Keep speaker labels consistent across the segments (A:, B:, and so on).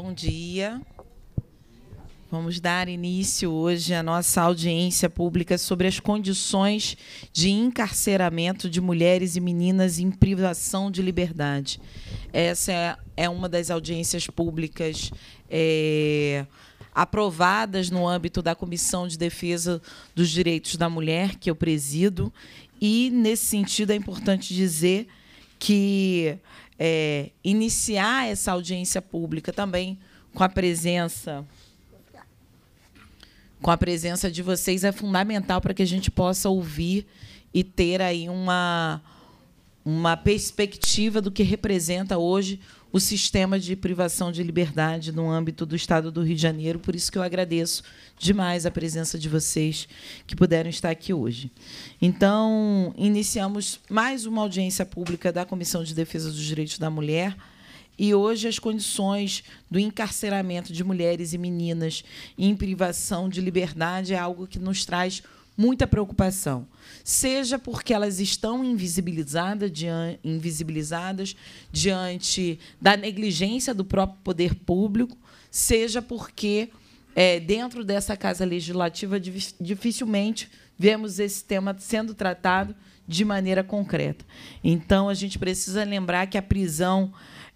A: bom dia. Vamos dar início hoje à nossa audiência pública sobre as condições de encarceramento de mulheres e meninas em privação de liberdade. Essa é, é uma das audiências públicas é, aprovadas no âmbito da Comissão de Defesa dos Direitos da Mulher, que eu presido. E, nesse sentido, é importante dizer que é, iniciar essa audiência pública também com a presença com a presença de vocês é fundamental para que a gente possa ouvir e ter aí uma uma perspectiva do que representa hoje o sistema de privação de liberdade no âmbito do Estado do Rio de Janeiro. Por isso que eu agradeço demais a presença de vocês que puderam estar aqui hoje. Então, iniciamos mais uma audiência pública da Comissão de Defesa dos Direitos da Mulher. E hoje as condições do encarceramento de mulheres e meninas em privação de liberdade é algo que nos traz muita preocupação seja porque elas estão invisibilizadas, diante, invisibilizadas diante da negligência do próprio poder público, seja porque, é, dentro dessa casa legislativa, dificilmente vemos esse tema sendo tratado de maneira concreta. Então, a gente precisa lembrar que a prisão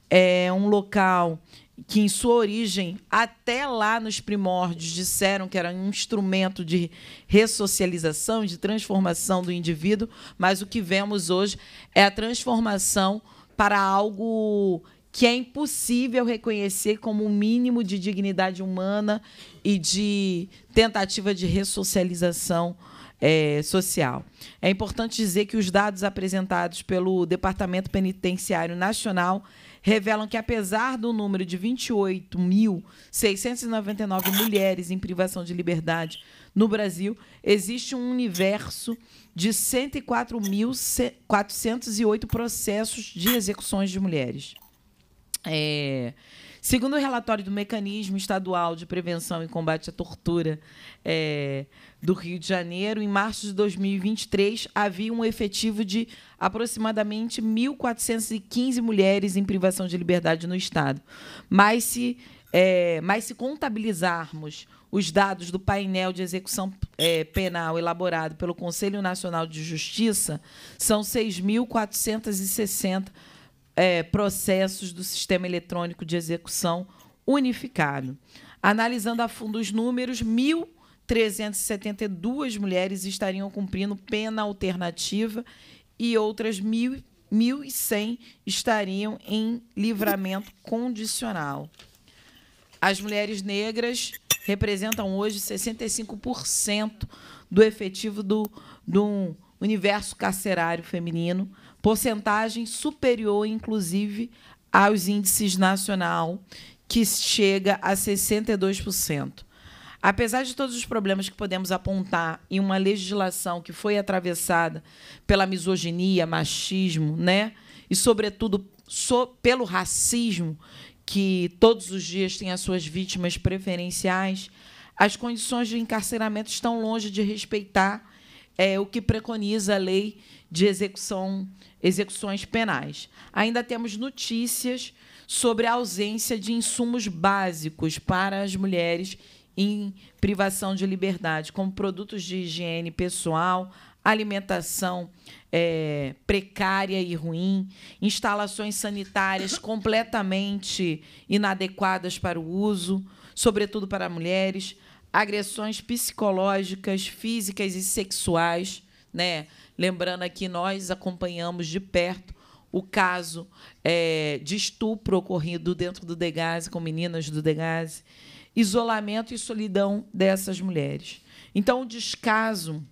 A: é um local que em sua origem, até lá nos primórdios, disseram que era um instrumento de ressocialização, de transformação do indivíduo, mas o que vemos hoje é a transformação para algo que é impossível reconhecer como um mínimo de dignidade humana e de tentativa de ressocialização é, social. É importante dizer que os dados apresentados pelo Departamento Penitenciário Nacional revelam que, apesar do número de 28.699 mulheres em privação de liberdade no Brasil, existe um universo de 104.408 processos de execuções de mulheres. É, segundo o relatório do Mecanismo Estadual de Prevenção e Combate à Tortura, é, do Rio de Janeiro, em março de 2023, havia um efetivo de aproximadamente 1.415 mulheres em privação de liberdade no Estado. Mas se, é, mas se contabilizarmos os dados do painel de execução é, penal elaborado pelo Conselho Nacional de Justiça, são 6.460 é, processos do sistema eletrônico de execução unificado. Analisando a fundo os números, 1.000 372 mulheres estariam cumprindo pena alternativa e outras 1.100 estariam em livramento condicional. As mulheres negras representam hoje 65% do efetivo do, do universo carcerário feminino, porcentagem superior, inclusive, aos índices nacional, que chega a 62%. Apesar de todos os problemas que podemos apontar em uma legislação que foi atravessada pela misoginia, machismo, né? E, sobretudo, so, pelo racismo, que todos os dias tem as suas vítimas preferenciais, as condições de encarceramento estão longe de respeitar é, o que preconiza a lei de execução, execuções penais. Ainda temos notícias sobre a ausência de insumos básicos para as mulheres em privação de liberdade, como produtos de higiene pessoal, alimentação é, precária e ruim, instalações sanitárias completamente inadequadas para o uso, sobretudo para mulheres, agressões psicológicas, físicas e sexuais. Né? Lembrando aqui, nós acompanhamos de perto o caso é, de estupro ocorrido dentro do Degase, com meninas do Degase isolamento e solidão dessas mulheres. Então, o descaso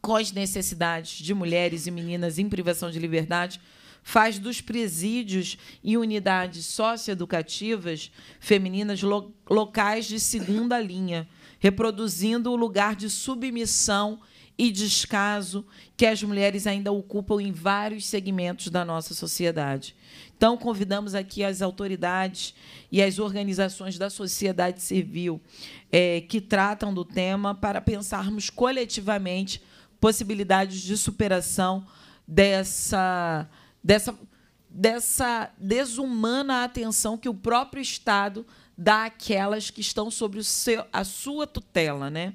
A: com as necessidades de mulheres e meninas em privação de liberdade faz dos presídios e unidades socioeducativas femininas lo locais de segunda linha, reproduzindo o lugar de submissão e descaso que as mulheres ainda ocupam em vários segmentos da nossa sociedade. Então, convidamos aqui as autoridades e as organizações da sociedade civil é, que tratam do tema para pensarmos coletivamente possibilidades de superação dessa, dessa, dessa desumana atenção que o próprio Estado dá àquelas que estão sob seu, a sua tutela. Né?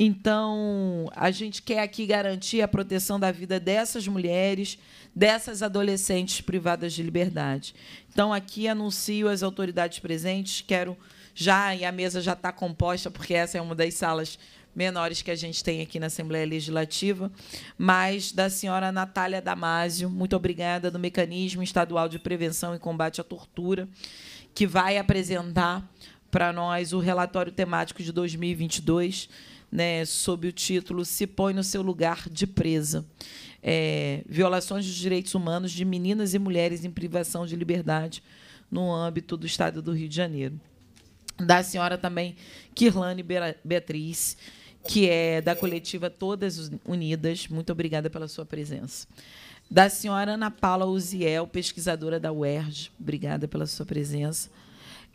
A: Então, a gente quer aqui garantir a proteção da vida dessas mulheres, dessas adolescentes privadas de liberdade. Então, aqui anuncio as autoridades presentes, quero já, e a mesa já está composta, porque essa é uma das salas menores que a gente tem aqui na Assembleia Legislativa, mas da senhora Natália Damasio, muito obrigada, do Mecanismo Estadual de Prevenção e Combate à Tortura, que vai apresentar para nós o relatório temático de 2022 né, sob o título Se Põe no Seu Lugar de Presa. É, violações dos direitos humanos de meninas e mulheres em privação de liberdade no âmbito do Estado do Rio de Janeiro. Da senhora também, Kirlane Beatriz, que é da coletiva Todas Unidas. Muito obrigada pela sua presença. Da senhora Ana Paula Uziel, pesquisadora da UERJ. Obrigada pela sua presença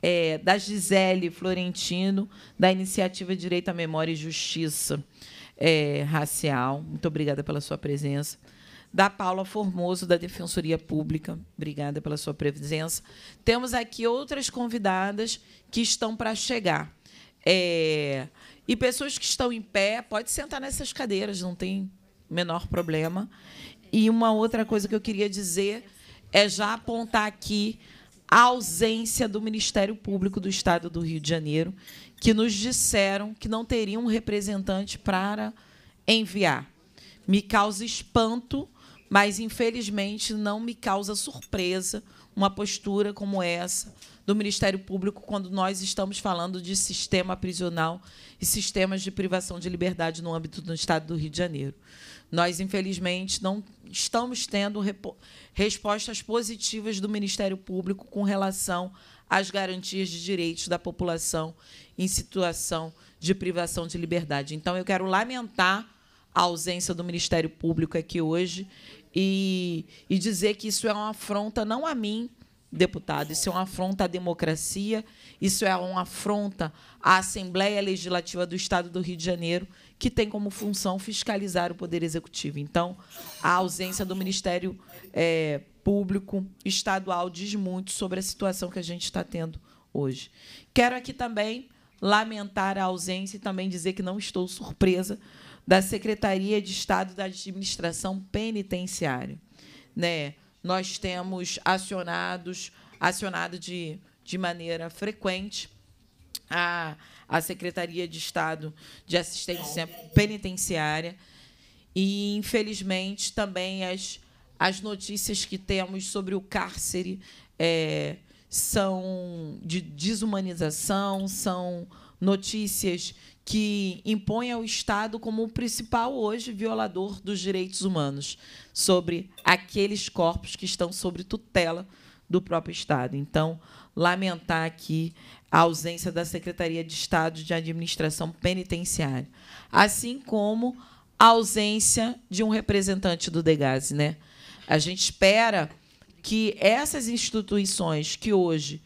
A: é, da Gisele Florentino, da Iniciativa Direito à Memória e Justiça é, Racial. Muito obrigada pela sua presença. Da Paula Formoso, da Defensoria Pública. Obrigada pela sua presença. Temos aqui outras convidadas que estão para chegar. É, e pessoas que estão em pé, pode sentar nessas cadeiras, não tem menor problema. E uma outra coisa que eu queria dizer é já apontar aqui a ausência do Ministério Público do Estado do Rio de Janeiro, que nos disseram que não teriam um representante para enviar. Me causa espanto, mas infelizmente não me causa surpresa uma postura como essa do Ministério Público quando nós estamos falando de sistema prisional e sistemas de privação de liberdade no âmbito do Estado do Rio de Janeiro. Nós, infelizmente, não estamos tendo respostas positivas do Ministério Público com relação às garantias de direitos da população em situação de privação de liberdade. Então, eu quero lamentar a ausência do Ministério Público aqui hoje e, e dizer que isso é uma afronta não a mim, deputado, isso é uma afronta à democracia, isso é uma afronta à Assembleia Legislativa do Estado do Rio de Janeiro, que tem como função fiscalizar o Poder Executivo. Então, a ausência do Ministério é, Público Estadual diz muito sobre a situação que a gente está tendo hoje. Quero aqui também lamentar a ausência e também dizer que não estou surpresa da Secretaria de Estado da Administração Penitenciária. Né? Nós temos acionados, acionado de, de maneira frequente a à Secretaria de Estado de Assistência Penitenciária. E, infelizmente, também as, as notícias que temos sobre o cárcere é, são de desumanização, são notícias que impõem ao Estado como o principal hoje violador dos direitos humanos sobre aqueles corpos que estão sob tutela do próprio Estado. Então, lamentar aqui a ausência da Secretaria de Estado de Administração Penitenciária, assim como a ausência de um representante do DEGASE. Né? A gente espera que essas instituições que hoje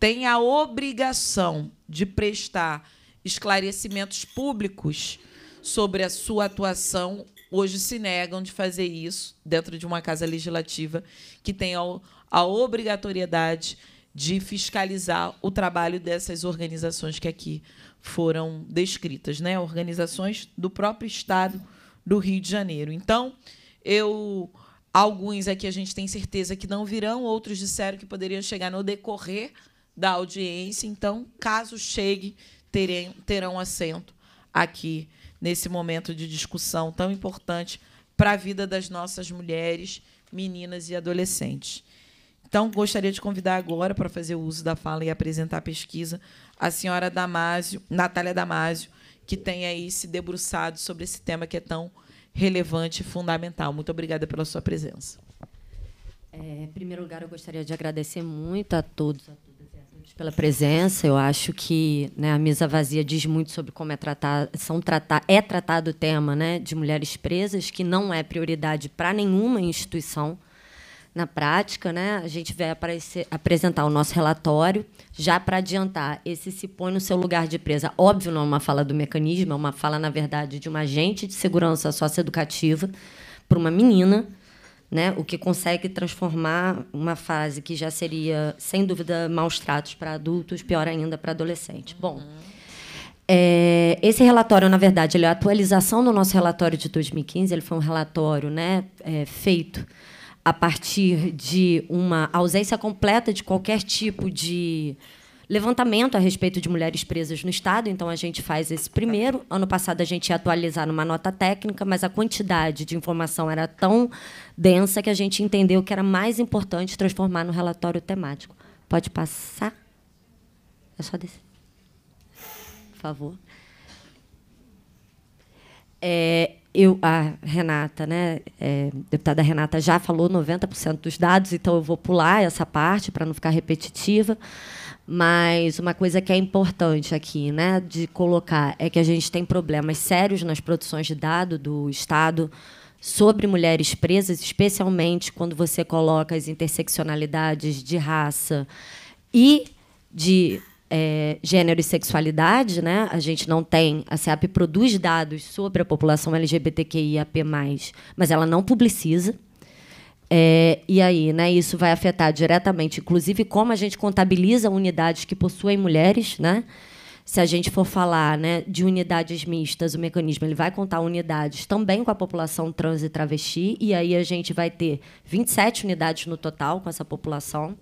A: têm a obrigação de prestar esclarecimentos públicos sobre a sua atuação hoje se negam de fazer isso dentro de uma casa legislativa que tem a obrigatoriedade de fiscalizar o trabalho dessas organizações que aqui foram descritas, né? Organizações do próprio estado do Rio de Janeiro. Então, eu alguns aqui a gente tem certeza que não virão, outros disseram que poderiam chegar no decorrer da audiência. Então, caso chegue, terem, terão assento aqui nesse momento de discussão tão importante para a vida das nossas mulheres, meninas e adolescentes. Então, gostaria de convidar agora para fazer o uso da fala e apresentar a pesquisa a senhora Damásio, Natália Damásio, que tem aí se debruçado sobre esse tema que é tão relevante e fundamental. Muito obrigada pela sua presença.
B: É, em primeiro lugar, eu gostaria de agradecer muito a todos, a todas e a todos pela presença. Eu acho que né, a mesa vazia diz muito sobre como é, tratado, são tratar, é tratado o tema né, de mulheres presas, que não é prioridade para nenhuma instituição na prática, né? A gente vai aparecer, apresentar o nosso relatório, já para adiantar, esse se põe no seu lugar de presa. Óbvio, não é uma fala do mecanismo, é uma fala, na verdade, de uma agente de segurança socioeducativa para uma menina, né? O que consegue transformar uma fase que já seria, sem dúvida, maus tratos para adultos, pior ainda para adolescente. Bom. Uhum. É, esse relatório, na verdade, ele é a atualização do nosso relatório de 2015. Ele foi um relatório né, é, feito a partir de uma ausência completa de qualquer tipo de levantamento a respeito de mulheres presas no Estado, então a gente faz esse primeiro. Ano passado a gente ia atualizar numa nota técnica, mas a quantidade de informação era tão densa que a gente entendeu que era mais importante transformar no relatório temático. Pode passar? É só descer. Por favor. É, eu, a Renata, né, é, deputada Renata já falou 90% dos dados, então eu vou pular essa parte para não ficar repetitiva. Mas uma coisa que é importante aqui, né, de colocar é que a gente tem problemas sérios nas produções de dado do Estado sobre mulheres presas, especialmente quando você coloca as interseccionalidades de raça e de é, gênero e sexualidade, né? A gente não tem, a SEAP produz dados sobre a população LGBTQIAP+, mas ela não publiciza. É, e aí, né, isso vai afetar diretamente, inclusive, como a gente contabiliza unidades que possuem mulheres, né? Se a gente for falar né, de unidades mistas, o mecanismo ele vai contar unidades também com a população trans e travesti, e aí a gente vai ter 27 unidades no total com essa população.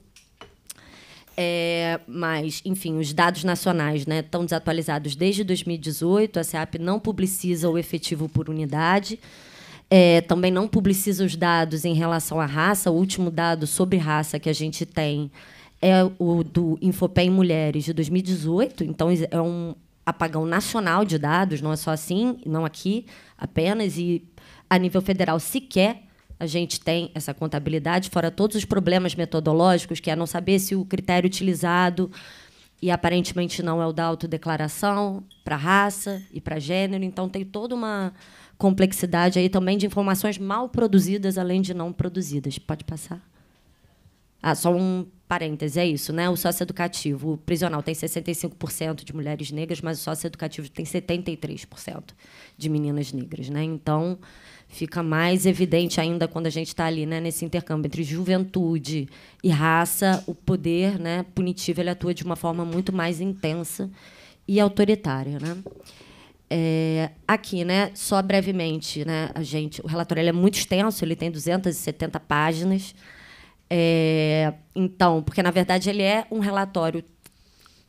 B: É, mas, enfim, os dados nacionais né, estão desatualizados desde 2018. A SEAP não publiciza o efetivo por unidade. É, também não publiciza os dados em relação à raça. O último dado sobre raça que a gente tem é o do Infopem Mulheres de 2018. Então, é um apagão nacional de dados, não é só assim, não aqui apenas. E, a nível federal, sequer a gente tem essa contabilidade, fora todos os problemas metodológicos, que é não saber se o critério utilizado e aparentemente não é o da autodeclaração para raça e para gênero. Então tem toda uma complexidade aí também de informações mal produzidas, além de não produzidas. Pode passar? Ah, só um parêntese, é isso, né? O sócio educativo, o prisional tem 65% de mulheres negras, mas o sócio educativo tem 73% de meninas negras, né? Então, fica mais evidente ainda quando a gente está ali né, nesse intercâmbio entre juventude e raça, o poder né, punitivo ele atua de uma forma muito mais intensa e autoritária. Né? É, aqui, né, só brevemente, né, a gente, o relatório é muito extenso, ele tem 270 páginas. É, então, porque na verdade ele é um relatório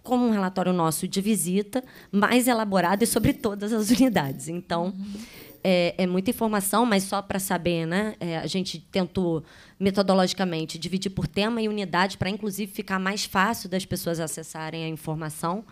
B: como um relatório nosso de visita, mais elaborado e sobre todas as unidades. Então, uhum é, é muita informação, mas só para saber, né? É, a gente tentou metodologicamente dividir por tema e unidade para, inclusive, ficar mais fácil das pessoas acessarem a informação.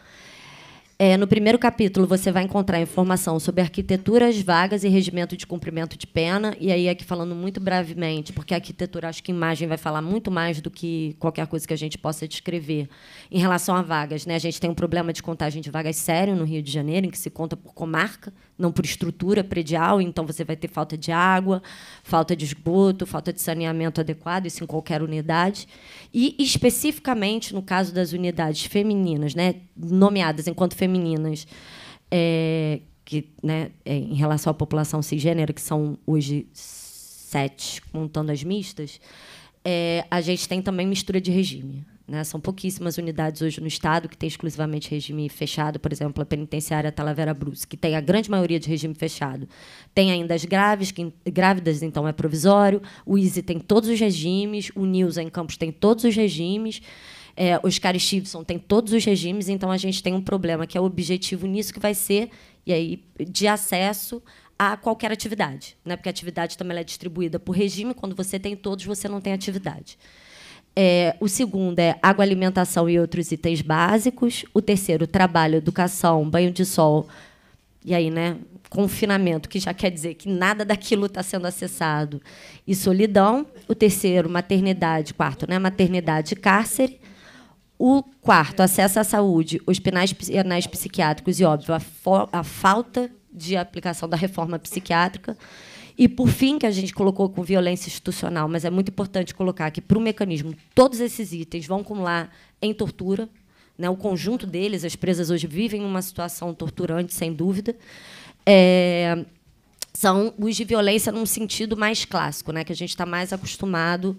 B: É, no primeiro capítulo, você vai encontrar informação sobre arquiteturas, vagas e regimento de cumprimento de pena. E aí, aqui falando muito brevemente, porque a arquitetura, acho que imagem vai falar muito mais do que qualquer coisa que a gente possa descrever. Em relação a vagas, né, a gente tem um problema de contagem de vagas sério no Rio de Janeiro, em que se conta por comarca, não por estrutura predial, então você vai ter falta de água, falta de esgoto, falta de saneamento adequado, isso em qualquer unidade. E especificamente no caso das unidades femininas, né, nomeadas enquanto femininas, é, que, né, é, em relação à população cisgênera, que são hoje sete, contando as mistas, é, a gente tem também mistura de regime. Né? São pouquíssimas unidades hoje no Estado que tem exclusivamente regime fechado, por exemplo, a penitenciária Talavera Bruce, que tem a grande maioria de regime fechado. Tem ainda as graves, que, grávidas, então, é provisório. O ISE tem todos os regimes, o NILSA em Campos tem todos os regimes. É, Oscar Stevenson tem todos os regimes, então a gente tem um problema que é o objetivo nisso que vai ser e aí de acesso a qualquer atividade, né? Porque a atividade também é distribuída por regime. Quando você tem todos, você não tem atividade. É, o segundo é água, alimentação e outros itens básicos. O terceiro, trabalho, educação, banho de sol. E aí, né? Confinamento, que já quer dizer que nada daquilo está sendo acessado. E solidão. O terceiro, maternidade. Quarto, né? Maternidade e cárcere. O quarto, acesso à saúde, os penais, psiquiátricos e, óbvio, a, a falta de aplicação da reforma psiquiátrica. E, por fim, que a gente colocou com violência institucional, mas é muito importante colocar que, para o mecanismo, todos esses itens vão acumular em tortura. Né? O conjunto deles, as presas hoje vivem uma situação torturante, sem dúvida. É, são os de violência num sentido mais clássico, né? que a gente está mais acostumado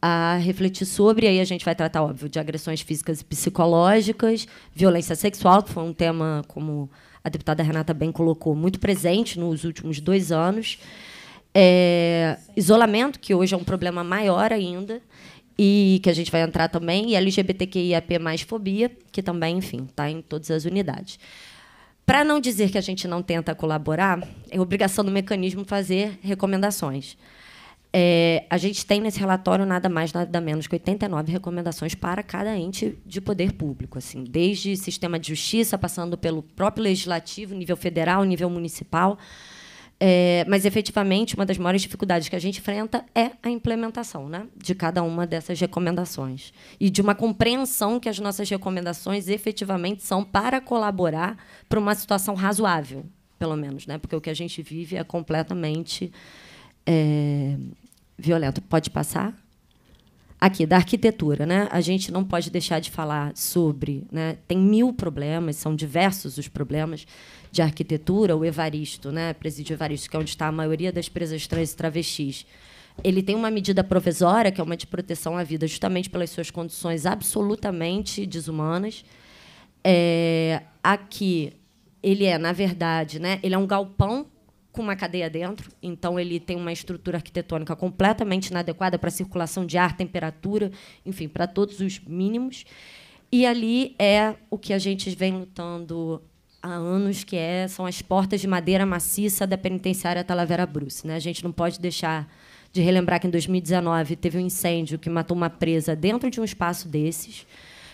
B: a refletir sobre, aí a gente vai tratar, óbvio, de agressões físicas e psicológicas, violência sexual, que foi um tema como a deputada Renata bem colocou, muito presente nos últimos dois anos. É, isolamento, que hoje é um problema maior ainda, e que a gente vai entrar também, e LGBTQIAP mais fobia, que também, enfim, está em todas as unidades. Para não dizer que a gente não tenta colaborar, é obrigação do mecanismo fazer recomendações. É, a gente tem nesse relatório nada mais, nada menos que 89 recomendações para cada ente de poder público, assim, desde sistema de justiça, passando pelo próprio legislativo, nível federal, nível municipal. É, mas efetivamente uma das maiores dificuldades que a gente enfrenta é a implementação né, de cada uma dessas recomendações e de uma compreensão que as nossas recomendações efetivamente são para colaborar para uma situação razoável, pelo menos, né, porque o que a gente vive é completamente é, violento. Pode passar? Aqui, da arquitetura, né? A gente não pode deixar de falar sobre. Né? Tem mil problemas, são diversos os problemas de arquitetura. O Evaristo, né? Presídio Evaristo, que é onde está a maioria das presas trans e travestis. Ele tem uma medida provisória, que é uma de proteção à vida, justamente pelas suas condições absolutamente desumanas. É, aqui, ele é, na verdade, né? ele é um galpão com uma cadeia dentro, então ele tem uma estrutura arquitetônica completamente inadequada para circulação de ar, temperatura, enfim, para todos os mínimos. E ali é o que a gente vem lutando há anos, que é, são as portas de madeira maciça da penitenciária Talavera Bruce. Né? A gente não pode deixar de relembrar que em 2019 teve um incêndio que matou uma presa dentro de um espaço desses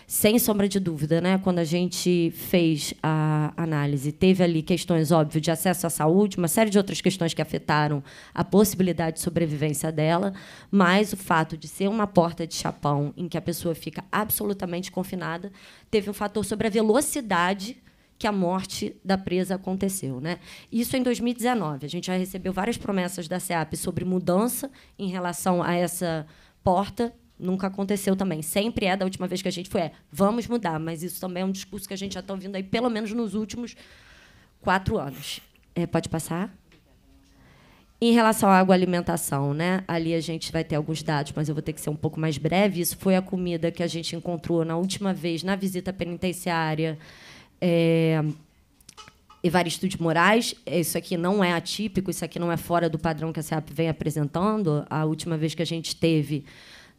B: sem sombra de dúvida, né? Quando a gente fez a análise, teve ali questões, óbvio, de acesso à saúde, uma série de outras questões que afetaram a possibilidade de sobrevivência dela, mas o fato de ser uma porta de chapão em que a pessoa fica absolutamente confinada, teve um fator sobre a velocidade que a morte da presa aconteceu. Né? Isso em 2019. A gente já recebeu várias promessas da SEAP sobre mudança em relação a essa porta nunca aconteceu também. Sempre é, da última vez que a gente foi, é, vamos mudar. Mas isso também é um discurso que a gente já está ouvindo aí, pelo menos nos últimos quatro anos. É, pode passar? Em relação à água alimentação, né? Ali a gente vai ter alguns dados, mas eu vou ter que ser um pouco mais breve. Isso foi a comida que a gente encontrou na última vez na visita penitenciária. É... Evaristo de Moraes, é, isso aqui não é atípico, isso aqui não é fora do padrão que a SEAP vem apresentando. A última vez que a gente teve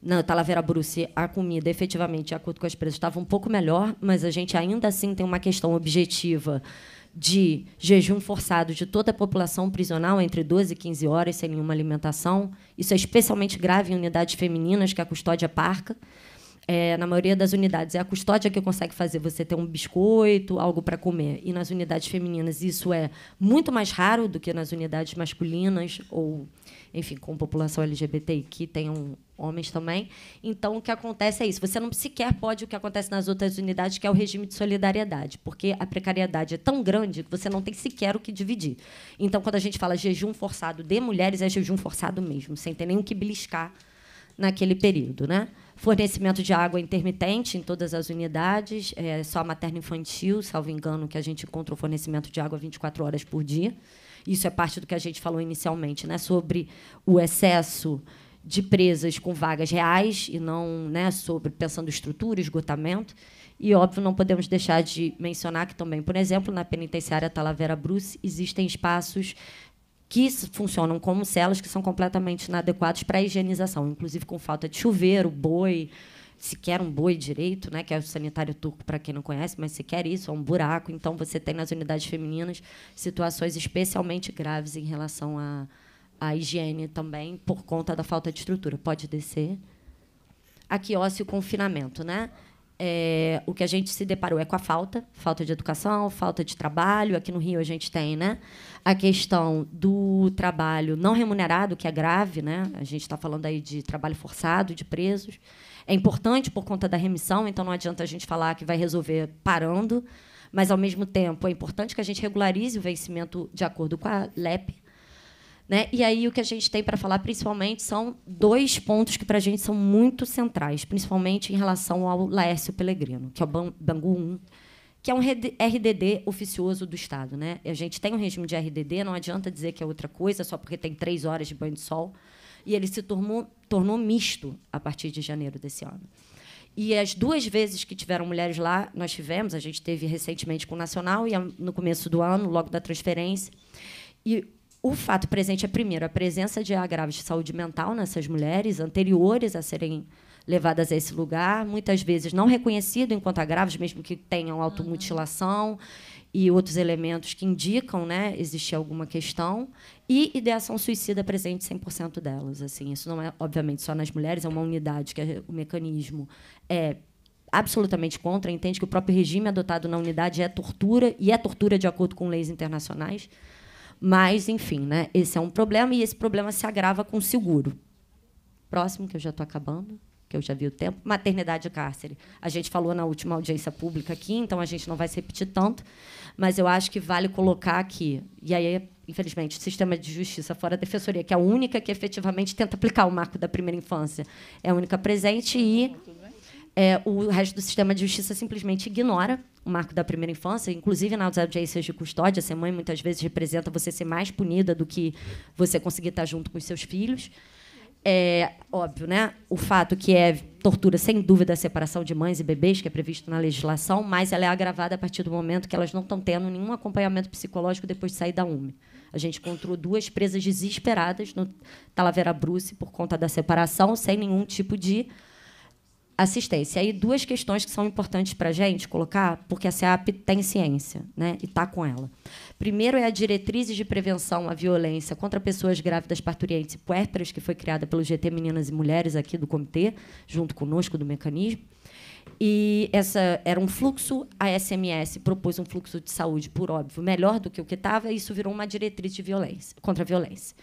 B: na Talavera Bruce a comida, efetivamente, de acordo com as empresas, estava um pouco melhor, mas a gente ainda assim tem uma questão objetiva de jejum forçado de toda a população prisional entre 12 e 15 horas sem nenhuma alimentação. Isso é especialmente grave em unidades femininas, que a custódia parca. É, na maioria das unidades é a custódia que consegue fazer você ter um biscoito, algo para comer. E nas unidades femininas isso é muito mais raro do que nas unidades masculinas ou enfim, com população LGBTI que tenham homens também. Então, o que acontece é isso. Você não sequer pode o que acontece nas outras unidades, que é o regime de solidariedade, porque a precariedade é tão grande que você não tem sequer o que dividir. Então, quando a gente fala jejum forçado de mulheres, é jejum forçado mesmo, sem ter nem o que beliscar naquele período, né? Fornecimento de água intermitente em todas as unidades, é só a materno infantil, salvo engano, que a gente encontra o fornecimento de água 24 horas por dia. Isso é parte do que a gente falou inicialmente, né? Sobre o excesso de presas com vagas reais e não, né, sobre pensando estrutura, esgotamento. E óbvio, não podemos deixar de mencionar que também, por exemplo, na penitenciária Talavera Bruce existem espaços que funcionam como celas que são completamente inadequados para a higienização, inclusive com falta de chuveiro, boi, sequer um boi direito, né, que é o sanitário turco, para quem não conhece, mas sequer isso, é um buraco. Então, você tem nas unidades femininas situações especialmente graves em relação à, à higiene também, por conta da falta de estrutura. Pode descer. Aqui, ócio confinamento. Né? É, o que a gente se deparou é com a falta, falta de educação, falta de trabalho. Aqui no Rio a gente tem, né? A questão do trabalho não remunerado, que é grave, né? A gente está falando aí de trabalho forçado, de presos. É importante por conta da remissão, então não adianta a gente falar que vai resolver parando, mas, ao mesmo tempo, é importante que a gente regularize o vencimento de acordo com a LEP. Né? E aí o que a gente tem para falar, principalmente, são dois pontos que, para a gente, são muito centrais, principalmente em relação ao Laércio Pellegrino, que é o Bangu 1, que é um RDD oficioso do Estado. Né? A gente tem um regime de RDD, não adianta dizer que é outra coisa só porque tem três horas de banho de sol e ele se tornou, tornou misto a partir de janeiro desse ano. E as duas vezes que tiveram mulheres lá, nós tivemos, a gente teve recentemente com o Nacional e no começo do ano, logo da transferência. E o fato presente é, primeiro, a presença de agravos de saúde mental nessas mulheres, anteriores a serem levadas a esse lugar, muitas vezes não reconhecido enquanto agravos, mesmo que tenham automutilação. Uhum e outros elementos que indicam né, existir alguma questão, e ideação suicida presente 100% delas. Assim, isso não é, obviamente, só nas mulheres, é uma unidade que é, o mecanismo é absolutamente contra, entende que o próprio regime adotado na unidade é tortura, e é tortura de acordo com leis internacionais. Mas, enfim, né, esse é um problema, e esse problema se agrava com o seguro. Próximo, que eu já estou acabando que eu já vi o tempo, maternidade e cárcere. A gente falou na última audiência pública aqui, então a gente não vai se repetir tanto, mas eu acho que vale colocar aqui, e aí, infelizmente, o sistema de justiça fora a defensoria, que é a única que efetivamente tenta aplicar o marco da primeira infância, é a única presente e é, o resto do sistema de justiça simplesmente ignora o marco da primeira infância, inclusive nas audiências de custódia, ser mãe muitas vezes representa você ser mais punida do que você conseguir estar junto com os seus filhos. É óbvio, né? O fato que é tortura, sem dúvida, a separação de mães e bebês, que é previsto na legislação, mas ela é agravada a partir do momento que elas não estão tendo nenhum acompanhamento psicológico depois de sair da UME. A gente encontrou duas presas desesperadas no Talavera Bruce por conta da separação, sem nenhum tipo de assistência. Aí duas questões que são importantes para a gente colocar, porque a SEAP tem ciência né, e está com ela. Primeiro é a diretrizes de prevenção à violência contra pessoas grávidas, parturientes e puérperas, que foi criada pelo GT Meninas e Mulheres aqui do comitê, junto conosco do mecanismo. E essa era um fluxo, a SMS propôs um fluxo de saúde, por óbvio, melhor do que o que estava, e isso virou uma diretriz de violência, contra a violência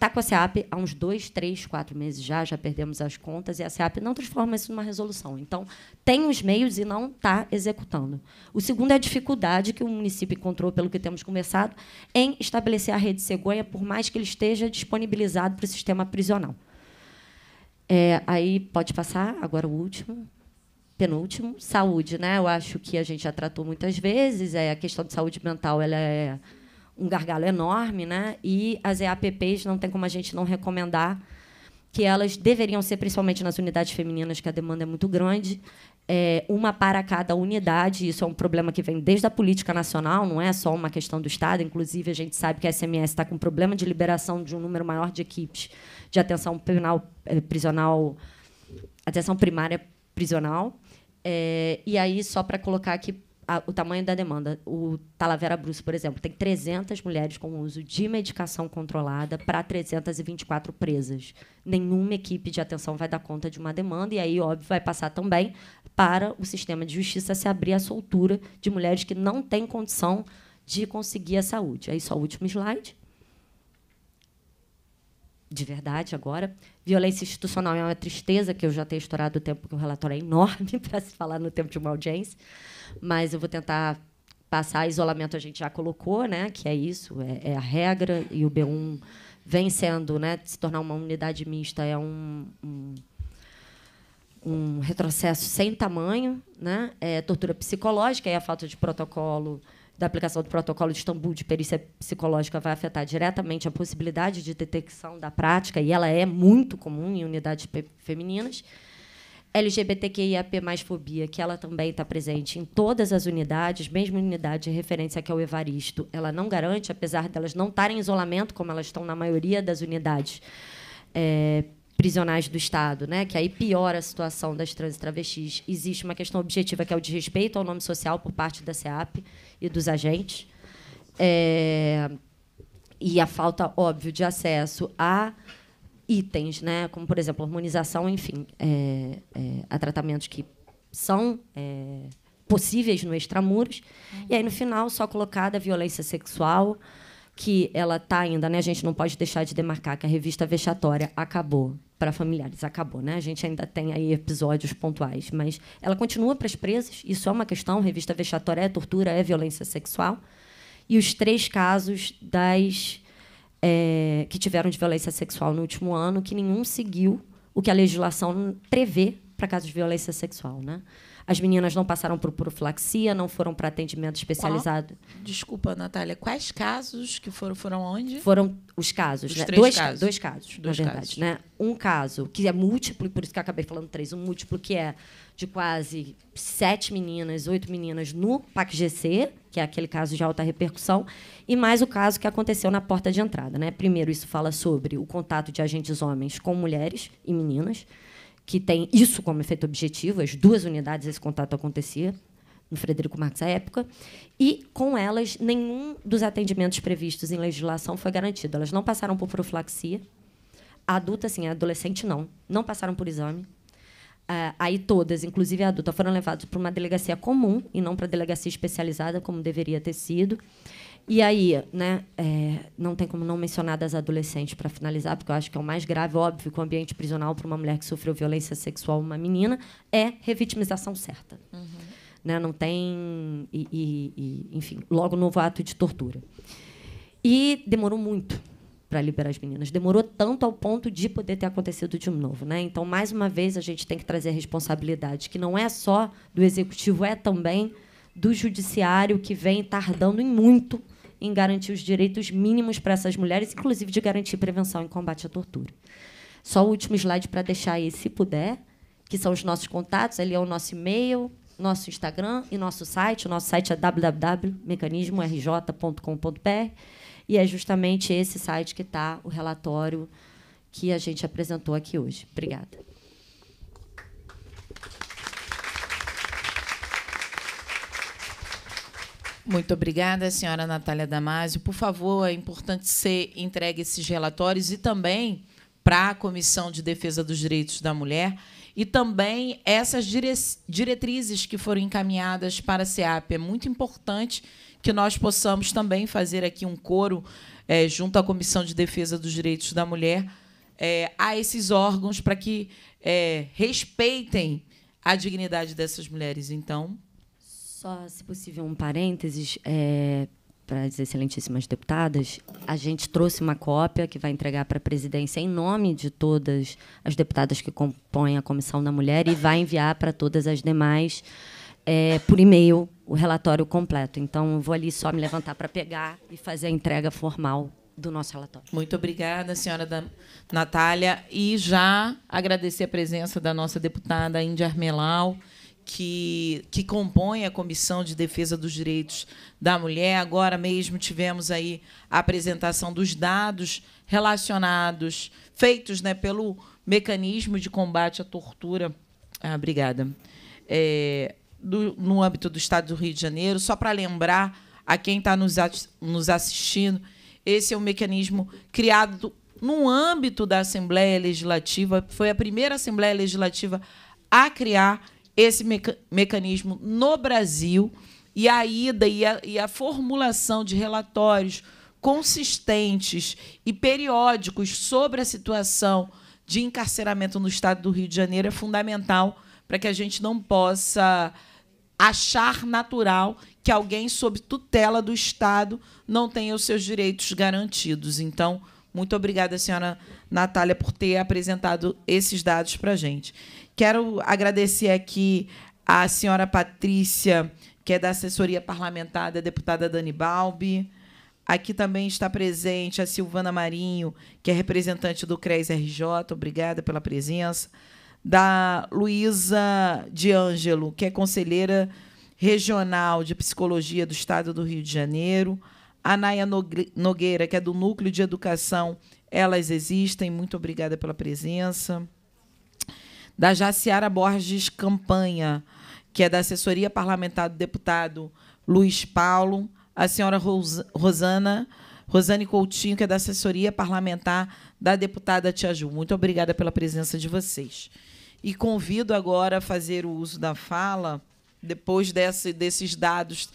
B: está com a SEAP há uns dois, três, quatro meses já, já perdemos as contas, e a SEAP não transforma isso numa resolução. Então, tem os meios e não está executando. O segundo é a dificuldade que o município encontrou, pelo que temos conversado, em estabelecer a rede cegonha, por mais que ele esteja disponibilizado para o sistema prisional. É, aí, pode passar, agora o último penúltimo, saúde, né? Eu acho que a gente já tratou muitas vezes, é, a questão de saúde mental ela é um gargalo enorme, né? E as EAPPs, não tem como a gente não recomendar que elas deveriam ser, principalmente nas unidades femininas, que a demanda é muito grande, é, uma para cada unidade. Isso é um problema que vem desde a política nacional, não é só uma questão do Estado. Inclusive, a gente sabe que a SMS está com problema de liberação de um número maior de equipes de atenção penal, é, prisional, atenção primária prisional. É, e aí, só para colocar aqui a, o tamanho da demanda. O Talavera Bruce, por exemplo, tem 300 mulheres com uso de medicação controlada para 324 presas. Nenhuma equipe de atenção vai dar conta de uma demanda, e aí, óbvio, vai passar também para o sistema de justiça se abrir à soltura de mulheres que não têm condição de conseguir a saúde. Aí, só o último slide de verdade agora. Violência institucional é uma tristeza que eu já tenho estourado o tempo, porque o relatório é enorme para se falar no tempo de uma audiência. Mas eu vou tentar passar. Isolamento a gente já colocou, né? que é isso, é, é a regra, e o B1 vem sendo, né? se tornar uma unidade mista é um, um um retrocesso sem tamanho, né? É, tortura psicológica e é a falta de protocolo da aplicação do protocolo de Istambul de perícia psicológica vai afetar diretamente a possibilidade de detecção da prática, e ela é muito comum em unidades femininas. LGBTQIAP+, fobia, que ela também está presente em todas as unidades, mesmo unidade de referência que é o Evaristo. Ela não garante, apesar delas de não estarem em isolamento, como elas estão na maioria das unidades, é, prisionais do Estado, né? que aí piora a situação das trans e travestis. Existe uma questão objetiva, que é o desrespeito ao nome social por parte da SEAP e dos agentes, é... e a falta, óbvio, de acesso a itens, né? como, por exemplo, harmonização, enfim, é... É... a tratamentos que são é, possíveis no extramuros. E aí, no final, só colocada a violência sexual, que ela está ainda, né? A gente não pode deixar de demarcar que a revista vexatória acabou para familiares, acabou, né? A gente ainda tem aí episódios pontuais, mas ela continua para as presas, isso é uma questão, revista vexatória é tortura, é violência sexual. E os três casos das é, que tiveram de violência sexual no último ano, que nenhum seguiu o que a legislação prevê para casos de violência sexual, né? As meninas não passaram por profilaxia, não foram para atendimento especializado. Qual?
A: Desculpa, Natália. Quais casos que foram, foram onde? Foram
B: os casos, os né? dois, casos. Dois casos, dois na verdade. Casos. Né? Um caso que é múltiplo, por isso que eu acabei falando três, um múltiplo que é de quase sete meninas, oito meninas no PAC-GC, que é aquele caso de alta repercussão, e mais o caso que aconteceu na porta de entrada. Né? Primeiro, isso fala sobre o contato de agentes homens com mulheres e meninas que tem isso como efeito objetivo, as duas unidades esse contato acontecia, no Frederico Marques à época, e com elas nenhum dos atendimentos previstos em legislação foi garantido. Elas não passaram por profilaxia, a adulta sim, a adolescente não, não passaram por exame. Uh, aí todas, inclusive a adulta, foram levadas para uma delegacia comum e não para delegacia especializada, como deveria ter sido. E aí, né, é, não tem como não mencionar das adolescentes para finalizar, porque eu acho que é o mais grave, óbvio, que o ambiente prisional para uma mulher que sofreu violência sexual, uma menina, é revitimização certa. Uhum. Né, não tem. E, e, e, enfim, logo novo ato de tortura. E demorou muito para liberar as meninas. Demorou tanto ao ponto de poder ter acontecido de novo. Né? Então, mais uma vez, a gente tem que trazer a responsabilidade, que não é só do executivo, é também do judiciário, que vem tardando em muito em garantir os direitos mínimos para essas mulheres, inclusive de garantir prevenção em combate à tortura. Só o último slide para deixar aí, se puder, que são os nossos contatos, ali é o nosso e-mail, nosso Instagram e nosso site. O nosso site é www.mecanismorj.com.br e é justamente esse site que está o relatório que a gente apresentou aqui hoje. Obrigada.
A: Muito obrigada, senhora Natália Damasio. Por favor, é importante ser entregue esses relatórios e também para a Comissão de Defesa dos Direitos da Mulher e também essas dire diretrizes que foram encaminhadas para a SEAP. É muito importante que nós possamos também fazer aqui um coro é, junto à Comissão de Defesa dos Direitos da Mulher é, a esses órgãos para que é, respeitem a dignidade dessas mulheres. Então,
B: só, se possível, um parênteses. É, para as excelentíssimas deputadas, a gente trouxe uma cópia que vai entregar para a presidência em nome de todas as deputadas que compõem a Comissão da Mulher e vai enviar para todas as demais é, por e-mail o relatório completo. Então, vou ali só me levantar para pegar e fazer a entrega formal do nosso relatório. Muito obrigada, senhora da Natália. E já agradecer a presença da
A: nossa deputada Índia Armelau que, que compõe a Comissão de Defesa dos Direitos da Mulher. Agora mesmo tivemos aí a apresentação dos dados relacionados, feitos né, pelo mecanismo de combate à tortura. Ah, obrigada. É, do, no âmbito do Estado do Rio de Janeiro, só para lembrar a quem está nos, nos assistindo, esse é um mecanismo criado no âmbito da Assembleia Legislativa, foi a primeira Assembleia Legislativa a criar esse meca mecanismo no Brasil e a ida e a, e a formulação de relatórios consistentes e periódicos sobre a situação de encarceramento no estado do Rio de Janeiro é fundamental para que a gente não possa achar natural que alguém sob tutela do Estado não tenha os seus direitos garantidos. Então, muito obrigada, senhora Natália, por ter apresentado esses dados para a gente. Quero agradecer aqui a senhora Patrícia, que é da assessoria parlamentar da deputada Dani Balbi. Aqui também está presente a Silvana Marinho, que é representante do CRES RJ, obrigada pela presença. Da Luísa de Ângelo, que é conselheira regional de psicologia do Estado do Rio de Janeiro. A Naya Nogueira, que é do Núcleo de Educação Elas Existem, muito obrigada pela presença da Jaciara Borges Campanha, que é da assessoria parlamentar do deputado Luiz Paulo, a senhora Rosana Rosane Coutinho, que é da assessoria parlamentar da deputada Tia Ju. Muito obrigada pela presença de vocês. E convido agora a fazer o uso da fala, depois desse, desses dados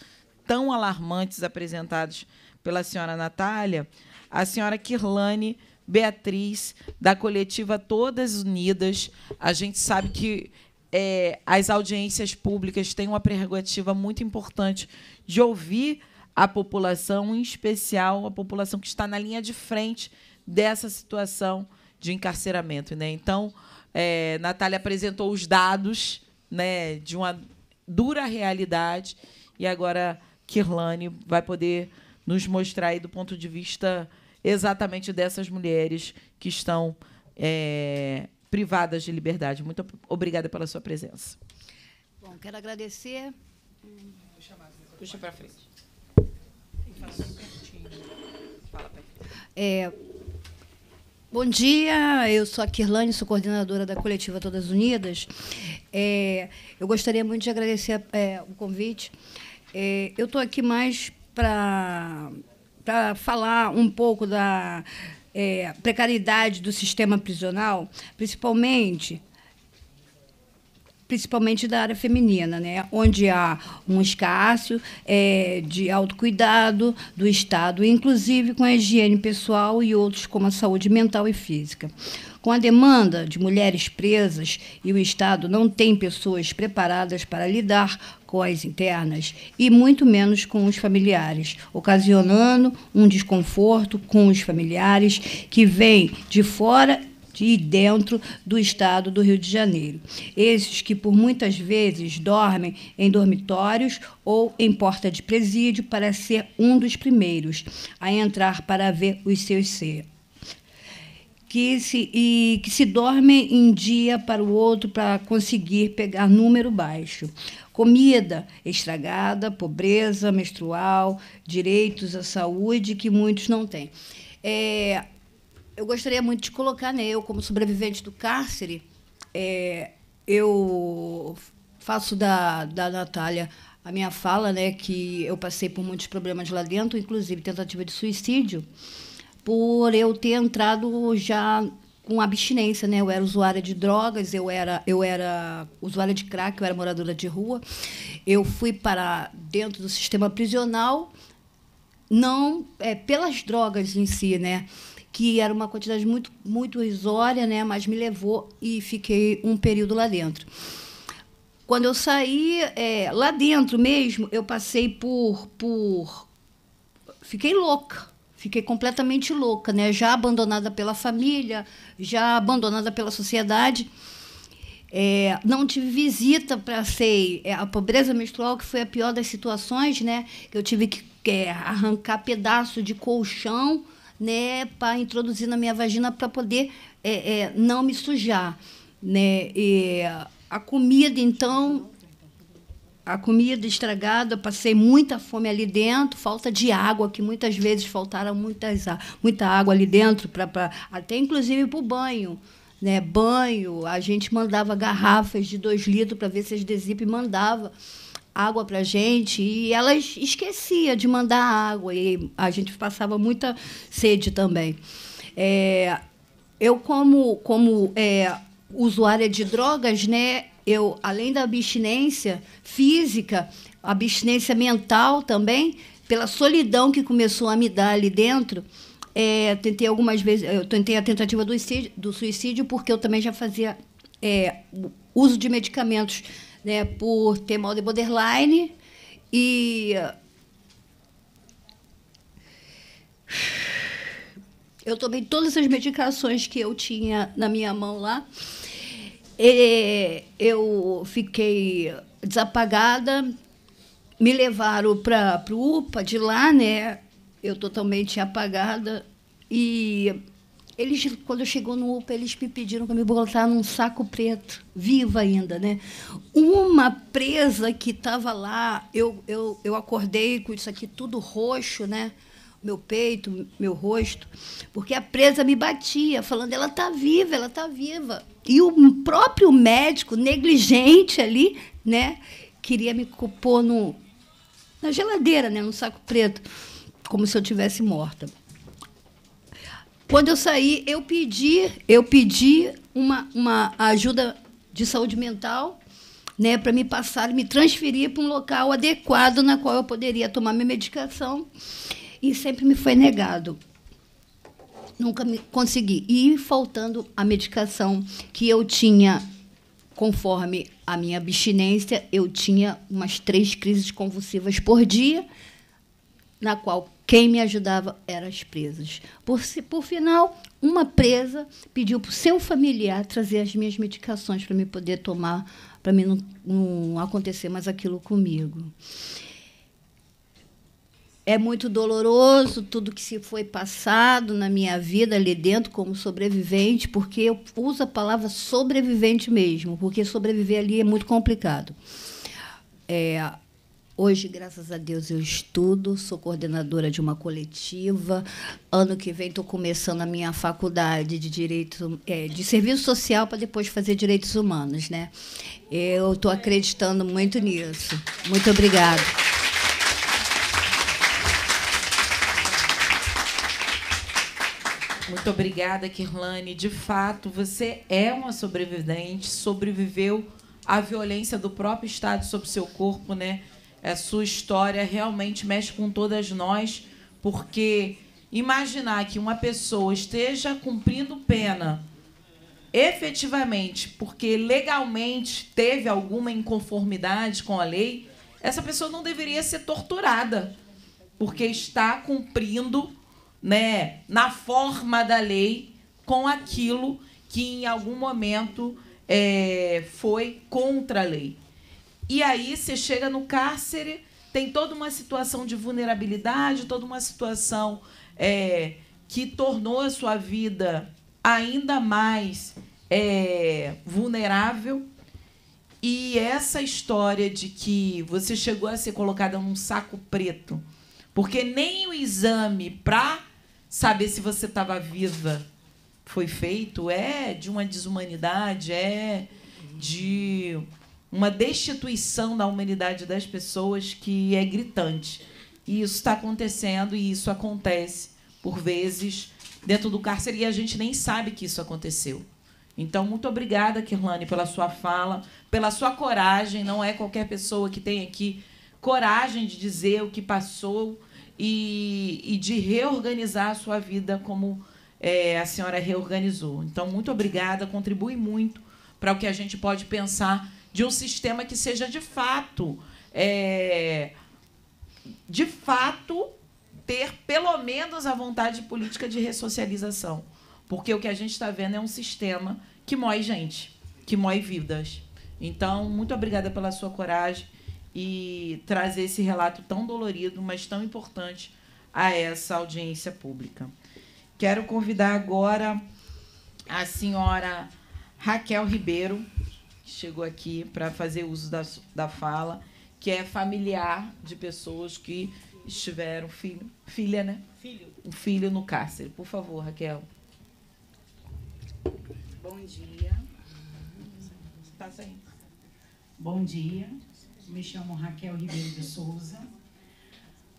A: tão alarmantes apresentados pela senhora Natália, a senhora Kirlane Beatriz, da coletiva Todas Unidas. A gente sabe que é, as audiências públicas têm uma prerrogativa muito importante de ouvir a população, em especial a população que está na linha de frente dessa situação de encarceramento. Né? Então, é, Natália apresentou os dados né, de uma dura realidade e agora Kirlane vai poder nos mostrar aí do ponto de vista exatamente dessas mulheres que estão é, privadas de liberdade. Muito obrigada pela sua presença.
C: Bom, quero agradecer.
A: Puxa para frente. É,
C: bom dia, eu sou a Kirlane, sou coordenadora da coletiva Todas Unidas. É, eu gostaria muito de agradecer é, o convite. É, eu estou aqui mais para para falar um pouco da é, precariedade do sistema prisional, principalmente principalmente da área feminina, né? onde há um escasso é, de autocuidado do Estado, inclusive com a higiene pessoal e outros como a saúde mental e física. Com a demanda de mulheres presas e o Estado não tem pessoas preparadas para lidar com as internas e muito menos com os familiares, ocasionando um desconforto com os familiares que vêm de fora e dentro do estado do Rio de Janeiro. Esses que por muitas vezes dormem em dormitórios ou em porta de presídio para ser um dos primeiros a entrar para ver os seus, ser, que se, e que se dormem em dia para o outro para conseguir pegar número baixo. Comida estragada, pobreza menstrual, direitos à saúde que muitos não têm. É, eu gostaria muito de colocar, né, eu como sobrevivente do cárcere, é, eu faço da, da Natália a minha fala, né, que eu passei por muitos problemas lá dentro, inclusive tentativa de suicídio por eu ter entrado já com abstinência, né? Eu era usuária de drogas, eu era, eu era usuária de crack, eu era moradora de rua. Eu fui para dentro do sistema prisional, não é, pelas drogas em si, né? Que era uma quantidade muito, muito irrisória, né? Mas me levou e fiquei um período lá dentro. Quando eu saí, é, lá dentro mesmo, eu passei por, por. Fiquei louca Fiquei completamente louca, né? Já abandonada pela família, já abandonada pela sociedade. É, não tive visita para ser é, a pobreza menstrual que foi a pior das situações, né? Eu tive que é, arrancar pedaço de colchão, né, para introduzir na minha vagina para poder é, é, não me sujar, né? E a comida então a comida estragada, passei muita fome ali dentro, falta de água, que muitas vezes faltaram muitas, muita água ali dentro, pra, pra até inclusive para o banho. Né, banho, a gente mandava garrafas de dois litros para ver se as Desip mandava água para gente e elas esquecia de mandar água e a gente passava muita sede também. É, eu como como é, usuária de drogas, né, eu, além da abstinência física, abstinência mental também, pela solidão que começou a me dar ali dentro, é, tentei algumas vezes, eu tentei a tentativa do suicídio, do suicídio porque eu também já fazia é, uso de medicamentos né, por ter mal de borderline e eu tomei todas as medicações que eu tinha na minha mão lá é, eu fiquei desapagada, me levaram para o UPA, de lá, né? Eu totalmente apagada. E eles, quando chegou no UPA, eles me pediram para me botar num saco preto, viva ainda, né? Uma presa que estava lá, eu, eu, eu acordei com isso aqui tudo roxo, né? meu peito, meu rosto, porque a presa me batia, falando: ela está viva, ela está viva. E o próprio médico, negligente ali, né, queria me pôr no, na geladeira, né, no saco preto, como se eu tivesse morta. Quando eu saí, eu pedi, eu pedi uma, uma ajuda de saúde mental, né, para me passar, me transferir para um local adequado na qual eu poderia tomar minha medicação e sempre me foi negado. Nunca me consegui. E faltando a medicação que eu tinha, conforme a minha abstinência, eu tinha umas três crises convulsivas por dia, na qual quem me ajudava eram as presas. Por, por final, uma presa pediu para o seu familiar trazer as minhas medicações para me poder tomar, para não, não acontecer mais aquilo comigo. É muito doloroso tudo que se foi passado na minha vida ali dentro como sobrevivente, porque eu uso a palavra sobrevivente mesmo, porque sobreviver ali é muito complicado. É, hoje, graças a Deus, eu estudo, sou coordenadora de uma coletiva. Ano que vem estou começando a minha faculdade de direito, é, de serviço social para depois fazer direitos humanos, né? Eu estou acreditando muito nisso. Muito obrigada.
A: Muito obrigada, Kirlane. De fato, você é uma sobrevivente, sobreviveu à violência do próprio Estado sobre seu corpo, né? A sua história realmente mexe com todas nós, porque imaginar que uma pessoa esteja cumprindo pena efetivamente, porque legalmente teve alguma inconformidade com a lei, essa pessoa não deveria ser torturada, porque está cumprindo né, na forma da lei com aquilo que em algum momento é, foi contra a lei. E aí você chega no cárcere, tem toda uma situação de vulnerabilidade, toda uma situação é, que tornou a sua vida ainda mais é, vulnerável. E essa história de que você chegou a ser colocada num saco preto porque nem o exame para saber se você estava viva foi feito é de uma desumanidade, é de uma destituição da humanidade das pessoas que é gritante. E isso está acontecendo e isso acontece por vezes dentro do cárcere e a gente nem sabe que isso aconteceu. Então, muito obrigada, Kirlane, pela sua fala, pela sua coragem. Não é qualquer pessoa que tem aqui coragem de dizer o que passou e, e de reorganizar a sua vida como é, a senhora reorganizou. Então, muito obrigada, contribui muito para o que a gente pode pensar de um sistema que seja de fato, é, de fato, ter pelo menos a vontade política de ressocialização. Porque o que a gente está vendo é um sistema que mói gente, que mói vidas. Então, muito obrigada pela sua coragem, e trazer esse relato tão dolorido, mas tão importante a essa audiência pública. Quero convidar agora a senhora Raquel Ribeiro, que chegou aqui para fazer uso da, da fala, que é familiar de pessoas que estiveram filho, filha, né? Filho. Um filho no cárcere. Por favor, Raquel.
D: Bom dia. Tá saindo. Bom dia. Me chamo Raquel Ribeiro de Souza,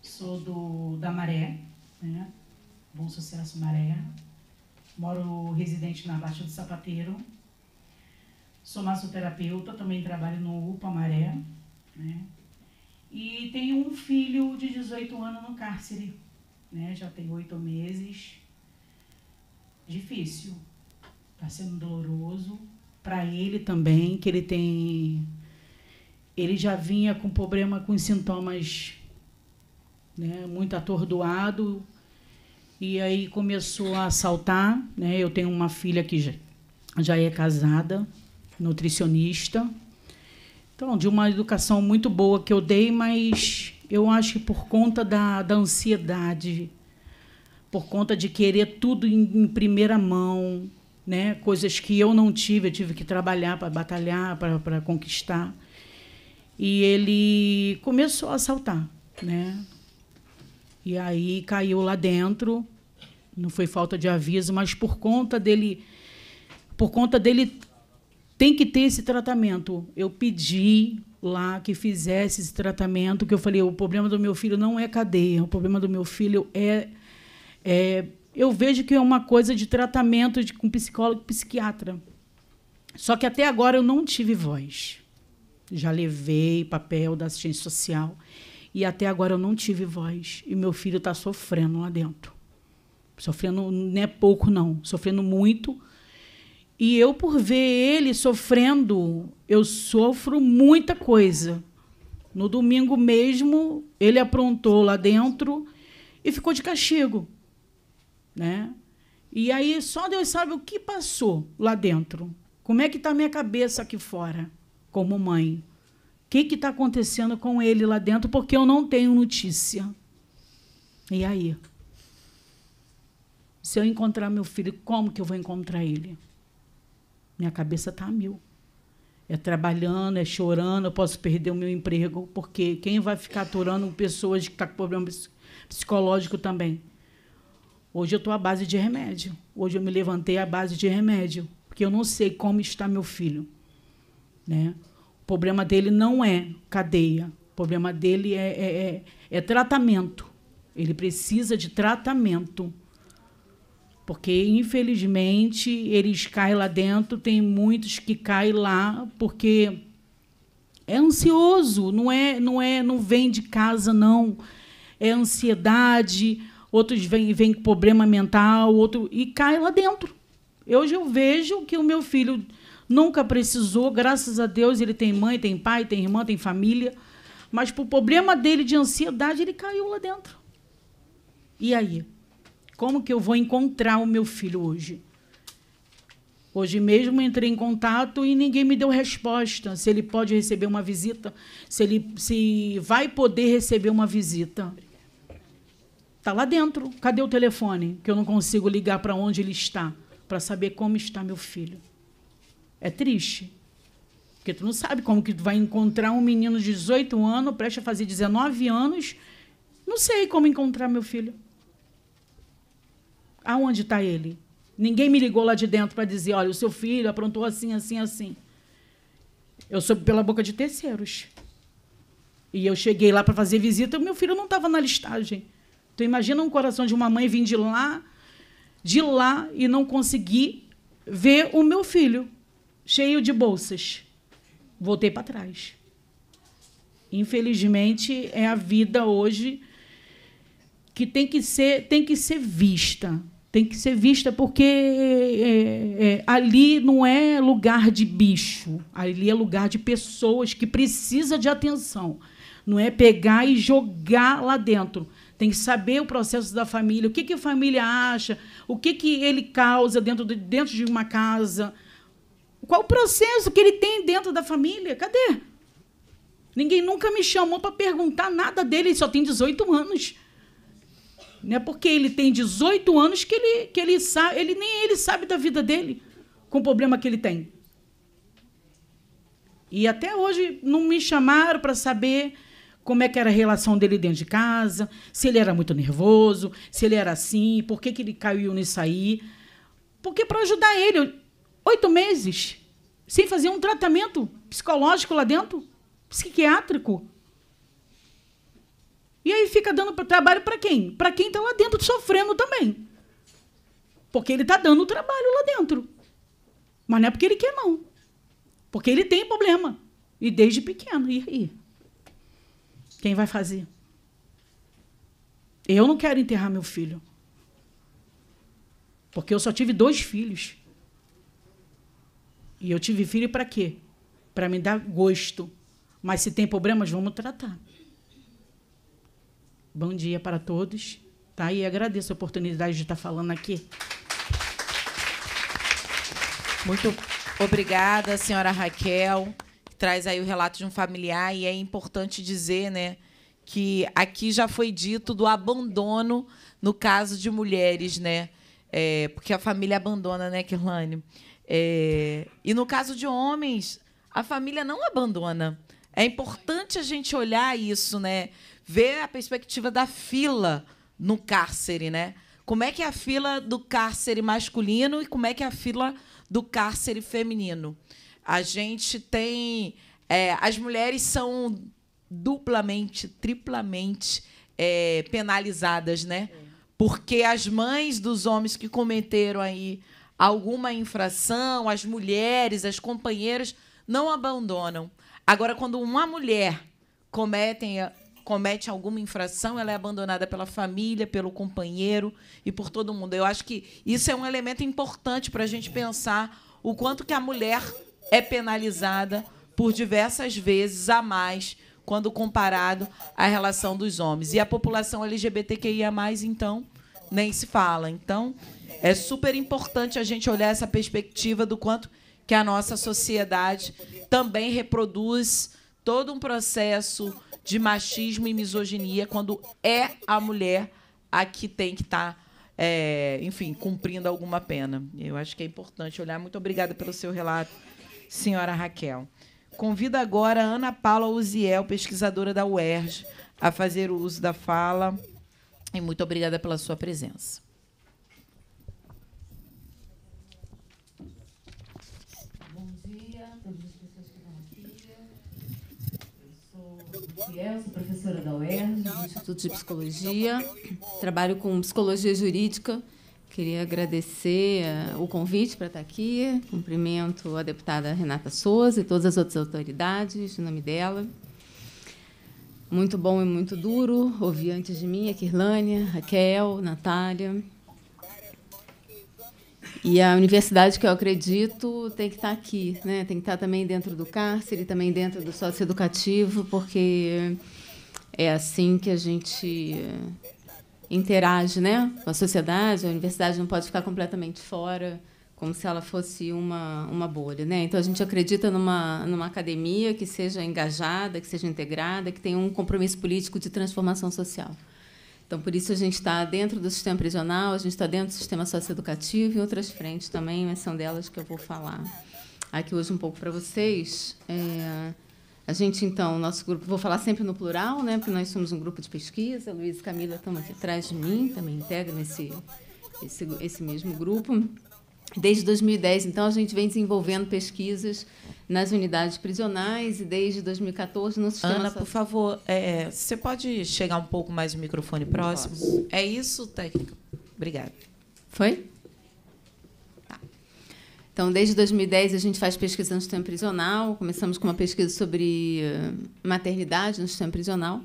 D: sou do, da Maré, né? Bom Sucesso Maré. Moro residente na Baixa do Sapateiro. Sou massoterapeuta, também trabalho no UPA Maré. Né? E tenho um filho de 18 anos no cárcere, né? já tem oito meses. Difícil, está sendo doloroso para ele também, que ele tem ele já vinha com problema com sintomas, né, muito atordoado. E aí começou a assaltar, né? Eu tenho uma filha que já, já é casada, nutricionista. Então, de uma educação muito boa que eu dei, mas eu acho que por conta da, da ansiedade, por conta de querer tudo em, em primeira mão, né? coisas que eu não tive, eu tive que trabalhar para batalhar, para conquistar. E ele começou a assaltar, né? E aí caiu lá dentro. Não foi falta de aviso, mas por conta dele, por conta dele tem que ter esse tratamento. Eu pedi lá que fizesse esse tratamento, que eu falei, o problema do meu filho não é cadeia, o problema do meu filho é, é eu vejo que é uma coisa de tratamento de, com psicólogo e psiquiatra. Só que até agora eu não tive voz já levei papel da assistência social e até agora eu não tive voz e meu filho está sofrendo lá dentro. Sofrendo não é pouco não, sofrendo muito. E eu por ver ele sofrendo, eu sofro muita coisa. No domingo mesmo, ele aprontou lá dentro e ficou de castigo, né? E aí só Deus sabe o que passou lá dentro. Como é que está a minha cabeça aqui fora? como mãe. O que está acontecendo com ele lá dentro? Porque eu não tenho notícia. E aí? Se eu encontrar meu filho, como que eu vou encontrar ele? Minha cabeça está a mil. É trabalhando, é chorando, eu posso perder o meu emprego, porque quem vai ficar aturando pessoas que estão tá com problema psicológico também? Hoje eu estou à base de remédio. Hoje eu me levantei à base de remédio, porque eu não sei como está meu filho. Né? O problema dele não é cadeia, o problema dele é, é, é, é tratamento. Ele precisa de tratamento. Porque, infelizmente, eles caem lá dentro, tem muitos que caem lá porque é ansioso, não é, não é, não vem de casa não. É ansiedade, outros vêm com problema mental, outro e cai lá dentro. Hoje eu vejo que o meu filho nunca precisou, graças a Deus, ele tem mãe, tem pai, tem irmã, tem família. Mas por problema dele de ansiedade, ele caiu lá dentro. E aí? Como que eu vou encontrar o meu filho hoje? Hoje mesmo entrei em contato e ninguém me deu resposta se ele pode receber uma visita, se ele se vai poder receber uma visita. Está lá dentro. Cadê o telefone? Que eu não consigo ligar para onde ele está, para saber como está meu filho. É triste. Porque tu não sabe como que tu vai encontrar um menino de 18 anos, preste a fazer 19 anos. Não sei como encontrar meu filho. Aonde está ele? Ninguém me ligou lá de dentro para dizer, olha, o seu filho aprontou assim, assim, assim. Eu soube pela boca de terceiros. E eu cheguei lá para fazer visita, meu filho não estava na listagem. Então imagina um coração de uma mãe vir de lá, de lá e não conseguir ver o meu filho cheio de bolsas. Voltei para trás. Infelizmente, é a vida hoje que tem que ser, tem que ser vista. Tem que ser vista porque é, é, ali não é lugar de bicho, ali é lugar de pessoas que precisa de atenção. Não é pegar e jogar lá dentro. Tem que saber o processo da família, o que, que a família acha, o que, que ele causa dentro de, dentro de uma casa qual o processo que ele tem dentro da família? Cadê? Ninguém nunca me chamou para perguntar nada dele, ele só tem 18 anos. Não é porque ele tem 18 anos que ele, que ele sabe, ele nem ele sabe da vida dele, com o problema que ele tem. E até hoje não me chamaram para saber como é que era a relação dele dentro de casa, se ele era muito nervoso, se ele era assim, por que, que ele caiu nisso aí. Porque para ajudar ele, Oito meses sem fazer um tratamento psicológico lá dentro, psiquiátrico. E aí fica dando trabalho para quem? Para quem está lá dentro sofrendo também. Porque ele está dando trabalho lá dentro. Mas não é porque ele quer, não. Porque ele tem problema. E desde pequeno. E aí? Quem vai fazer? Eu não quero enterrar meu filho. Porque eu só tive dois filhos. E eu tive filho para quê? Para me dar gosto. Mas se tem problemas, vamos tratar. Bom dia para todos. Tá? E agradeço a oportunidade de estar falando aqui.
A: Muito obrigada, senhora Raquel, que traz aí o relato de um familiar. E é importante dizer né, que aqui já foi dito do abandono no caso de mulheres, né? É, porque a família abandona, né, Kirlane? É, e no caso de homens, a família não abandona. É importante a gente olhar isso, né? Ver a perspectiva da fila no cárcere, né? Como é que é a fila do cárcere masculino e como é que é a fila do cárcere feminino? A gente tem. É, as mulheres são duplamente, triplamente é, penalizadas, né? Porque as mães dos homens que cometeram aí alguma infração, as mulheres, as companheiras não abandonam. Agora, quando uma mulher comete eh, comete alguma infração, ela é abandonada pela família, pelo companheiro e por todo mundo. Eu acho que isso é um elemento importante para a gente pensar o quanto que a mulher é penalizada por diversas vezes a mais quando comparado à relação dos homens. E a população LGBTQIA+, então, nem se fala. Então, é super importante a gente olhar essa perspectiva do quanto que a nossa sociedade também reproduz todo um processo de machismo e misoginia quando é a mulher a que tem que estar, tá, é, enfim, cumprindo alguma pena. Eu acho que é importante olhar. Muito obrigada pelo seu relato, senhora Raquel. Convido agora a Ana Paula Uziel, pesquisadora da UERJ, a fazer o uso da fala. E muito obrigada pela sua presença.
E: Maciel, sou professora da UERJ, do Instituto de Psicologia. Trabalho com psicologia jurídica. Queria agradecer eh, o convite para estar tá aqui. Cumprimento a deputada Renata Souza e todas as outras autoridades, em nome dela. Muito bom e muito duro ouvir antes de mim a Kirlânia, Raquel, Natália, e a universidade que eu acredito tem que estar tá aqui, né? tem que estar tá também dentro do cárcere, também dentro do sócio-educativo, porque é assim que a gente interage né? com a sociedade. A universidade não pode ficar completamente fora, como se ela fosse uma, uma bolha. Né? Então, a gente acredita numa, numa academia que seja engajada, que seja integrada, que tenha um compromisso político de transformação social. Então, por isso, a gente está dentro do sistema prisional, a gente está dentro do sistema socioeducativo e outras frentes também, mas são delas que eu vou falar aqui hoje um pouco para vocês. É, a gente, então, nosso grupo, vou falar sempre no plural, né, porque nós somos um grupo de pesquisa, Luiz e Camila estão aqui atrás de mim, também integram esse, esse, esse mesmo grupo. Desde 2010, então, a gente vem desenvolvendo pesquisas nas unidades prisionais e desde 2014 no sistema. Ana, por
A: favor, é, é, você pode chegar um pouco mais
E: o microfone próximo? Posso. É isso, técnico. Obrigada. Foi? Tá. Então, desde 2010, a gente faz pesquisa no sistema prisional. Começamos com uma pesquisa sobre eh, maternidade no sistema prisional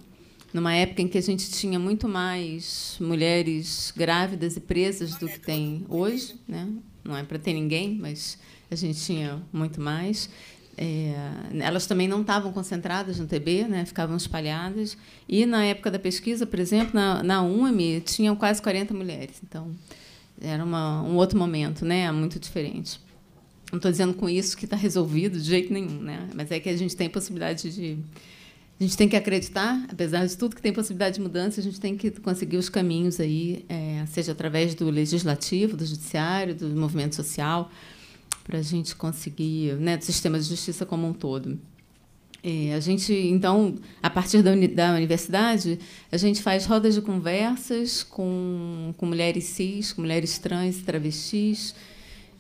E: numa época em que a gente tinha muito mais mulheres grávidas e presas do que tem hoje, né? não é para ter ninguém, mas a gente tinha muito mais. É, elas também não estavam concentradas no TB, né? ficavam espalhadas. E na época da pesquisa, por exemplo, na, na UME, tinham quase 40 mulheres. Então, era uma, um outro momento, né? muito diferente. Não estou dizendo com isso que está resolvido de jeito nenhum, né? mas é que a gente tem possibilidade de a gente tem que acreditar, apesar de tudo que tem possibilidade de mudança, a gente tem que conseguir os caminhos aí, é, seja através do legislativo, do judiciário, do movimento social, para a gente conseguir, né, do sistema de justiça como um todo. É, a gente, então, a partir da, uni da, universidade, a gente faz rodas de conversas com, com mulheres cis, com mulheres trans, travestis,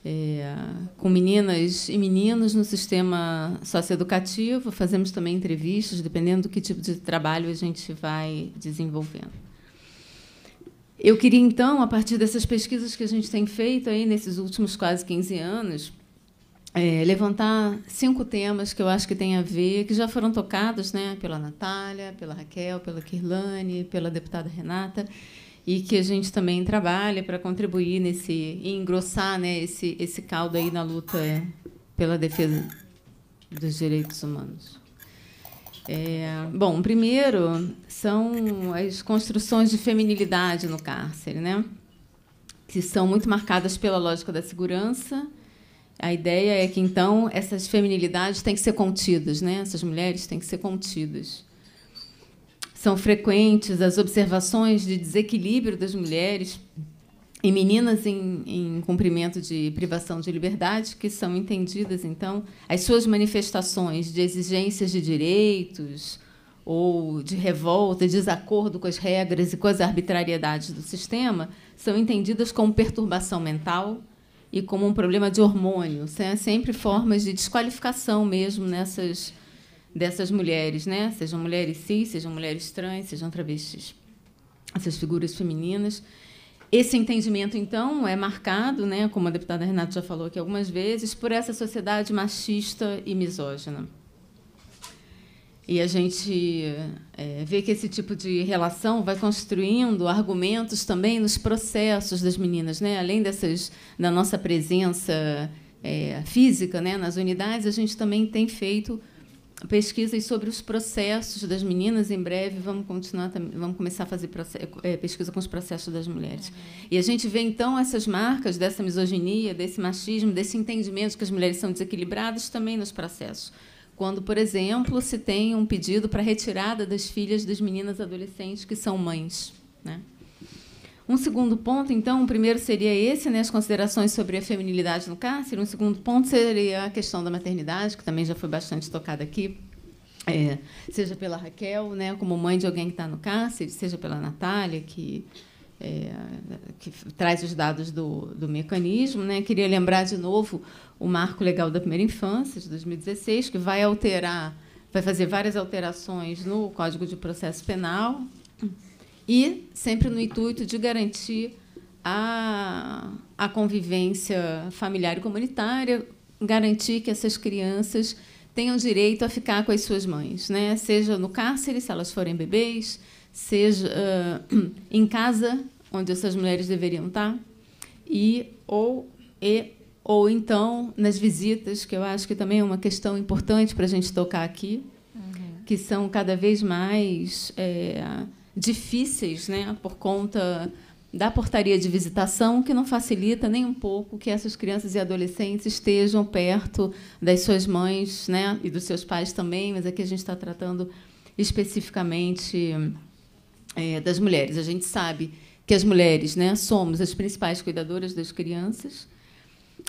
E: é, com meninas e meninos no sistema socioeducativo. Fazemos também entrevistas, dependendo do que tipo de trabalho a gente vai desenvolvendo. Eu queria, então, a partir dessas pesquisas que a gente tem feito aí nesses últimos quase 15 anos, é, levantar cinco temas que eu acho que têm a ver, que já foram tocados né, pela Natália, pela Raquel, pela Kirlane, pela deputada Renata, e que a gente também trabalha para contribuir nesse e engrossar né, esse, esse caldo aí na luta é, pela defesa dos direitos humanos. É, bom, primeiro são as construções de feminilidade no cárcere, né? que são muito marcadas pela lógica da segurança. A ideia é que, então, essas feminilidades têm que ser contidas, né? essas mulheres têm que ser contidas. São frequentes as observações de desequilíbrio das mulheres e meninas em, em, cumprimento de privação de liberdade, que são entendidas, então, as suas manifestações de exigências de direitos ou de revolta, desacordo com as regras e com as arbitrariedades do sistema, são entendidas como perturbação mental e como um problema de hormônio. É sempre formas de desqualificação mesmo nessas dessas mulheres, né? Sejam mulheres cis, sejam mulheres trans, sejam travestis, essas figuras femininas. Esse entendimento, então, é marcado, né, como a deputada Renata já falou aqui algumas vezes, por essa sociedade machista e misógina. E a gente é, vê que esse tipo de relação vai construindo argumentos também nos processos das meninas, né? Além dessas da nossa presença é, física, né, nas unidades, a gente também tem feito pesquisas sobre os processos das meninas. Em breve vamos continuar, vamos começar a fazer é, pesquisa com os processos das mulheres. E a gente vê então essas marcas dessa misoginia, desse machismo, desse entendimento que as mulheres são desequilibradas também nos processos. Quando, por exemplo, se tem um pedido para retirada das filhas das meninas adolescentes que são mães, né? Um segundo ponto, então, o primeiro seria esse, né, as considerações sobre a feminilidade no cárcere. Um segundo ponto seria a questão da maternidade, que também já foi bastante tocada aqui, é, seja pela Raquel, né, como mãe de alguém que está no cárcere, seja pela Natália, que, é, que traz os dados do, do mecanismo. Né. Queria lembrar de novo o Marco Legal da Primeira Infância, de 2016, que vai alterar, vai fazer várias alterações no Código de Processo Penal e sempre no intuito de garantir a, a convivência familiar e comunitária, garantir que essas crianças tenham direito a ficar com as suas mães, né? seja no cárcere, se elas forem bebês, seja uh, em casa, onde essas mulheres deveriam estar, e ou, e, ou então nas visitas, que eu acho que também é uma questão importante para a gente tocar aqui, uhum. que são cada vez mais. É, difíceis, né, por conta da portaria de visitação, que não facilita nem um pouco que essas crianças e adolescentes estejam perto das suas mães né, e dos seus pais também, mas aqui a gente está tratando especificamente é, das mulheres. A gente sabe que as mulheres né, somos as principais cuidadoras das crianças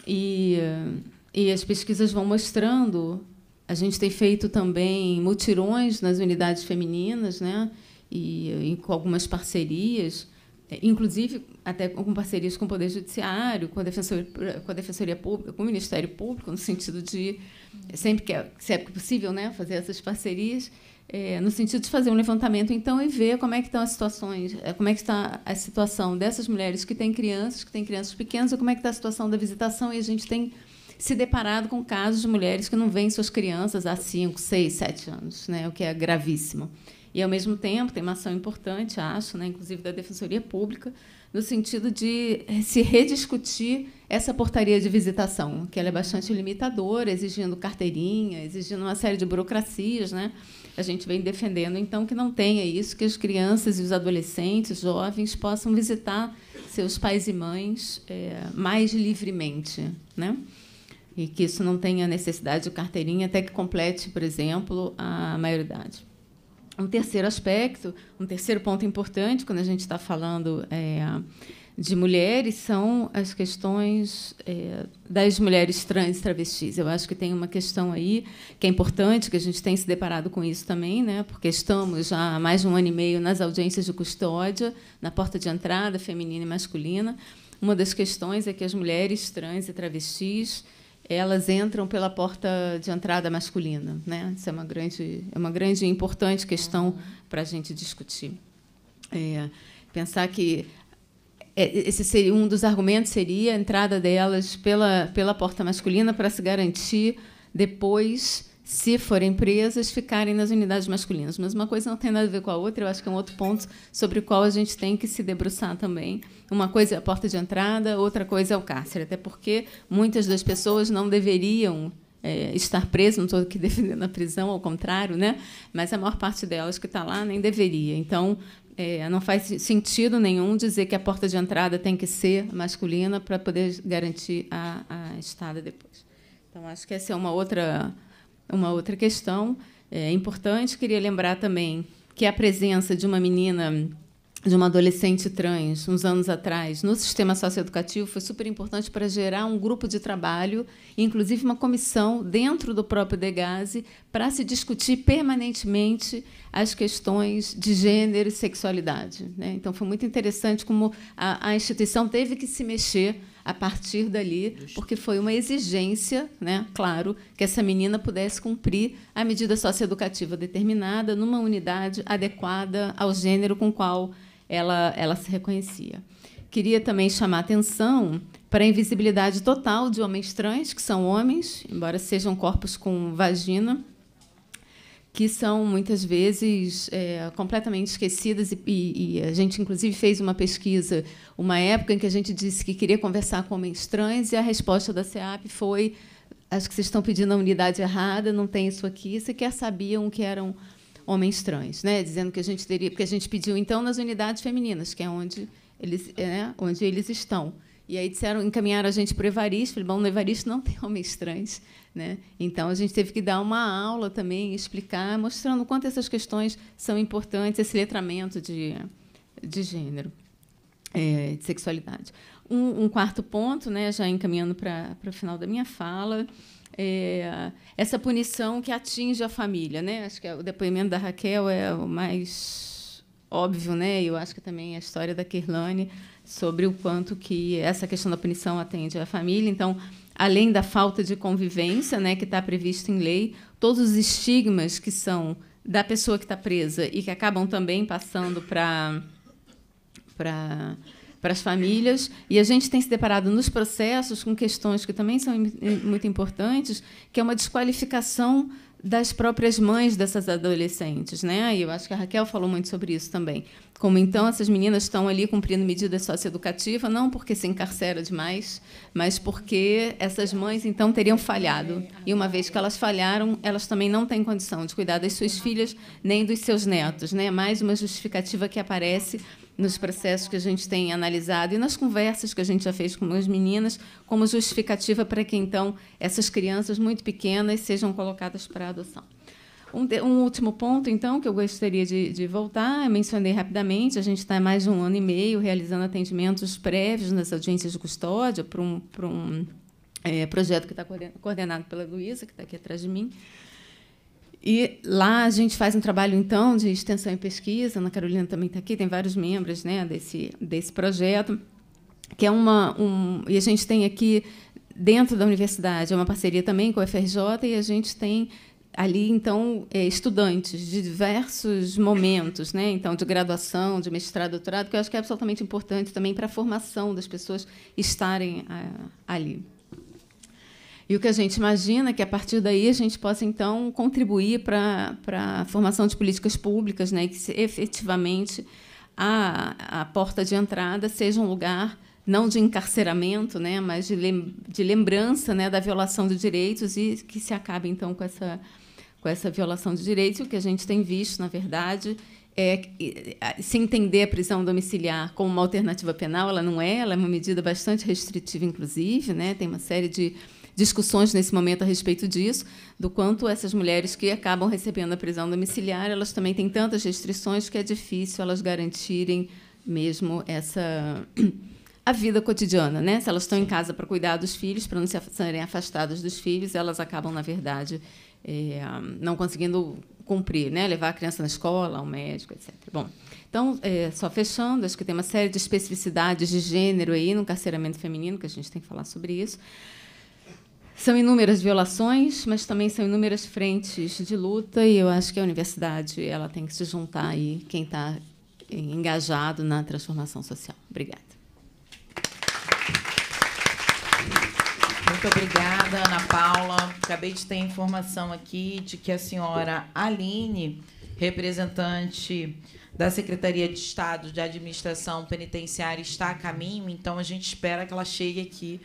E: e, e as pesquisas vão mostrando. A gente tem feito também mutirões nas unidades femininas, né? e, com algumas parcerias, é, inclusive até com parcerias com o Poder Judiciário, com a Defensoria, com a Defensoria Pública, com o Ministério Público, no sentido de, é, sempre que é, sempre é possível, né, fazer essas parcerias, é, no sentido de fazer um levantamento, então, e ver como é que estão as situações, como é que está a situação dessas mulheres que têm crianças, que têm crianças pequenas, e como é que está a situação da visitação, e a gente tem se deparado com casos de mulheres que não vêm suas crianças há 5, 6, 7 anos, né, o que é gravíssimo. E, ao mesmo tempo, tem uma ação importante, acho, né, inclusive da Defensoria Pública, no sentido de eh, se rediscutir essa portaria de visitação, que ela é bastante limitadora, exigindo carteirinha, exigindo uma série de burocracias. Né? A gente vem defendendo, então, que não tenha isso, que as crianças e os adolescentes, jovens, possam visitar seus pais e mães é, mais livremente. Né? E que isso não tenha necessidade de carteirinha até que complete, por exemplo, a maioridade. Um terceiro aspecto, um terceiro ponto importante quando a gente está falando é, de mulheres são as questões é, das mulheres trans e travestis. Eu acho que tem uma questão aí que é importante, que a gente tem se deparado com isso também, né? porque estamos já há mais de um ano e meio nas audiências de custódia, na porta de entrada feminina e masculina. Uma das questões é que as mulheres trans e travestis elas entram pela porta de entrada masculina. Né? Isso é uma grande, é uma grande e importante questão para a gente discutir. É, pensar que é, esse seria um dos argumentos seria a entrada delas pela, pela porta masculina para se garantir depois se forem presas, ficarem nas unidades masculinas. Mas uma coisa não tem nada a ver com a outra, eu acho que é um outro ponto sobre o qual a gente tem que se debruçar também. Uma coisa é a porta de entrada, outra coisa é o cárcere, até porque muitas das pessoas não deveriam é, estar presas, não estou aqui defendendo a prisão, ao contrário, né? mas a maior parte delas que está lá nem deveria. Então, é, não faz sentido nenhum dizer que a porta de entrada tem que ser masculina para poder garantir a, a estada depois. Então, acho que essa é uma outra uma outra questão é, é, importante. Queria lembrar também que a presença de uma menina, de uma adolescente trans, uns anos atrás, no sistema socioeducativo foi super importante para gerar um grupo de trabalho, inclusive uma comissão dentro do próprio DEGASE, para se discutir permanentemente as questões de gênero e sexualidade. Né? Então, foi muito interessante como a, a instituição teve que se mexer a partir dali, porque foi uma exigência, né, claro, que essa menina pudesse cumprir a medida socioeducativa determinada numa unidade adequada ao gênero com qual ela, ela se reconhecia. Queria também chamar atenção para a invisibilidade total de homens trans, que são homens, embora sejam corpos com vagina, que são muitas vezes é, completamente esquecidas e, e, e, a gente inclusive fez uma pesquisa uma época em que a gente disse que queria conversar com homens trans e a resposta da CEAP foi acho que vocês estão pedindo a unidade errada não tem isso aqui sequer é sabiam que eram homens trans né dizendo que a gente teria porque a gente pediu então nas unidades femininas que é onde eles é, onde eles estão e aí disseram, encaminharam a gente para o Evaristo. Falei, bom, no Evaristo não tem homens trans. Né? Então, a gente teve que dar uma aula também, explicar, mostrando o quanto essas questões são importantes, esse letramento de, de gênero, é, de sexualidade. Um, um, quarto ponto, né, já encaminhando para o final da minha fala, é essa punição que atinge a família. Né? Acho que é o depoimento da Raquel é o mais óbvio, né? eu acho que também é a história da Kirlane sobre o quanto que essa questão da punição atende à família. Então, além da falta de convivência, né, que está previsto em lei, todos os estigmas que são da pessoa que está presa e que acabam também passando para para para as famílias e a gente tem se deparado nos processos com questões que também são muito importantes, que é uma desqualificação das próprias mães dessas adolescentes, né? E eu acho que a Raquel falou muito sobre isso também. Como então essas meninas estão ali cumprindo medidas socioeducativas, não porque se encarcera demais, mas porque essas mães então teriam falhado. E uma vez que elas falharam, elas também não têm condição de cuidar das suas filhas nem dos seus netos, né? Mais uma justificativa que aparece nos processos que a gente tem analisado e nas conversas que a gente já fez com as meninas, como justificativa para que então essas crianças muito pequenas sejam colocadas para adoção. Um, um, último ponto, então, que eu gostaria de, de voltar, eu mencionei rapidamente, a gente está há mais de um ano e meio realizando atendimentos prévios nas audiências de custódia para um, um é, projeto que está coordenado pela Luísa, que está aqui atrás de mim, e lá a gente faz um trabalho, então, de extensão e pesquisa. A Ana Carolina também está aqui, tem vários membros né, desse, desse projeto. Que é uma, um, e a gente tem aqui, dentro da universidade, é uma parceria também com a FRJ, e a gente tem ali então é, estudantes de diversos momentos, né? Então de graduação, de mestrado, doutorado, que eu acho que é absolutamente importante também para a formação das pessoas estarem ah, ali. E o que a gente imagina é que a partir daí a gente possa então contribuir para a formação de políticas públicas, né, que efetivamente a, a porta de entrada seja um lugar não de encarceramento, né, mas de, lem de lembrança né, da violação de direitos e que se acabe então com essa, com essa violação de direitos. E o que a gente tem visto, na verdade, é se entender a prisão domiciliar como uma alternativa penal, ela não é, ela é uma medida bastante restritiva, inclusive, né, tem uma série de discussões nesse momento a respeito disso, do quanto essas mulheres que acabam recebendo a prisão domiciliar, elas também têm tantas restrições que é difícil elas garantirem mesmo essa a vida cotidiana, né? Se elas estão em casa para cuidar dos filhos, para não se serem afastadas dos filhos, elas acabam na verdade é, não conseguindo cumprir, né? Levar a criança na escola, ao médico, etc. Bom, então é, só fechando, acho que tem uma série de especificidades de gênero aí no carceramento feminino que a gente tem que falar sobre isso. São inúmeras violações, mas também são inúmeras frentes de luta e eu acho que a universidade ela tem que se juntar aí quem está engajado na transformação social. Obrigada.
A: Muito obrigada, Ana Paula. Acabei de ter informação aqui de que a senhora Aline, representante da Secretaria de Estado de Administração Penitenciária, está a caminho, então a gente espera que ela chegue aqui,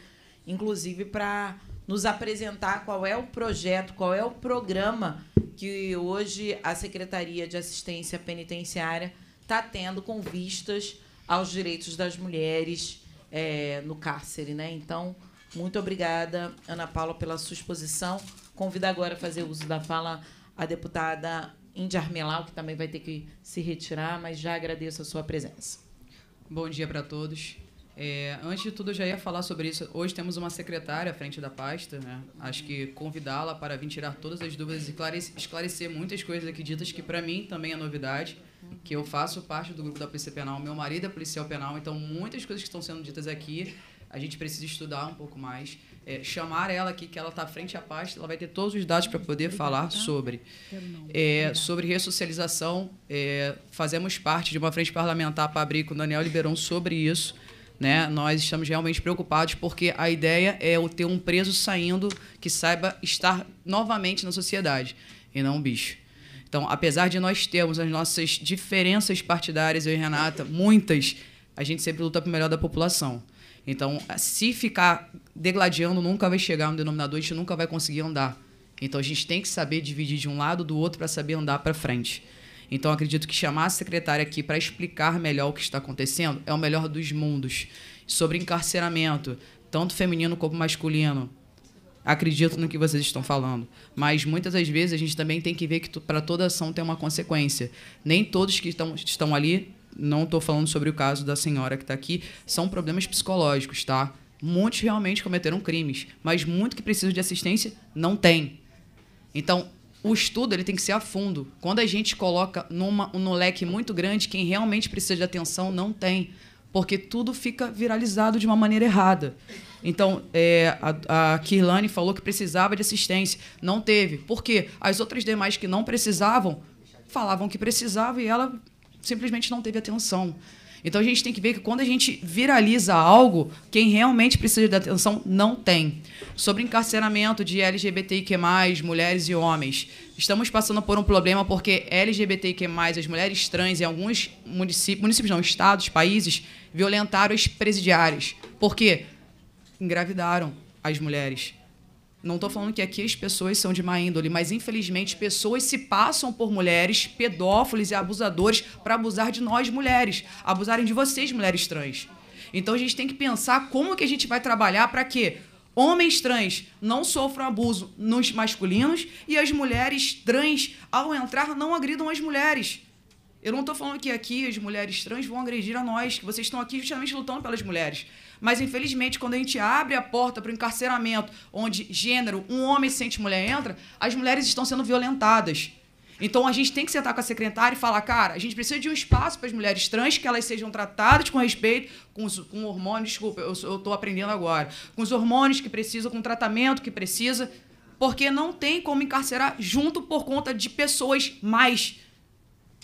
A: inclusive para nos apresentar qual é o projeto, qual é o programa que hoje a Secretaria de Assistência Penitenciária está tendo com vistas aos direitos das mulheres é, no cárcere. Né? Então, muito obrigada, Ana Paula, pela sua exposição. Convido agora a fazer uso da fala a deputada Índia Armelau, que também vai ter que se retirar, mas já agradeço a sua presença. Bom dia para todos. É, antes de tudo, eu já ia falar sobre isso. Hoje temos uma
F: secretária à frente da pasta, né? Acho que convidá-la para vir tirar todas as dúvidas e esclarecer muitas coisas aqui ditas que, para mim, também é novidade, que eu faço parte do grupo da Polícia Penal, meu marido é policial penal, então muitas coisas que estão sendo ditas aqui, a gente precisa estudar um pouco mais. É, chamar ela aqui, que ela está frente à pasta, ela vai ter todos os dados para poder falar sobre. É, sobre ressocialização, é, fazemos parte de uma frente parlamentar para abrir com o Daniel Liberon sobre isso né? Nós estamos realmente preocupados porque a ideia é o ter um preso saindo que saiba estar novamente na sociedade e não um bicho. Então, apesar de nós termos as nossas diferenças partidárias, eu e Renata, muitas, a gente sempre luta pelo melhor da população. Então, se ficar degladiando, nunca vai chegar no denominador, a gente nunca vai conseguir andar. Então, a gente tem que saber dividir de um lado do outro para saber andar para frente. Então acredito que chamar a secretária aqui para explicar melhor o que está acontecendo é o melhor dos mundos. Sobre encarceramento, tanto feminino como masculino. Acredito no que vocês estão falando, mas muitas das vezes a gente também tem que ver que para toda ação tem uma consequência. Nem todos que estão, estão ali, não estou falando sobre o caso da senhora que está aqui, são problemas psicológicos, tá? Muitos realmente cometeram crimes, mas muito que precisam de assistência não tem. Então, o estudo ele tem que ser a fundo. Quando a gente coloca numa, num leque muito grande, quem realmente precisa de atenção não tem, porque tudo fica viralizado de uma maneira errada. Então, é, a, a Kirlane falou que precisava de assistência, não teve. Por quê? As outras demais que não precisavam falavam que precisava e ela simplesmente não teve atenção. Então a gente tem que ver que quando a gente viraliza algo, quem realmente precisa de atenção não tem. Sobre encarceramento de LGBTIQ, mulheres e homens. Estamos passando por um problema porque LGBTIQ, as mulheres trans em alguns municípios, municípios não, estados, países, violentaram os presidiários Por quê? Engravidaram as mulheres. Não estou falando que aqui as pessoas são de má índole, mas infelizmente pessoas se passam por mulheres, pedófilos e abusadores, para abusar de nós mulheres, abusarem de vocês mulheres trans. Então a gente tem que pensar como que a gente vai trabalhar para que homens trans não sofram abuso nos masculinos e as mulheres trans, ao entrar, não agridam as mulheres. Eu não estou falando que aqui as mulheres trans vão agredir a nós, que vocês estão aqui justamente lutando pelas mulheres. Mas, infelizmente, quando a gente abre a porta para o encarceramento, onde gênero, um homem sente mulher entra, as mulheres estão sendo violentadas. Então a gente tem que sentar com a secretária e falar, cara, a gente precisa de um espaço para as mulheres trans que elas sejam tratadas com respeito, com, os, com hormônios, desculpa, eu estou aprendendo agora, com os hormônios que precisam, com o tratamento que precisa, porque não tem como encarcerar junto por conta de pessoas mais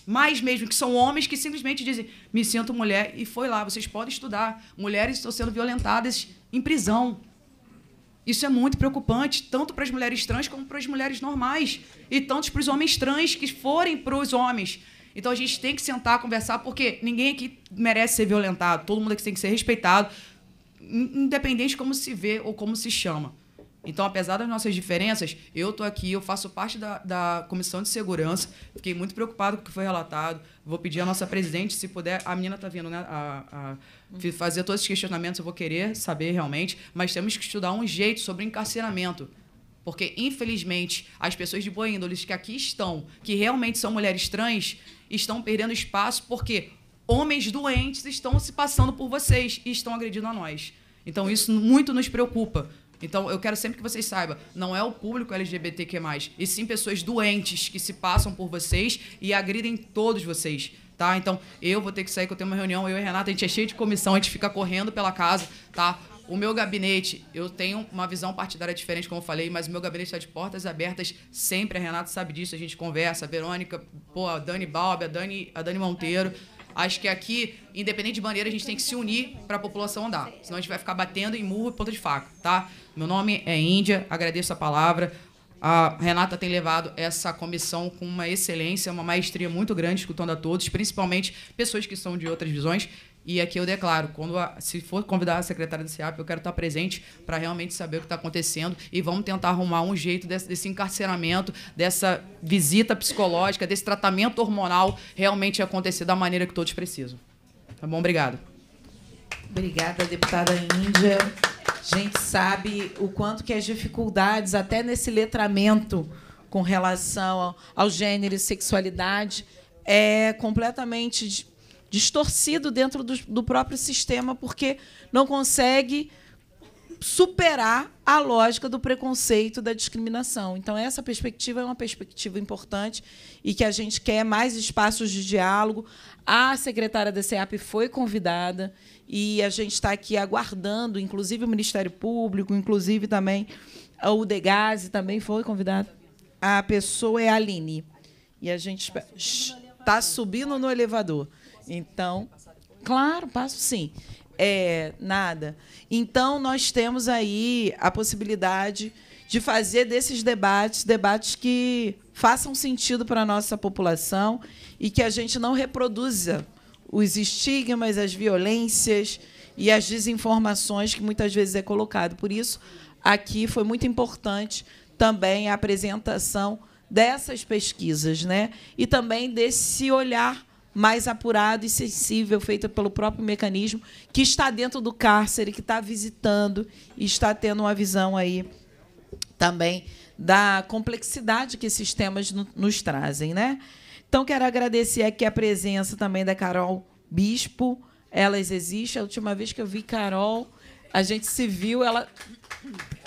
F: mais mesmo, que são homens que simplesmente dizem: me sinto mulher e foi lá. Vocês podem estudar. Mulheres estão sendo violentadas em prisão. Isso é muito preocupante, tanto para as mulheres trans como para as mulheres normais. E tanto para os homens trans que forem para os homens. Então a gente tem que sentar, conversar, porque ninguém aqui merece ser violentado. Todo mundo aqui tem que ser respeitado, independente de como se vê ou como se chama. Então, apesar das nossas diferenças, eu estou aqui, eu faço parte da, da comissão de segurança, fiquei muito preocupado com o que foi relatado. Vou pedir à nossa presidente, se puder, a menina está vindo, né? A, a, fazer todos os questionamentos, eu vou querer saber realmente, mas temos que estudar um jeito sobre encarceramento. Porque, infelizmente, as pessoas de boa índole que aqui estão, que realmente são mulheres trans, estão perdendo espaço porque homens doentes estão se passando por vocês e estão agredindo a nós. Então, isso muito nos preocupa, então eu quero sempre que vocês saibam, não é o público LGBTQ+, e sim pessoas doentes que se passam por vocês e agridem todos vocês. Tá? Então, eu vou ter que sair, que eu tenho uma reunião. Eu e Renata, a gente é cheio de comissão, a gente fica correndo pela casa, tá? O meu gabinete, eu tenho uma visão partidária diferente, como eu falei, mas o meu gabinete está de portas abertas sempre. A Renata sabe disso, a gente conversa. A Verônica, pô, a Dani Balbi, a Dani, a Dani Monteiro. Acho que aqui, independente de bandeira, a gente tem que se unir para a população andar. Senão a gente vai ficar batendo em murro e ponta de faca, tá? Meu nome é Índia, agradeço a palavra. A Renata tem levado essa comissão com uma excelência, uma maestria muito grande, escutando a todos, principalmente pessoas que são de outras visões. E aqui eu declaro, quando a, se for convidar a secretária do CIAP, eu quero estar presente para realmente saber o que está acontecendo e vamos tentar arrumar um jeito desse, desse, encarceramento, dessa visita psicológica, desse tratamento hormonal realmente acontecer da maneira que todos precisam. Tá
A: bom? Obrigado. Obrigada, deputada Índia. A gente sabe o quanto que as dificuldades, até nesse letramento com relação ao, ao gênero e sexualidade, é completamente distorcido dentro do, do próprio sistema, porque não consegue superar a lógica do preconceito da discriminação. Então essa perspectiva é uma perspectiva importante e que a gente quer mais espaços de diálogo. A secretária da CEAP foi convidada e a gente está aqui aguardando, inclusive o Ministério Público, inclusive também o Degase também foi convidado. A pessoa é a Aline. E a gente está subindo no elevador. Então, claro, passo sim. É, nada. Então, nós temos aí a possibilidade de fazer desses debates, debates que façam sentido para a nossa população e que a gente não reproduza os estigmas, as violências e as desinformações que muitas vezes é colocado. Por isso, aqui foi muito importante também a apresentação dessas pesquisas, né? E também desse olhar mais apurado e sensível, feita pelo próprio mecanismo, que está dentro do cárcere, que está visitando e está tendo uma visão aí também da complexidade que esses temas nos trazem. Né? Então, quero agradecer aqui a presença também da Carol Bispo. Elas existem. A última vez que eu vi Carol, a gente se viu, ela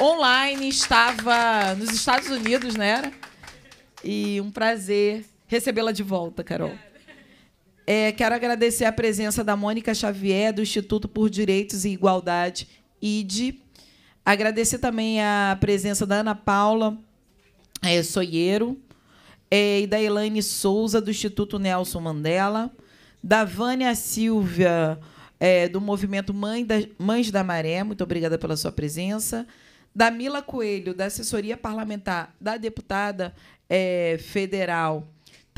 A: online estava nos Estados Unidos, não né? era? E um prazer recebê-la de volta, Carol. É, quero agradecer a presença da Mônica Xavier, do Instituto por Direitos e Igualdade, IDE. Agradecer também a presença da Ana Paula é, Soieiro é, e da Elaine Souza, do Instituto Nelson Mandela, da Vânia Silvia, é, do Movimento Mãe da, Mães da Maré, muito obrigada pela sua presença, da Mila Coelho, da Assessoria Parlamentar da Deputada é, Federal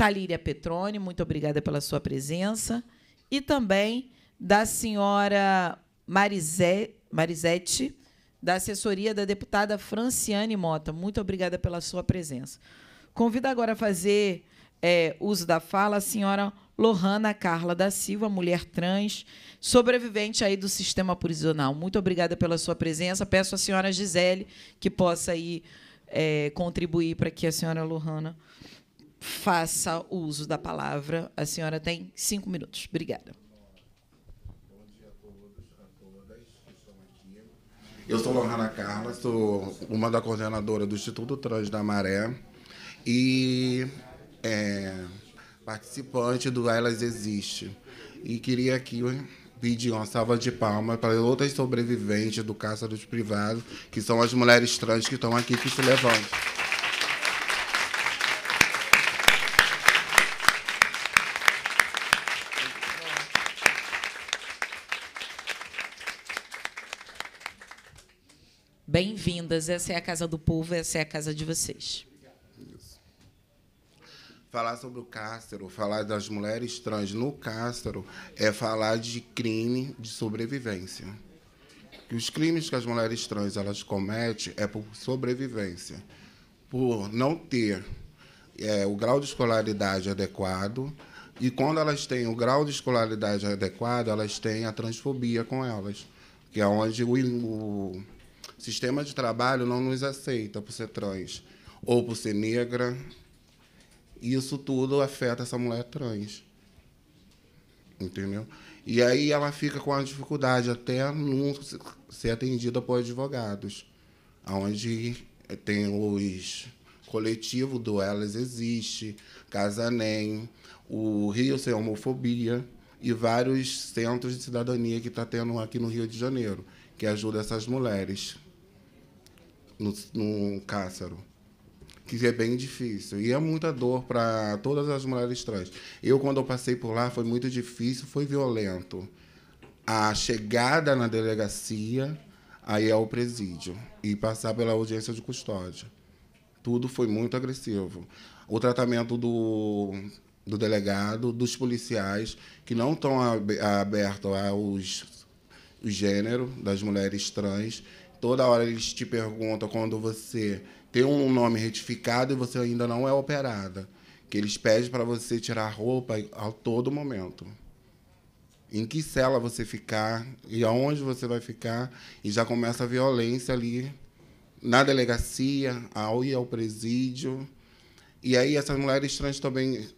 A: Talíria Petrone, muito obrigada pela sua presença. E também da senhora Marizé, Marizete, da assessoria da deputada Franciane Mota. Muito obrigada pela sua presença. Convido agora a fazer é, uso da fala a senhora Lohana Carla da Silva, mulher trans, sobrevivente aí do sistema prisional. Muito obrigada pela sua presença. Peço à senhora Gisele que possa aí é, contribuir para que a senhora Lohana faça o uso da palavra. A senhora tem cinco minutos. Obrigada.
B: Eu sou Lohana Carla,
G: sou uma da coordenadora do Instituto Trans da Maré e é, participante do Elas Existe. E queria aqui pedir uma salva de palmas para outras sobreviventes do caça dos privados, que são as mulheres trans que estão aqui, que se levantam.
A: Bem-vindas. Essa é a casa do povo, essa é a casa de vocês.
G: Falar sobre o cárcero, falar das mulheres trans no cárcero, é falar de crime de sobrevivência. Que os crimes que as mulheres trans elas cometem é por sobrevivência, por não ter é, o grau de escolaridade adequado. E quando elas têm o grau de escolaridade adequado, elas têm a transfobia com elas, que é onde o, o sistema de trabalho não nos aceita por ser trans ou por ser negra. Isso tudo afeta essa mulher trans. Entendeu? E aí ela fica com a dificuldade até não ser atendida por advogados, onde tem os coletivo do Elas Existe, Casanem, o Rio Sem Homofobia e vários centros de cidadania que está tendo aqui no Rio de Janeiro, que ajuda essas mulheres no, no Cássaro, que é bem difícil. E é muita dor para todas as mulheres trans. Eu, quando eu passei por lá, foi muito difícil, foi violento. A chegada na delegacia, aí ao é presídio, e passar pela audiência de custódia. Tudo foi muito agressivo. O tratamento do, do delegado, dos policiais, que não estão abertos aos o gênero das mulheres trans, Toda hora eles te perguntam quando você tem um nome retificado e você ainda não é operada. Que eles pedem para você tirar roupa a todo momento. Em que cela você ficar e aonde você vai ficar. E já começa a violência ali na delegacia, ao ir ao presídio. E aí essas mulheres trans também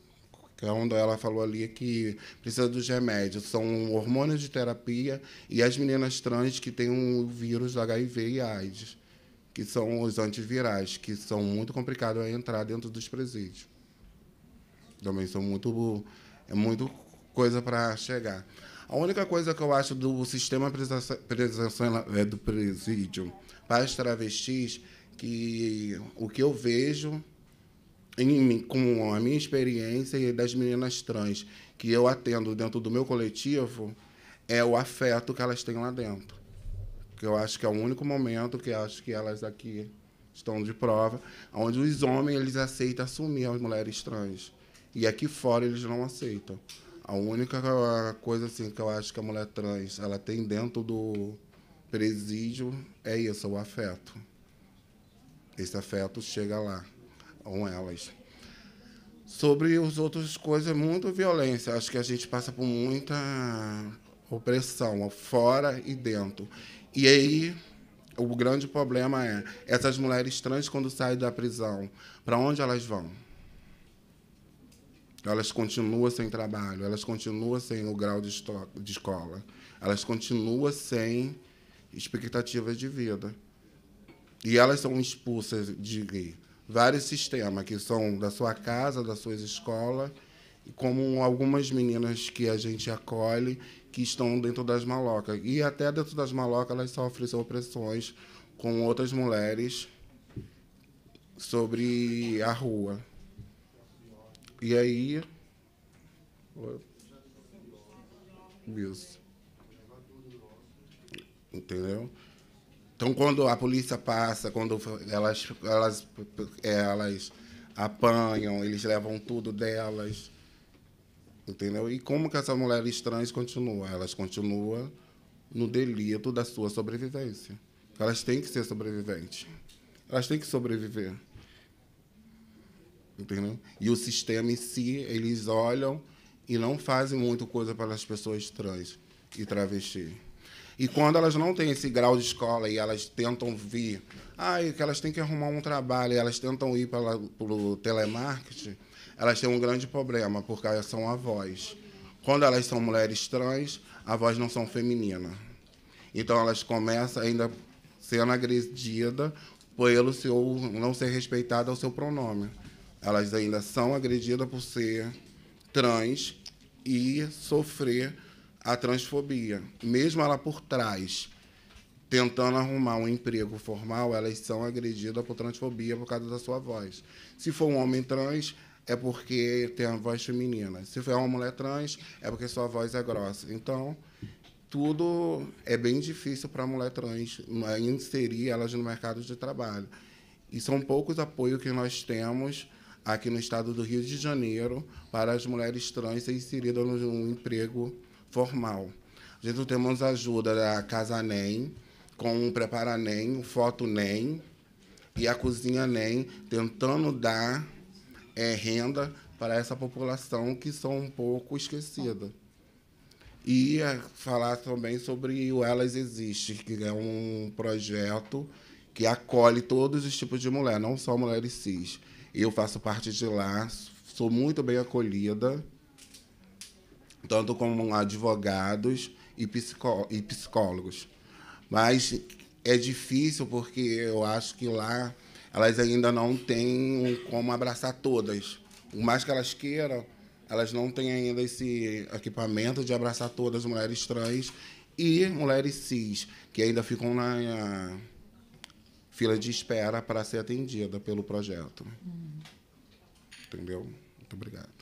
G: quando ela falou ali que precisa dos remédios, são hormônios de terapia e as meninas trans que têm o vírus HIV e AIDS, que são os antivirais, que são muito complicados a entrar dentro dos presídios. Também são muito é muito coisa para chegar. A única coisa que eu acho do sistema é do presídio para as travestis que o que eu vejo em, com a minha experiência e das meninas trans que eu atendo dentro do meu coletivo, é o afeto que elas têm lá dentro. Que eu acho que é o único momento que acho que elas aqui estão de prova, onde os homens eles aceitam assumir as mulheres trans. E aqui fora eles não aceitam. A única coisa assim que eu acho que a mulher trans ela tem dentro do presídio é isso, o afeto. Esse afeto chega lá ou elas. Sobre as outras coisas, é muito violência. Acho que a gente passa por muita opressão, fora e dentro. E aí, o grande problema é essas mulheres trans, quando saem da prisão, para onde elas vão? Elas continuam sem trabalho, elas continuam sem o grau de, de escola, elas continuam sem expectativas de vida. E elas são expulsas de vários sistemas que são da sua casa, da sua escola, como algumas meninas que a gente acolhe que estão dentro das malocas. E até dentro das malocas elas sofrem opressões com outras mulheres sobre a rua. E aí. Isso. Entendeu? Então, quando a polícia passa, quando elas, elas, é, elas apanham, eles levam tudo delas. Entendeu? E como que essas mulheres trans continuam? Elas continuam no delito da sua sobrevivência. Elas têm que ser sobreviventes. Elas têm que sobreviver. Entendeu? E o sistema em si, eles olham e não fazem muito coisa para as pessoas trans e travestis. E quando elas não têm esse grau de escola e elas tentam vir, ai, ah, é que elas têm que arrumar um trabalho, elas tentam ir para o telemarketing, elas têm um grande problema, porque elas são avós. Quando elas são mulheres trans, a voz não são feminina. Então elas começam ainda sendo agredidas pelo seu não ser respeitada o seu pronome. Elas ainda são agredidas por ser trans e sofrer a transfobia. Mesmo ela por trás, tentando arrumar um emprego formal, elas são agredidas por transfobia por causa da sua voz. Se for um homem trans, é porque tem a voz feminina. Se for uma mulher trans, é porque sua voz é grossa. Então, tudo é bem difícil para a mulher trans inserir elas no mercado de trabalho. E são poucos apoios que nós temos aqui no estado do Rio de Janeiro para as mulheres trans serem inseridas no emprego formal. A gente temos ajuda da Casa NEM, com o Prepara NEM, o Foto NEM e a Cozinha NEM, tentando dar é, renda para essa população que são um pouco esquecida. E eh, falar também sobre o Elas Existe, que é um projeto que acolhe todos os tipos de mulher, não só mulheres cis. Eu faço parte de lá, sou muito bem acolhida tanto como advogados e, psicó e psicólogos. Mas é difícil porque eu acho que lá elas ainda não têm como abraçar todas. Por mais que elas queiram, elas não têm ainda esse equipamento de abraçar todas as mulheres trans e mulheres cis, que ainda ficam na, na fila de espera para ser atendida pelo projeto. Hum. Entendeu? Muito obrigado.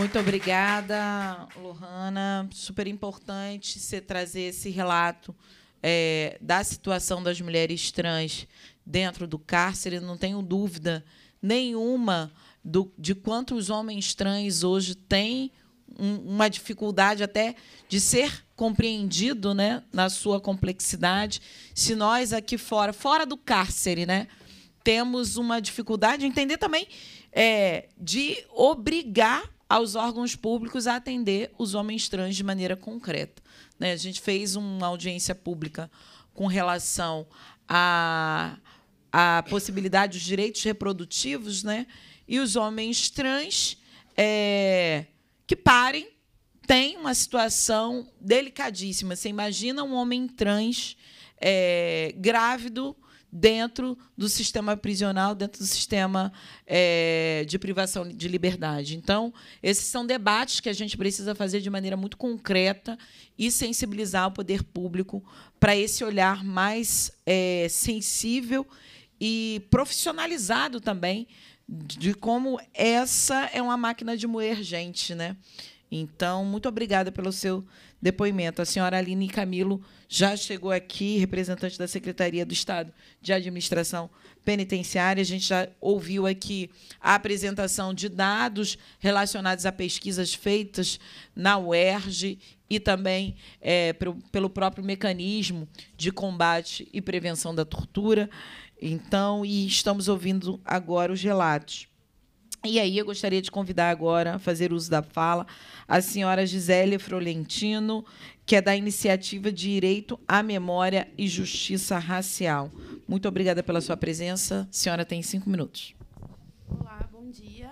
A: Muito obrigada, Lohana. Super importante você trazer esse relato é, da situação das mulheres trans dentro do cárcere. Não tenho dúvida nenhuma do, de quantos homens trans hoje têm um, uma dificuldade até de ser compreendido né, na sua complexidade. Se nós aqui fora, fora do cárcere, né, temos uma dificuldade de entender também é, de obrigar aos órgãos públicos a atender os homens trans de maneira concreta. Né? A gente fez uma audiência pública com relação à a possibilidade dos direitos reprodutivos, né? E os homens trans é, que parem têm uma situação delicadíssima. Você imagina um homem trans é, grávido dentro do sistema prisional, dentro do sistema é, de privação de liberdade. Então, esses são debates que a gente precisa fazer de maneira muito concreta e sensibilizar o poder público para esse olhar mais é, sensível e profissionalizado também de como essa é uma máquina de moer gente, né? Então, muito obrigada pelo seu depoimento. A senhora Aline Camilo já chegou aqui, representante da Secretaria do Estado de Administração Penitenciária. A gente já ouviu aqui a apresentação de dados relacionados a pesquisas feitas na UERJ e também é, pelo próprio mecanismo de combate e prevenção da tortura. Então, e estamos ouvindo agora os relatos. E aí eu gostaria de convidar agora, fazer uso da fala, a senhora Gisele Frolentino, que é da iniciativa Direito à Memória e Justiça Racial. Muito obrigada pela sua presença. A senhora tem cinco minutos.
H: Olá, bom dia.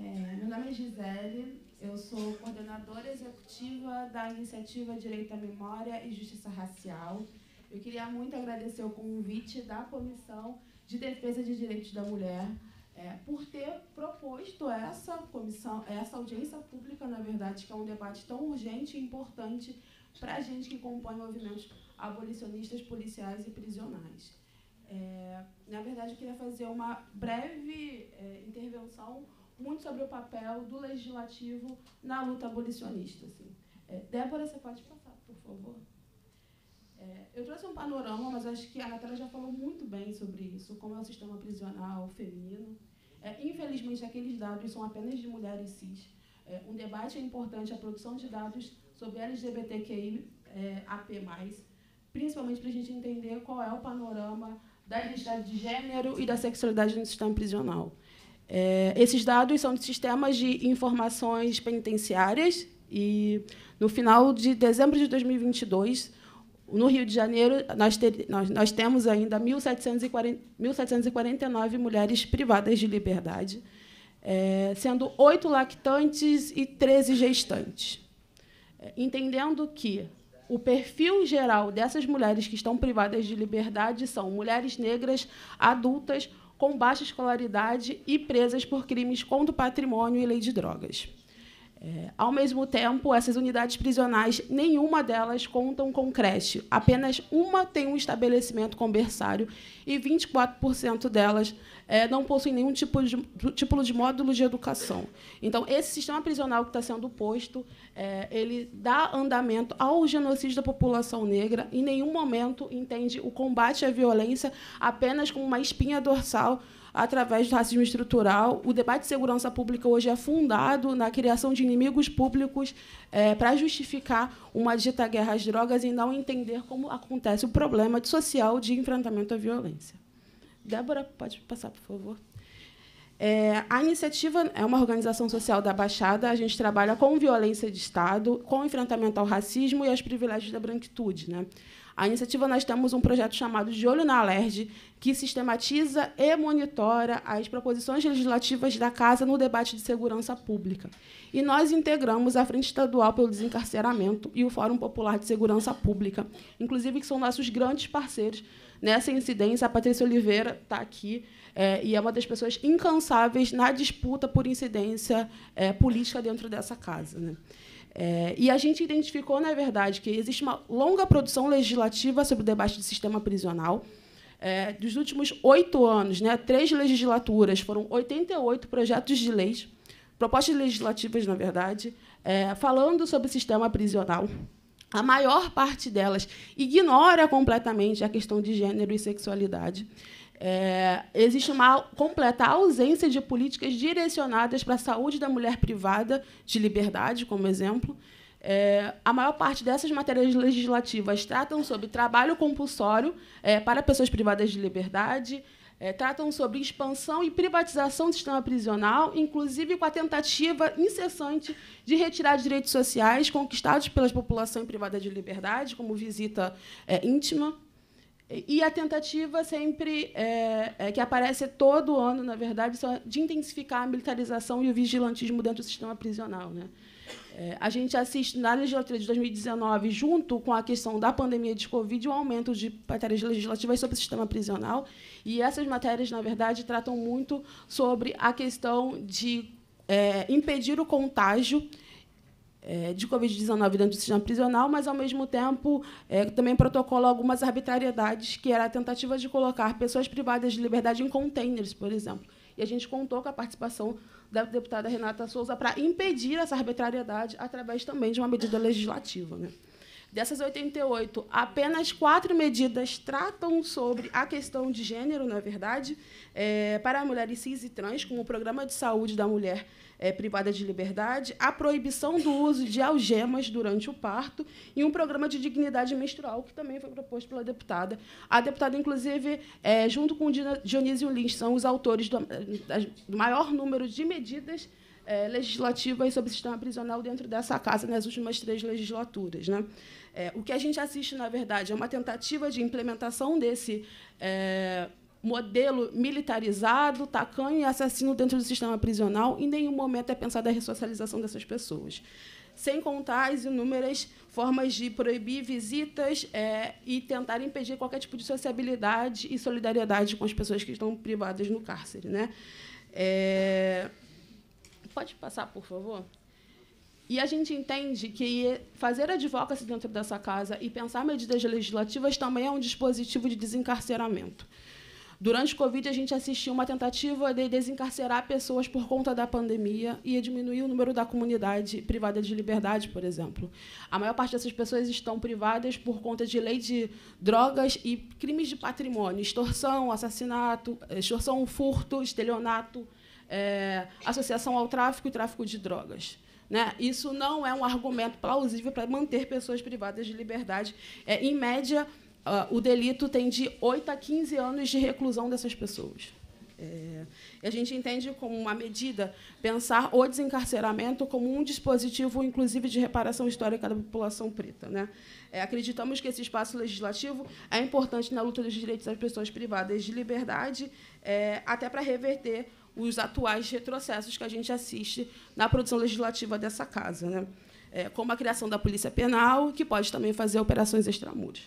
H: É, meu nome é Gisele, eu sou coordenadora executiva da iniciativa Direito à Memória e Justiça Racial. Eu queria muito agradecer o convite da Comissão de Defesa de Direitos da Mulher é, por ter proposto essa comissão, essa audiência pública, na verdade, que é um debate tão urgente e importante para a gente que compõe movimentos abolicionistas, policiais e prisionais. É, na verdade, eu queria fazer uma breve é, intervenção muito sobre o papel do legislativo na luta abolicionista. Assim. É, Débora, você pode passar, por favor? É, eu trouxe um panorama, mas acho que a Natália já falou muito bem sobre isso, como é o sistema prisional feminino. É, infelizmente, aqueles dados são apenas de mulheres cis. É, um debate é importante a produção de dados sobre LGBTQI é, AP+, principalmente para a gente entender qual é o panorama da identidade de gênero e da sexualidade no sistema prisional. É, esses dados são de sistemas de informações penitenciárias e, no final de dezembro de 2022, no Rio de Janeiro, nós, ter, nós, nós temos ainda 1.749 mulheres privadas de liberdade, é, sendo oito lactantes e 13 gestantes. É, entendendo que o perfil geral dessas mulheres que estão privadas de liberdade são mulheres negras, adultas, com baixa escolaridade e presas por crimes contra o patrimônio e lei de drogas. É, ao mesmo tempo, essas unidades prisionais, nenhuma delas contam com creche. Apenas uma tem um estabelecimento conversário e 24% delas é, não possuem nenhum tipo de, tipo de módulo de educação. Então, esse sistema prisional que está sendo posto, é, ele dá andamento ao genocídio da população negra. Em nenhum momento entende o combate à violência apenas como uma espinha dorsal através do racismo estrutural. O debate de segurança pública hoje é fundado na criação de inimigos públicos é, para justificar uma dita guerra às drogas e não entender como acontece o problema social de enfrentamento à violência. Débora, pode passar, por favor. É, a iniciativa é uma organização social da Baixada. A gente trabalha com violência de Estado, com enfrentamento ao racismo e aos privilégios da branquitude. Né? A iniciativa, nós temos um projeto chamado De Olho na Alerj, que sistematiza e monitora as proposições legislativas da Casa no debate de segurança pública. E nós integramos a Frente Estadual pelo Desencarceramento e o Fórum Popular de Segurança Pública, inclusive que são nossos grandes parceiros nessa incidência. A Patrícia Oliveira está aqui é, e é uma das pessoas incansáveis na disputa por incidência é, política dentro dessa casa. Né? É, e a gente identificou, na verdade, que existe uma longa produção legislativa sobre o debate do sistema prisional. É, dos últimos oito anos, né, três legislaturas, foram 88 projetos de leis, propostas legislativas, na verdade, é, falando sobre o sistema prisional. A maior parte delas ignora completamente a questão de gênero e sexualidade. É, existe uma completa ausência de políticas direcionadas para a saúde da mulher privada de liberdade, como exemplo. É, a maior parte dessas matérias legislativas tratam sobre trabalho compulsório é, para pessoas privadas de liberdade, é, tratam sobre expansão e privatização do sistema prisional, inclusive com a tentativa incessante de retirar direitos sociais conquistados pela população privada de liberdade, como visita é, íntima. E a tentativa sempre é, é, que aparece todo ano, na verdade, de intensificar a militarização e o vigilantismo dentro do sistema prisional. Né? É, a gente assiste, na legislatura de 2019, junto com a questão da pandemia de Covid, o um aumento de matérias legislativas sobre o sistema prisional. E essas matérias, na verdade, tratam muito sobre a questão de é, impedir o contágio é, de Covid-19 dentro do sistema prisional, mas, ao mesmo tempo, é, também protocolo algumas arbitrariedades, que era a tentativa de colocar pessoas privadas de liberdade em containers, por exemplo. E a gente contou com a participação da deputada Renata Souza para impedir essa arbitrariedade através também de uma medida legislativa. Né? Dessas 88, apenas quatro medidas tratam sobre a questão de gênero, na é verdade, é, para mulheres cis e trans, como o Programa de Saúde da Mulher é, privada de liberdade, a proibição do uso de algemas durante o parto e um programa de dignidade menstrual, que também foi proposto pela deputada. A deputada, inclusive, é, junto com Dionísio Lins, são os autores do, do maior número de medidas é, legislativas sobre o sistema prisional dentro dessa casa nas últimas três legislaturas. Né? É, o que a gente assiste, na verdade, é uma tentativa de implementação desse é, modelo militarizado, tacanho e assassino dentro do sistema prisional, em nenhum momento é pensada a ressocialização dessas pessoas. Sem contar as inúmeras formas de proibir visitas é, e tentar impedir qualquer tipo de sociabilidade e solidariedade com as pessoas que estão privadas no cárcere. Né? É... Pode passar, por favor? E a gente entende que fazer advocacy dentro dessa casa e pensar medidas legislativas também é um dispositivo de desencarceramento. Durante o Covid, a gente assistiu uma tentativa de desencarcerar pessoas por conta da pandemia e diminuir o número da comunidade privada de liberdade, por exemplo. A maior parte dessas pessoas estão privadas por conta de lei de drogas e crimes de patrimônio, extorsão, assassinato, extorsão, furto, estelionato, é, associação ao tráfico e tráfico de drogas. Né? Isso não é um argumento plausível para manter pessoas privadas de liberdade. É, em média, uh, o delito tem de 8 a 15 anos de reclusão dessas pessoas. É, a gente entende como uma medida pensar o desencarceramento como um dispositivo, inclusive, de reparação histórica da população preta. Né? É, acreditamos que esse espaço legislativo é importante na luta dos direitos das pessoas privadas de liberdade, é, até para reverter os atuais retrocessos que a gente assiste na produção legislativa dessa casa, né? É, como a criação da Polícia Penal, que pode também fazer operações extramuros.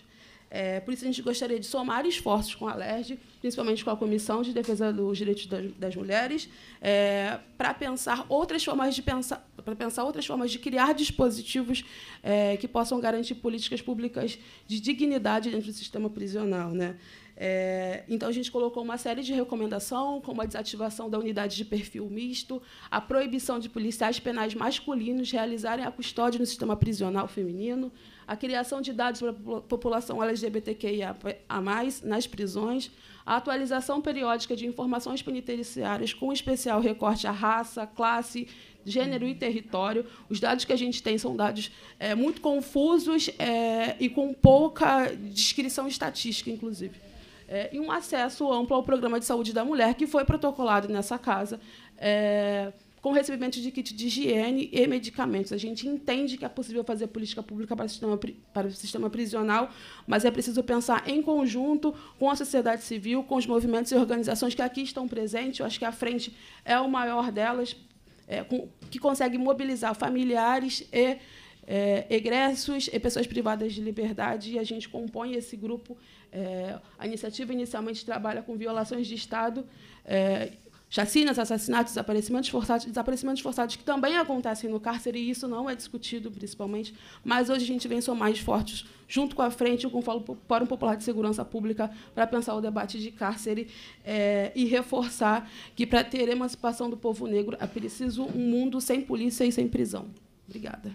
H: É, por isso, a gente gostaria de somar esforços com a LERJ, principalmente com a Comissão de Defesa dos Direitos das, Mulheres, é, para pensar outras formas de pensar para pensar outras formas de criar dispositivos é, que possam garantir políticas públicas de dignidade dentro do sistema prisional, né? É, então, a gente colocou uma série de recomendação, como a desativação da unidade de perfil misto, a proibição de policiais penais masculinos realizarem a custódia no sistema prisional feminino, a criação de dados para a população LGBTQIA nas prisões, a atualização periódica de informações penitenciárias com especial recorte à raça, classe, gênero e território. Os dados que a gente tem são dados é, muito confusos é, e com pouca descrição estatística, inclusive. É, e um acesso amplo ao programa de saúde da mulher, que foi protocolado nessa casa. É, com recebimento de kit de higiene e medicamentos. A gente entende que é possível fazer política pública para o sistema, para o sistema prisional, mas é preciso pensar em conjunto com a sociedade civil, com os movimentos e organizações que aqui estão presentes. Eu acho que a frente é o maior delas, é, com, que consegue mobilizar familiares e é, egressos e pessoas privadas de liberdade, e a gente compõe esse grupo. É, a iniciativa inicialmente trabalha com violações de Estado é, chacinas, assassinatos, desaparecimentos forçados, desaparecimentos forçados que também acontecem no cárcere e isso não é discutido principalmente, mas hoje a gente vem somar fortes junto com a frente, com o Fórum Popular de Segurança Pública para pensar o debate de cárcere é, e reforçar que para ter emancipação do povo negro é preciso um mundo sem polícia e sem prisão. Obrigada.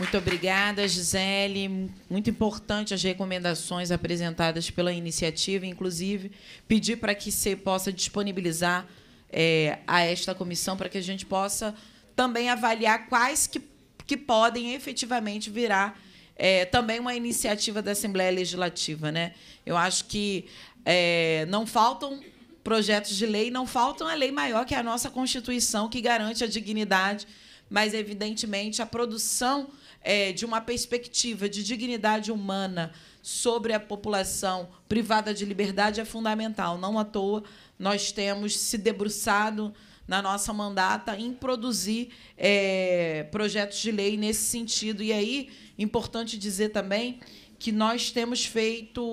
A: Muito obrigada, Gisele. Muito importante as recomendações apresentadas pela iniciativa, inclusive pedir para que você possa disponibilizar é, a esta comissão para que a gente possa também avaliar quais que, que podem efetivamente virar é, também uma iniciativa da Assembleia Legislativa. Né? Eu acho que é, não faltam projetos de lei, não faltam a lei maior, que é a nossa Constituição, que garante a dignidade, mas, evidentemente, a produção é, de uma perspectiva de dignidade humana sobre a população privada de liberdade é fundamental. Não à toa nós temos se debruçado na nossa mandata em produzir é, projetos de lei nesse sentido. E aí, importante dizer também que nós temos feito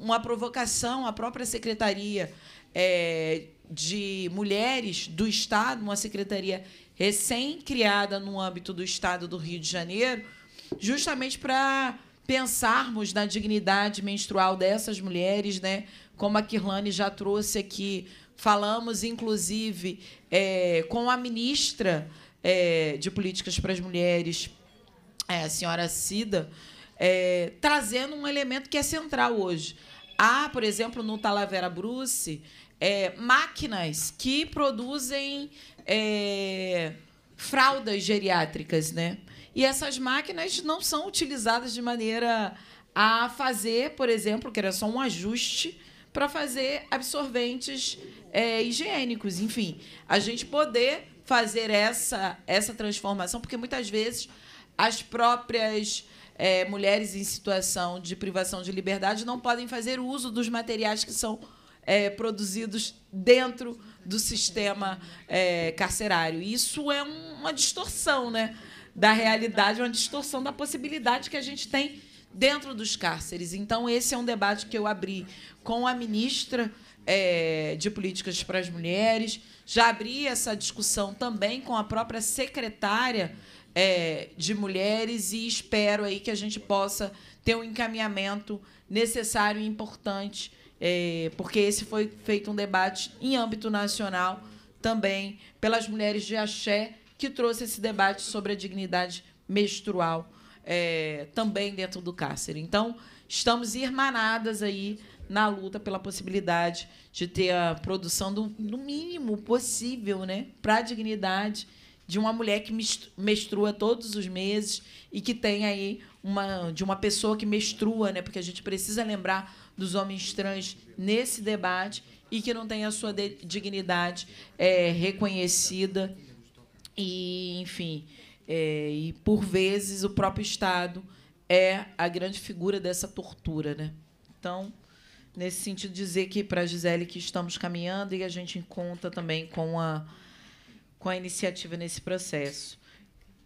A: uma provocação à própria Secretaria é, de Mulheres do Estado, uma secretaria recém-criada no âmbito do Estado do Rio de Janeiro, justamente para pensarmos na dignidade menstrual dessas mulheres, né? Como a Kirlane já trouxe aqui, falamos inclusive é, com a ministra é, de Políticas para as Mulheres, é, a senhora Cida, é, trazendo um elemento que é central hoje. Há, por exemplo, no Talavera Bruce, é, máquinas que produzem é, fraldas geriátricas, né? E essas máquinas não são utilizadas de maneira a fazer, por exemplo, que era só um ajuste para fazer absorventes é, higiênicos, enfim, a gente poder fazer essa essa transformação, porque muitas vezes as próprias é, mulheres em situação de privação de liberdade não podem fazer uso dos materiais que são é, produzidos dentro do sistema é, carcerário. Isso é uma distorção né, da realidade, uma distorção da possibilidade que a gente tem dentro dos cárceres. Então, esse é um debate que eu abri com a ministra é, de Políticas para as Mulheres, já abri essa discussão também com a própria secretária é, de Mulheres e espero aí que a gente possa ter o um encaminhamento necessário e importante é, porque esse foi feito um debate em âmbito nacional também pelas mulheres de axé, que trouxe esse debate sobre a dignidade menstrual é, também dentro do cárcere. Então, estamos irmanadas aí na luta pela possibilidade de ter a produção do no mínimo possível, né, para a dignidade de uma mulher que menstrua todos os meses e que tem aí uma de uma pessoa que menstrua, né, porque a gente precisa lembrar dos homens trans nesse debate e que não tem a sua dignidade é, reconhecida e, enfim, é, e por vezes o próprio Estado é a grande figura dessa tortura, né? Então, nesse sentido dizer que para a Gisele que estamos caminhando e a gente conta também com a com a iniciativa nesse processo.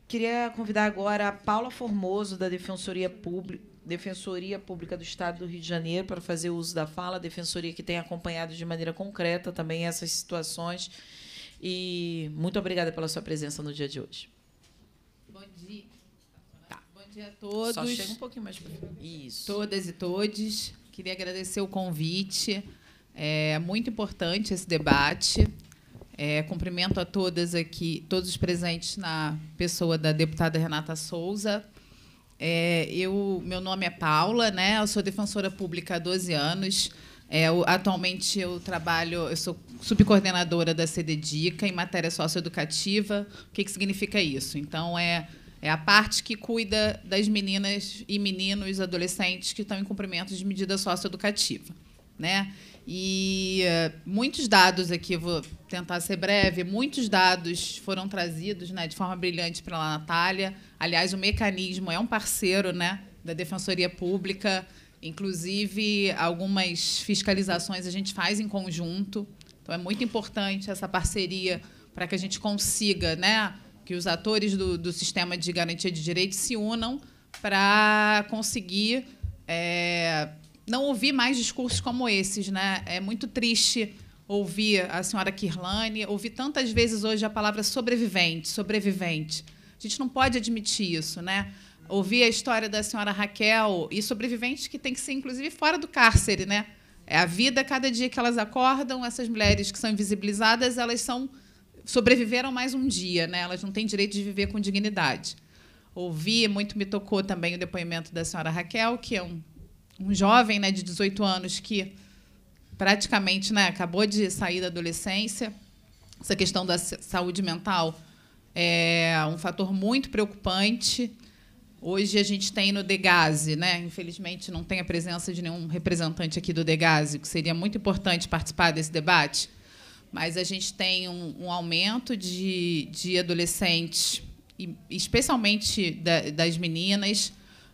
A: Queria convidar agora a Paula Formoso da Defensoria Pública Defensoria Pública do Estado do Rio de Janeiro para fazer uso da fala, Defensoria que tem acompanhado de maneira concreta também essas situações. E muito obrigada pela sua presença no dia de hoje.
I: Bom dia. Tá. Bom dia a todos. Só chega um pouquinho mais para Isso. Todas e todos. Queria agradecer o convite. É muito importante esse debate. É, cumprimento a todas aqui, todos os presentes na pessoa da deputada Renata Souza, é, eu, meu nome é Paula, né? Eu sou defensora pública há 12 anos. É, eu, atualmente eu trabalho, eu sou subcoordenadora da CDDICA em matéria socioeducativa. O que, que significa isso? Então, é, é a parte que cuida das meninas e meninos adolescentes que estão em cumprimento de medida socioeducativa. Né? E eh, muitos dados aqui, vou tentar ser breve, muitos dados foram trazidos né, de forma brilhante pela Natália. Aliás, o mecanismo é um parceiro né, da Defensoria Pública. Inclusive, algumas fiscalizações a gente faz em conjunto. Então, é muito importante essa parceria para que a gente consiga né, que os atores do, do sistema de garantia de direitos se unam para conseguir. É, não ouvir mais discursos como esses, né? É muito triste ouvir a senhora Kirlane, ouvir tantas vezes hoje a palavra sobrevivente, sobrevivente. A gente não pode admitir isso, né? Ouvir a história da senhora Raquel e sobreviventes que tem que ser, inclusive, fora do cárcere, né? É a vida, cada dia que elas acordam, essas mulheres que são invisibilizadas, elas são sobreviveram mais um dia, né? Elas não têm direito de viver com dignidade. Ouvi, muito me tocou também o depoimento da senhora Raquel, que é um um jovem né, de 18 anos que praticamente né, acabou de sair da adolescência. Essa questão da saúde mental é um fator muito preocupante. Hoje a gente tem no Degase, né? Infelizmente não tem a presença de nenhum representante aqui do Degase, que seria muito importante participar desse debate. Mas a gente tem um, um aumento de, de adolescentes, especialmente da, das meninas,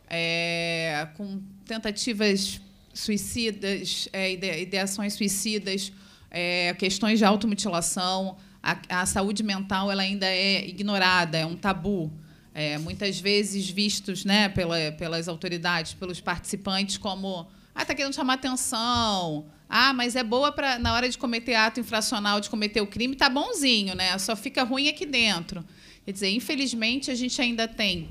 I: é, com tentativas suicidas, é, ideações suicidas, é, questões de automutilação, a, a, saúde mental ela ainda é ignorada, é um tabu. É, muitas vezes vistos né, pela, pelas autoridades, pelos participantes, como ah, tá querendo chamar atenção. Ah, mas é boa para na hora de cometer ato infracional, de cometer o crime, tá bonzinho, né? Só fica ruim aqui dentro. Quer dizer, infelizmente a gente ainda tem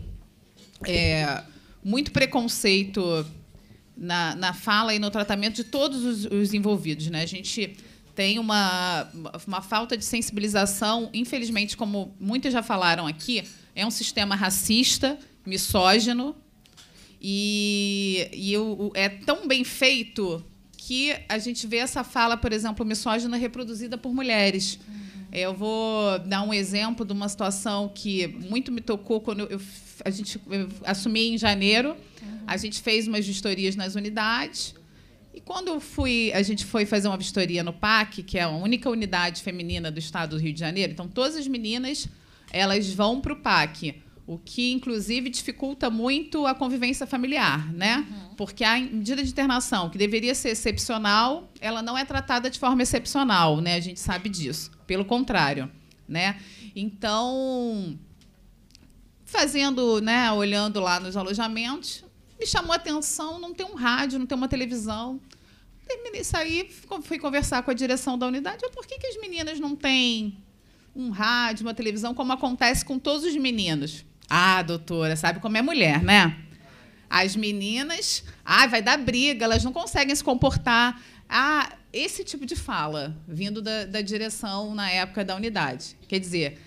I: é, muito preconceito na, na fala e no tratamento de todos os, os envolvidos. Né? A gente tem uma, uma falta de sensibilização, infelizmente, como muitos já falaram aqui, é um sistema racista, misógino, e, e o, é tão bem feito que a gente vê essa fala, por exemplo, misógina reproduzida por mulheres. Hum. Eu vou dar um exemplo de uma situação que muito me tocou quando eu, a gente eu assumi em janeiro. Uhum. A gente fez umas vistorias nas unidades. E quando fui, a gente foi fazer uma vistoria no PAC, que é a única unidade feminina do estado do Rio de Janeiro, então todas as meninas elas vão para o PAC o que inclusive dificulta muito a convivência familiar, né? Uhum. Porque a medida de internação, que deveria ser excepcional, ela não é tratada de forma excepcional, né? A gente sabe disso. Pelo contrário, né? Então, fazendo, né, olhando lá nos alojamentos, me chamou a atenção, não tem um rádio, não tem uma televisão. Terminei aí fui conversar com a direção da unidade, por que, que as meninas não têm um rádio, uma televisão, como acontece com todos os meninos? Ah, doutora, sabe como é mulher, né? As meninas, ah, vai dar briga, elas não conseguem se comportar. Ah, esse tipo de fala vindo da, da direção na época da unidade. Quer dizer,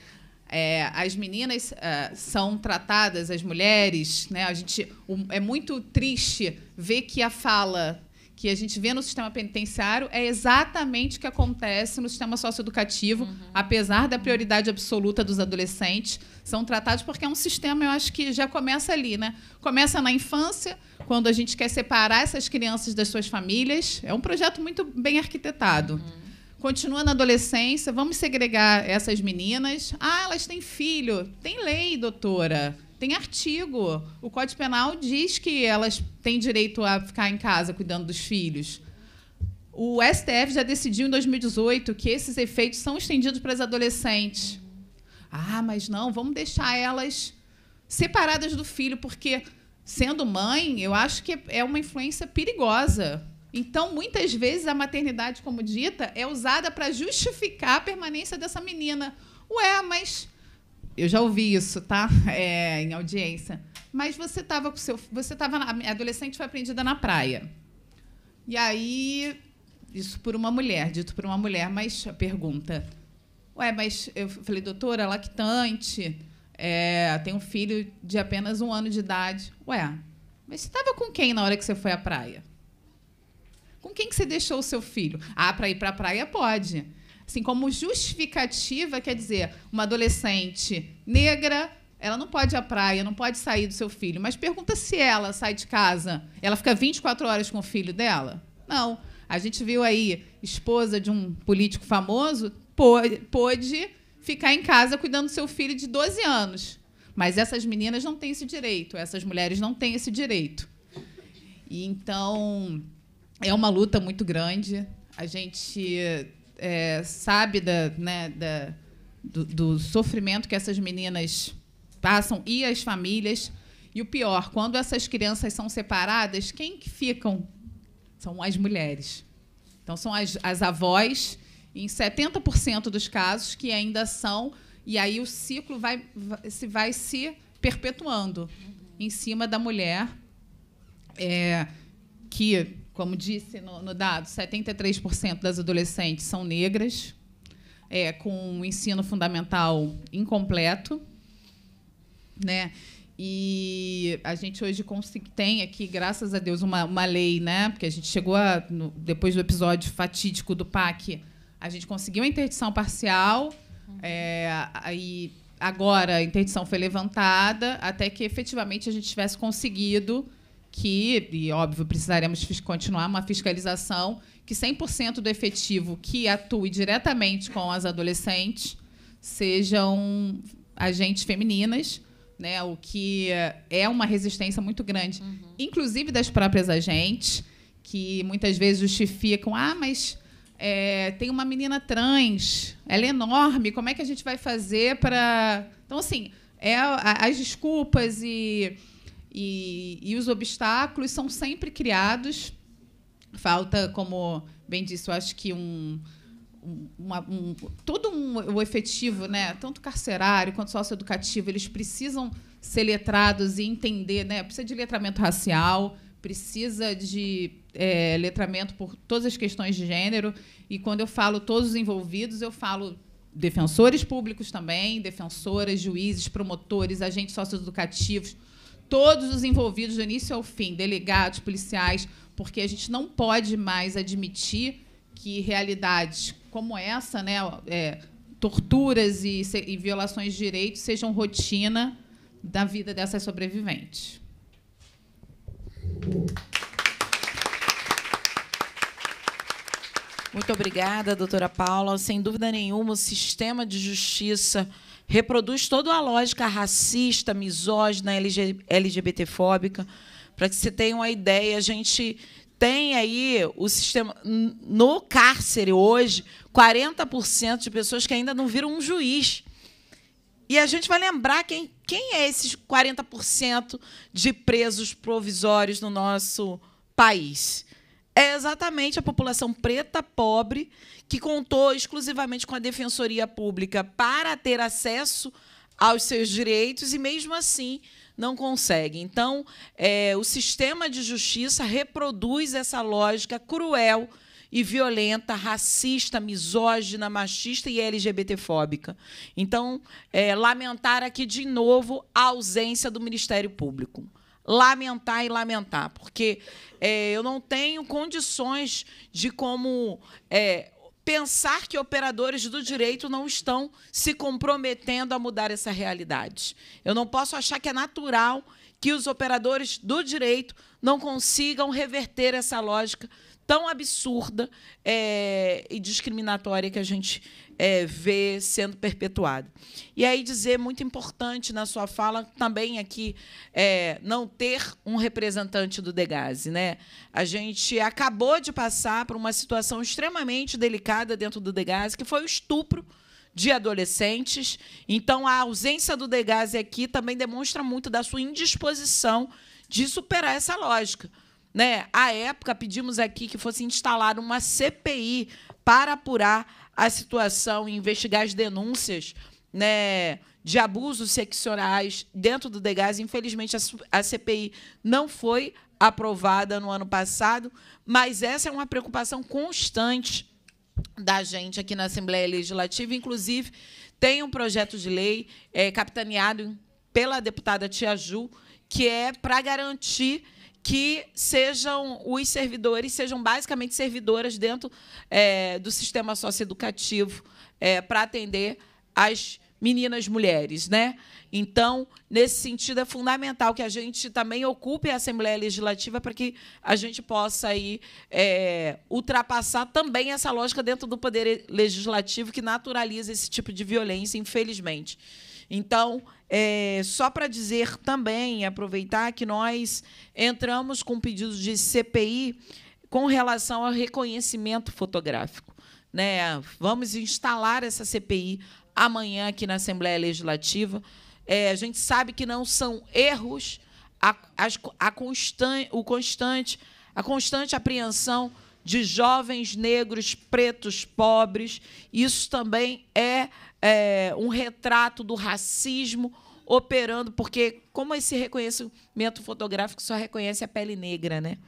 I: é, as meninas é, são tratadas, as mulheres, né? A gente é muito triste ver que a fala que a gente vê no sistema penitenciário é exatamente o que acontece no sistema socioeducativo, uhum. apesar da uhum. prioridade absoluta dos adolescentes, são tratados porque é um sistema, eu acho que já começa ali, né? Começa na infância, quando a gente quer separar essas crianças das suas famílias. É um projeto muito bem arquitetado. Uhum. Continua na adolescência, vamos segregar essas meninas. Ah, elas têm filho. Tem lei, doutora. Tem artigo. O Código Penal diz que elas têm direito a ficar em casa cuidando dos filhos. O STF já decidiu em 2018 que esses efeitos são estendidos para as adolescentes. Ah, mas não, vamos deixar elas separadas do filho, porque sendo mãe, eu acho que é uma influência perigosa. Então, muitas vezes, a maternidade, como dita, é usada para justificar a permanência dessa menina. Ué, mas eu já ouvi isso, tá? É, em audiência. Mas você estava com seu. Você estava. Adolescente foi apreendida na praia. E aí. Isso por uma mulher, dito por uma mulher, mas a pergunta. Ué, mas eu falei, doutora, lactante, é, tem um filho de apenas um ano de idade. Ué, mas você estava com quem na hora que você foi à praia? Com quem que você deixou o seu filho? Ah, para ir para a praia pode assim, como justificativa, quer dizer, uma adolescente negra, ela não pode ir à praia, não pode sair do seu filho. Mas pergunta se ela sai de casa, ela fica 24 horas com o filho dela? Não. A gente viu aí, esposa de um político famoso pôde, ficar em casa cuidando do seu filho de 12 anos. Mas essas meninas não têm esse direito, essas mulheres não têm esse direito. E então é uma luta muito grande. A gente é, sabe da, né, da, do, do sofrimento que essas meninas passam e as famílias. E o pior, quando essas crianças são separadas, quem que ficam? São as mulheres. Então, são as, as avós, em 70% dos casos, que ainda são. E aí o ciclo vai, vai se, vai se perpetuando em cima da mulher é, que como disse no, no dado, 73% das adolescentes são negras, é, com um ensino fundamental incompleto. Né? E a gente hoje tem aqui, graças a Deus, uma, uma lei, né? Porque a gente chegou a, no, depois do episódio fatídico do PAC, a gente conseguiu a interdição parcial. Uhum. É, aí agora a interdição foi levantada até que efetivamente a gente tivesse conseguido que, e óbvio, precisaremos continuar uma fiscalização que 100% do efetivo que atue diretamente com as adolescentes sejam agentes femininas, né, o que é uma resistência muito grande, uhum. inclusive das próprias agentes, que muitas vezes justificam, ah, mas é, tem uma menina trans, ela é enorme, como é que a gente vai fazer para... Então, assim, é, as desculpas e e, e os obstáculos são sempre criados. Falta, como bem disse, eu acho que um, uma, um, todo um, o efetivo, né, tanto carcerário quanto socioeducativo, eles precisam ser letrados e entender, né, precisa de letramento racial, precisa de é, letramento por todas as questões de gênero. E quando eu falo todos os envolvidos, eu falo defensores públicos também, defensoras, juízes, promotores, agentes socioeducativos, todos os envolvidos, do início ao fim, delegados, policiais, porque a gente não pode mais admitir que realidades como essa, né, é, torturas e, e violações de direitos sejam rotina da vida dessas sobreviventes.
A: Muito obrigada, doutora Paula. Sem dúvida nenhuma, o sistema de justiça reproduz toda a lógica racista, misógina, LGBTfóbica. Para que você tenha uma ideia, a gente tem aí o sistema. No cárcere hoje, 40% de pessoas que ainda não viram um juiz. E a gente vai lembrar quem, quem é esses 40% de presos provisórios no nosso país é exatamente a população preta pobre que contou exclusivamente com a defensoria pública para ter acesso aos seus direitos e mesmo assim não consegue. Então, é, o sistema de justiça reproduz essa lógica cruel e violenta, racista, misógina, machista e LGBTfóbica. Então, é, lamentar aqui de novo a ausência do Ministério Público lamentar e lamentar, porque é, eu não tenho condições de como é, pensar que operadores do direito não estão se comprometendo a mudar essa realidade. Eu não posso achar que é natural que os operadores do direito não consigam reverter essa lógica tão absurda é, e discriminatória que a gente é, vê sendo perpetuada. E aí dizer, muito importante na sua fala também aqui, é, não ter um representante do Degase. Né? A gente acabou de passar por uma situação extremamente delicada dentro do Degase, que foi o estupro de adolescentes. Então, a ausência do Degase aqui também demonstra muito da sua indisposição de superar essa lógica né? À época, pedimos aqui que fosse instalada uma CPI para apurar a situação e investigar as denúncias né, de abusos sexuais dentro do Degas. Infelizmente, a CPI não foi aprovada no ano passado, mas essa é uma preocupação constante da gente aqui na Assembleia Legislativa. Inclusive, tem um projeto de lei é, capitaneado pela deputada Tia Ju, que é para garantir que sejam os servidores sejam basicamente servidoras dentro é, do sistema socioeducativo é, para atender as meninas mulheres, né? Então, nesse sentido é fundamental que a gente também ocupe a Assembleia Legislativa para que a gente possa aí é, ultrapassar também essa lógica dentro do poder legislativo que naturaliza esse tipo de violência, infelizmente. Então, é, só para dizer também, aproveitar que nós entramos com pedidos de CPI com relação ao reconhecimento fotográfico. Né? Vamos instalar essa CPI amanhã aqui na Assembleia Legislativa. É, a gente sabe que não são erros a, a, a constan, o constante, a constante apreensão de jovens negros, pretos, pobres. Isso também é, é um retrato do racismo operando, porque como esse reconhecimento fotográfico só reconhece a pele negra, né?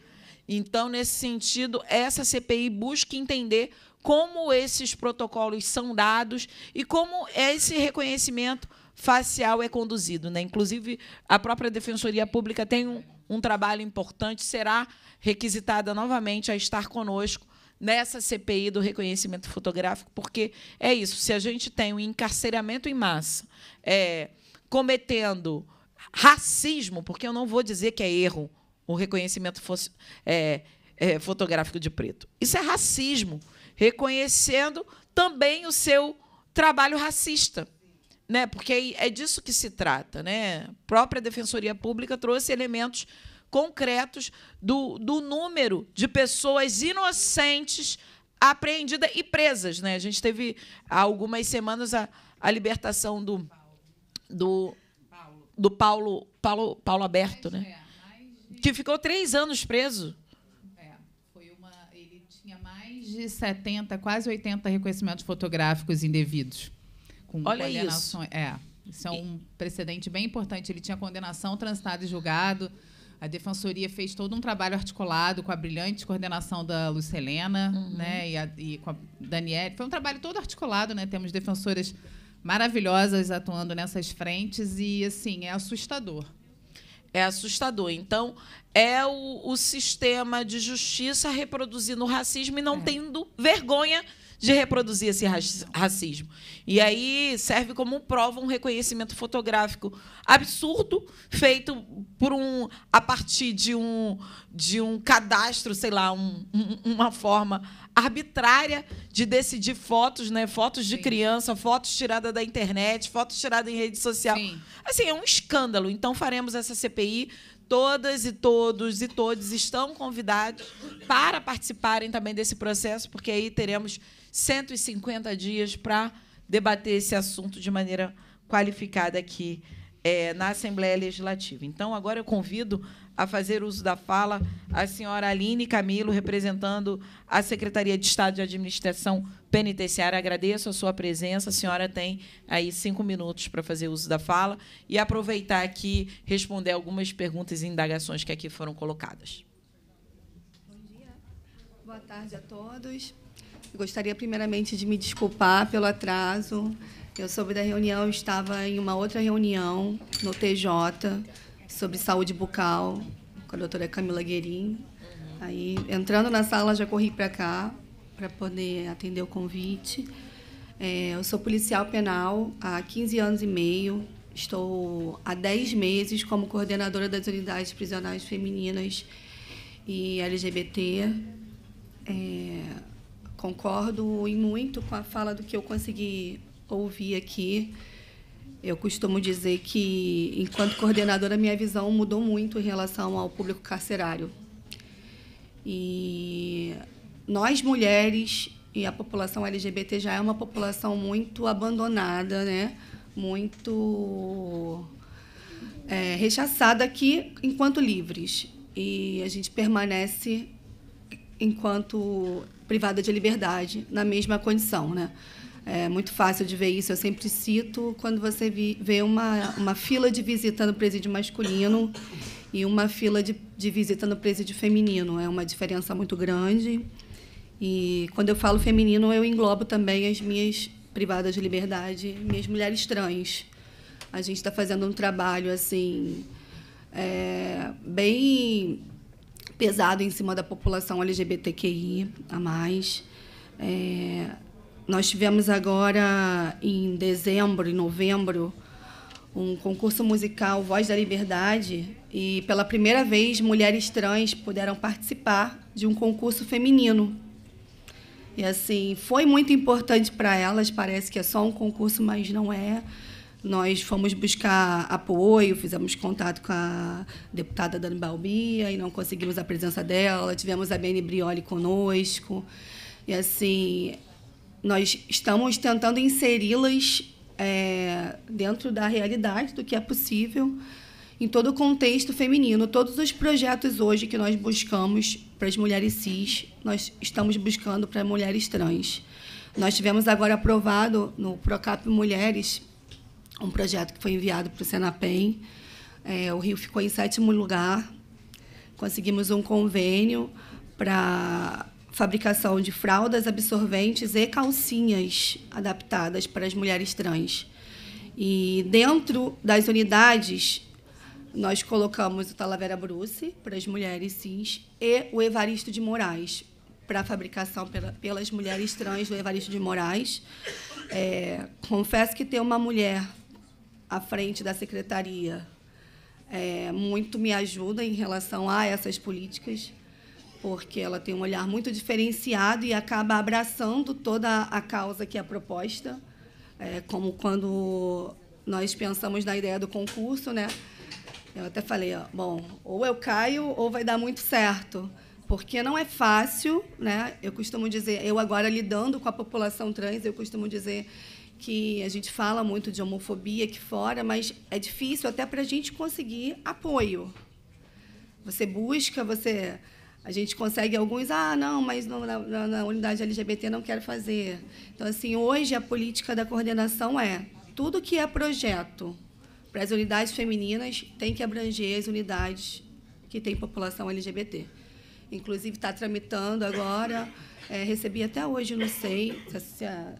A: Então, nesse sentido, essa CPI busca entender como esses protocolos são dados e como esse reconhecimento facial é conduzido. Né? Inclusive, a própria Defensoria Pública tem um, um trabalho importante, será requisitada novamente a estar conosco nessa CPI do reconhecimento fotográfico, porque é isso, se a gente tem um encarceramento em massa é, cometendo racismo, porque eu não vou dizer que é erro o reconhecimento fosse, é, é, fotográfico de preto. Isso é racismo, reconhecendo também o seu trabalho racista né? Porque é disso que se trata, né? A própria Defensoria Pública trouxe elementos concretos do, do número de pessoas inocentes apreendidas e presas, né? A gente teve há algumas semanas a, a libertação do do, do Paulo Paulo Paulo Aberto, né?
I: É, que ficou três anos preso é, tinha mais de 70, quase 80 reconhecimentos fotográficos indevidos com Olha Isso. É, isso é um e... precedente bem importante. Ele tinha condenação, transitado e julgado. A defensoria fez todo um trabalho articulado com a brilhante coordenação da Lucelena, uhum. né, e, a, e com a Daniele. Foi um trabalho todo articulado, né? Temos defensoras maravilhosas atuando nessas frentes e assim é assustador. É assustador. Então, é o, o sistema de justiça reproduzindo o racismo
A: e não é. tendo vergonha de reproduzir esse racismo. E aí serve como prova um reconhecimento fotográfico absurdo feito por um a partir de um de um cadastro, sei lá, um, uma forma arbitrária de decidir fotos, né? Fotos de Sim. criança, fotos tiradas da internet, fotos tiradas em rede social. Sim. Assim, é um escândalo. Então faremos essa CPI todas e todos e todos estão convidados para participarem também desse processo, porque aí teremos 150 dias para debater esse assunto de maneira qualificada aqui é, na Assembleia Legislativa. Então, agora eu convido a fazer uso da fala a senhora Aline Camilo, representando a Secretaria de Estado de Administração Penitenciária. Agradeço a sua presença. A senhora tem aí cinco minutos para fazer uso da fala e aproveitar aqui responder algumas perguntas e
J: indagações que aqui foram colocadas. Bom dia. Boa tarde a todos. Gostaria primeiramente de me desculpar pelo atraso. Eu soube da reunião, estava em uma outra reunião no TJ sobre saúde bucal com a doutora Camila Guerin. Aí, entrando na sala, já corri para cá para poder atender o convite. É, eu sou policial penal há 15 anos e meio. Estou há 10 meses como coordenadora das unidades prisionais femininas e LGBT. É, Concordo em muito com a fala do que eu consegui ouvir aqui. Eu costumo dizer que, enquanto coordenadora, minha visão mudou muito em relação ao público carcerário. E nós mulheres e a população LGBT já é uma população muito abandonada, né? Muito é, rechaçada aqui enquanto livres. E a gente permanece enquanto privada de liberdade na mesma condição, né? É muito fácil de ver isso. Eu sempre cito quando você vê uma, uma fila de visita no presídio masculino e uma fila de, de visita no presídio feminino. É uma diferença muito grande. E quando eu falo feminino, eu englobo também as minhas privadas de liberdade, minhas mulheres trans. A gente está fazendo um trabalho assim é, bem pesado em cima da população LGBTQI a mais. É, nós tivemos agora em dezembro e novembro um concurso musical Voz da Liberdade e pela primeira vez mulheres trans puderam participar de um concurso feminino. E assim, foi muito importante para elas, parece que é só um concurso, mas não é nós fomos buscar apoio, fizemos contato com a deputada Dani Balbia e não conseguimos a presença dela. Tivemos a Beni Brioli conosco. E, assim, nós estamos tentando inseri-las é, dentro da realidade, do que é possível, em todo o contexto feminino. Todos os projetos hoje que nós buscamos para as mulheres cis, nós estamos buscando para mulheres trans. Nós tivemos agora aprovado no Procap Mulheres um projeto que foi enviado para o Senapem. É, o Rio ficou em sétimo lugar. Conseguimos um convênio para fabricação de fraldas absorventes e calcinhas adaptadas para as mulheres trans. E dentro das unidades, nós colocamos o Talavera Bruce para as mulheres cis e o Evaristo de Moraes para a fabricação pela, pelas mulheres trans do Evaristo de Moraes. É, confesso que ter uma mulher à frente da secretaria é, muito me ajuda em relação a essas políticas, porque ela tem um olhar muito diferenciado e acaba abraçando toda a causa que é proposta, é, como quando nós pensamos na ideia do concurso, né? Eu até falei, ó, bom, ou eu caio ou vai dar muito certo, porque não é fácil, né? Eu costumo dizer, eu agora lidando com a população trans, eu costumo dizer que a gente fala muito de homofobia aqui fora, mas é difícil até para a gente conseguir apoio. Você busca, você a gente consegue alguns, ah, não, mas na, na, na, unidade LGBT não quero fazer. Então, assim, hoje a política da coordenação é tudo que é projeto para as unidades femininas tem que abranger as unidades que têm população LGBT. Inclusive, está tramitando agora, é, recebi até hoje, não sei se a,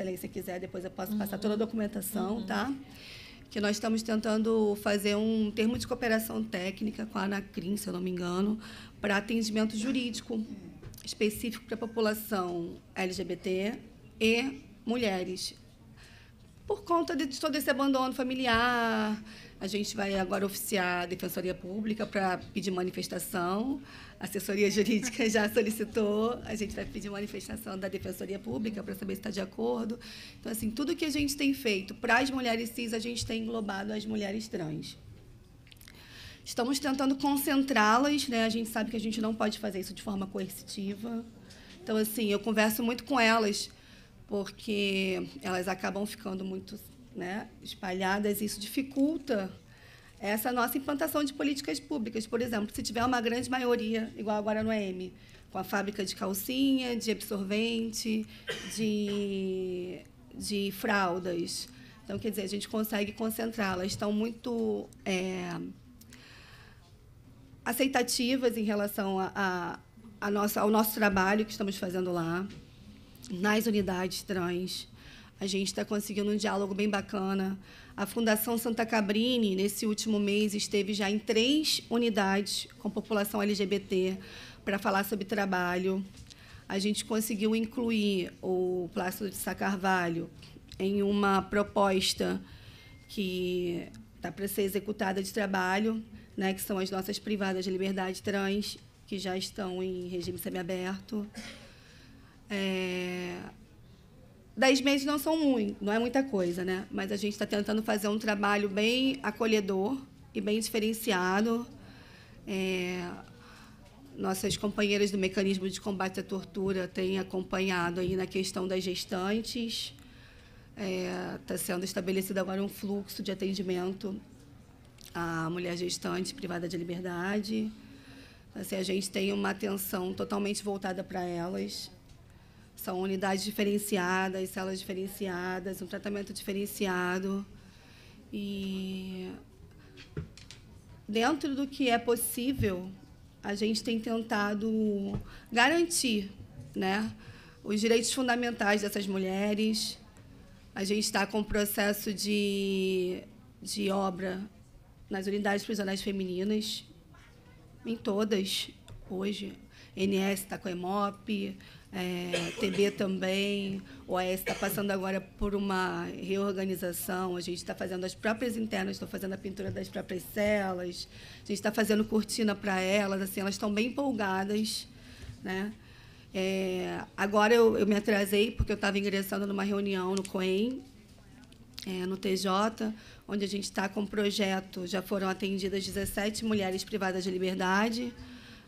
J: Excelência quiser, depois eu posso uhum. passar toda a uhum. documentação, uhum. tá? Que nós estamos tentando fazer um termo de cooperação técnica com a Anacrim, se eu não me engano, para atendimento jurídico específico para a população LGBT e mulheres. Por conta de todo esse abandono familiar, a gente vai agora oficiar a Defensoria Pública para pedir manifestação a assessoria jurídica já solicitou, a gente vai pedir uma manifestação da Defensoria Pública para saber se está de acordo. Então, assim, tudo que a gente tem feito para as mulheres cis, a gente tem englobado as mulheres trans. Estamos tentando concentrá-las, né? A gente sabe que a gente não pode fazer isso de forma coercitiva. Então, assim, eu converso muito com elas, porque elas acabam ficando muito né, espalhadas e isso dificulta essa é nossa implantação de políticas públicas. Por exemplo, se tiver uma grande maioria, igual agora no AM, com a fábrica de calcinha, de absorvente, de, de fraldas. Então, quer dizer, a gente consegue concentrá-las. Estão muito é, aceitativas em relação a, a, a nossa, ao nosso trabalho que estamos fazendo lá, nas unidades trans. A gente está conseguindo um diálogo bem bacana a Fundação Santa Cabrini, nesse último mês, esteve já em três unidades com população LGBT para falar sobre trabalho. A gente conseguiu incluir o Plácido de Sá Carvalho em uma proposta que está para ser executada de trabalho, né, que são as nossas privadas de liberdade trans, que já estão em regime semiaberto. É, dez meses não são muito, não é muita coisa, né? Mas a gente está tentando fazer um trabalho bem acolhedor e bem diferenciado. É, nossas companheiras do mecanismo de combate à tortura têm acompanhado aí na questão das gestantes. Está é, tá sendo estabelecido agora um fluxo de atendimento à mulher gestante privada de liberdade. Assim, a gente tem uma atenção totalmente voltada para elas são unidades diferenciadas, células diferenciadas, um tratamento diferenciado. E dentro do que é possível, a gente tem tentado garantir né, os direitos fundamentais dessas mulheres. A gente está com o processo de, de obra nas unidades prisionais femininas, em todas, hoje. NS está com a EMOP, é, TB também. O AES está passando agora por uma reorganização. A gente está fazendo as próprias internas, estou fazendo a pintura das próprias celas. A gente está fazendo cortina para elas. Assim, elas estão bem empolgadas, né? É, agora eu, eu, me atrasei porque eu estava ingressando numa reunião no COEM, é, no TJ, onde a gente está com um projeto. Já foram atendidas 17 mulheres privadas de liberdade.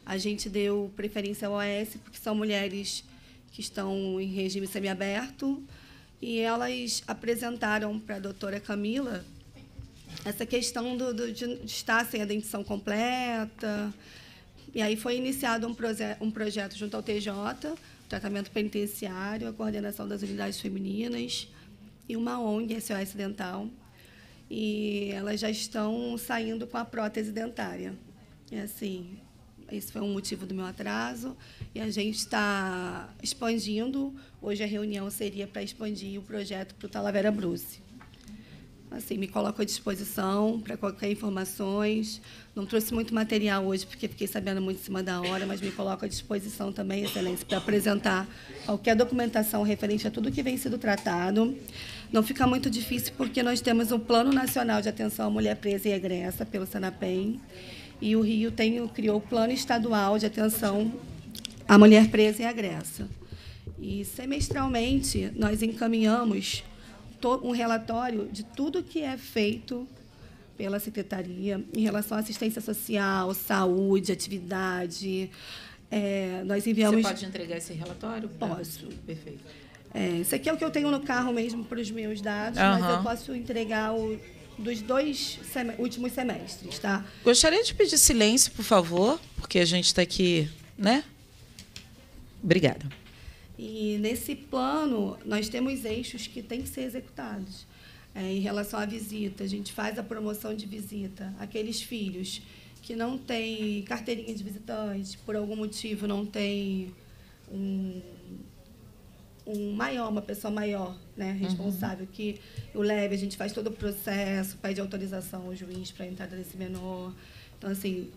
J: A gente deu preferência ao AS porque são mulheres que estão em regime semiaberto, e elas apresentaram para a doutora Camila essa questão do, do, de estar sem a dentição completa. E aí foi iniciado um, proje um projeto junto ao TJ, tratamento penitenciário, a coordenação das unidades femininas e uma ONG, SOS Dental. E elas já estão saindo com a prótese dentária. É assim, esse foi um motivo do meu atraso. E a gente está expandindo. Hoje a reunião seria para expandir o projeto para o Talavera Bruce. Assim, me coloco à disposição para qualquer informações. Não trouxe muito material hoje, porque fiquei sabendo muito em cima da hora, mas me coloco à disposição também, Excelência, para apresentar qualquer documentação referente a tudo que vem sendo tratado. Não fica muito difícil, porque nós temos um Plano Nacional de Atenção à Mulher Presa e Egressa, pelo SENAPEM e o Rio tem, criou o Plano Estadual de Atenção à Mulher Presa e Agressa. E semestralmente nós encaminhamos um relatório de tudo que é feito pela secretaria em relação à assistência social, saúde, atividade. É, nós enviamos. Você pode entregar esse relatório? Posso. Perfeito. É, esse aqui é o que eu tenho no carro mesmo para os meus dados, uhum. mas eu posso entregar o, dos dois sem, últimos semestres, tá? Gostaria de pedir
A: silêncio, por favor, porque a gente está aqui, né? Obrigada.
J: E nesse plano, nós temos eixos que têm que ser executados. É, em relação à visita, a gente faz a promoção de visita. Aqueles filhos que não têm carteirinha de visitante, por algum motivo não têm um um maior, uma pessoa maior, né, uhum. responsável, uhum. que o leve, a gente faz todo o processo, pede autorização ao juiz para a entrada desse menor. Então, assim,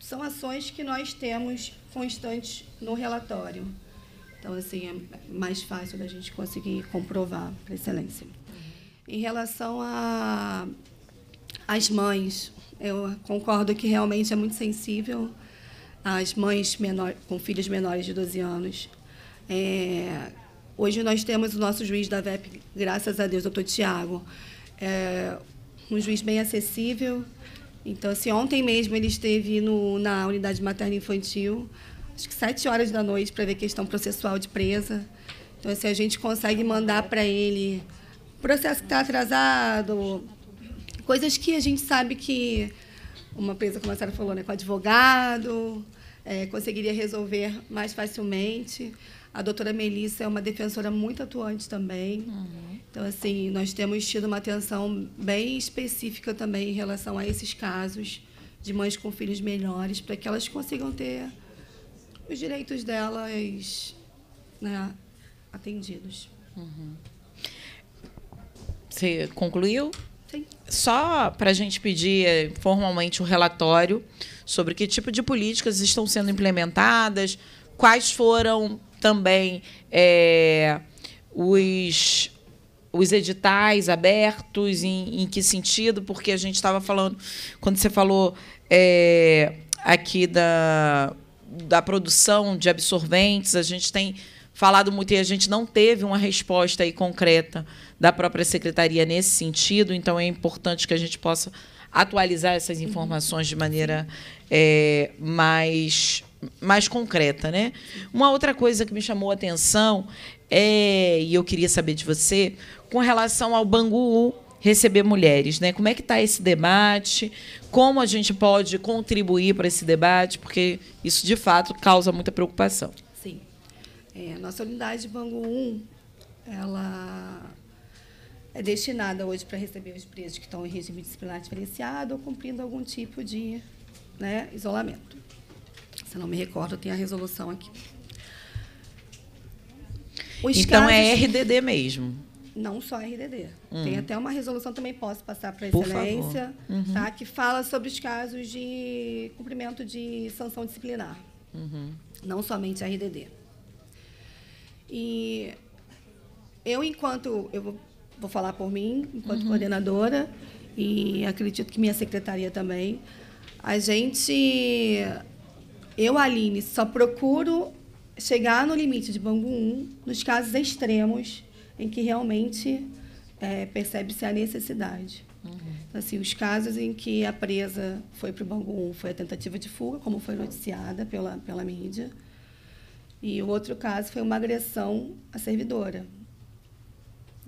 J: são ações que nós temos constantes no relatório. Então, assim, é mais fácil da gente conseguir comprovar para excelência. Em relação às mães, eu concordo que realmente é muito sensível as mães menor, com filhos menores de 12 anos. É, Hoje nós temos o nosso juiz da VEP, graças a Deus, doutor Tiago, é um juiz bem acessível. Então, assim, ontem mesmo ele esteve no, na unidade materna infantil, acho que sete horas da noite, para ver questão processual de presa. Então, assim, a gente consegue mandar para ele processo que está atrasado, coisas que a gente sabe que uma presa, como a senhora falou, né, com advogado, é, conseguiria resolver mais facilmente. A doutora Melissa é uma defensora muito atuante também. Uhum. Então, assim, nós temos tido uma atenção bem específica também em relação a esses casos de mães com filhos menores, para que elas consigam ter os direitos delas né, atendidos.
A: Uhum. Você concluiu? Sim. Só para a gente pedir eh, formalmente o um relatório sobre que tipo de políticas estão sendo implementadas, quais foram também é, os, os editais abertos, em, em, que sentido? Porque a gente estava falando, quando você falou é, aqui da, da produção de absorventes, a gente tem falado muito e a gente não teve uma resposta aí concreta da própria secretaria nesse sentido, então é importante que a gente possa atualizar essas uhum. informações de maneira é, mais mais concreta, né? Uma outra coisa que me chamou a atenção é, e eu queria saber de você, com relação ao Bangu receber mulheres, né? Como é que está esse debate? Como a gente pode contribuir para esse debate? Porque isso de fato causa muita preocupação.
J: Sim, é, a nossa unidade de Bangu 1, ela é destinada hoje para receber os presos que estão em regime disciplinar diferenciado ou cumprindo algum tipo de né, isolamento. Se não me recordo, tem a resolução aqui. Os então casos... é RDD mesmo. Não só RDD. Hum. Tem até uma resolução também posso passar para a excelência, uhum. tá? Que fala sobre os casos de cumprimento de sanção disciplinar. Uhum. Não somente RDD. E eu enquanto eu vou, vou falar por mim, enquanto uhum. coordenadora e acredito que minha secretaria também, a gente eu, Aline, só procuro chegar no limite de Bangu 1 nos casos extremos em que realmente é, percebe-se a necessidade. Uhum. Então, assim, os casos em que a presa foi para o Bangu 1 foi a tentativa de fuga, como foi noticiada pela, pela mídia. E o outro caso foi uma agressão à servidora.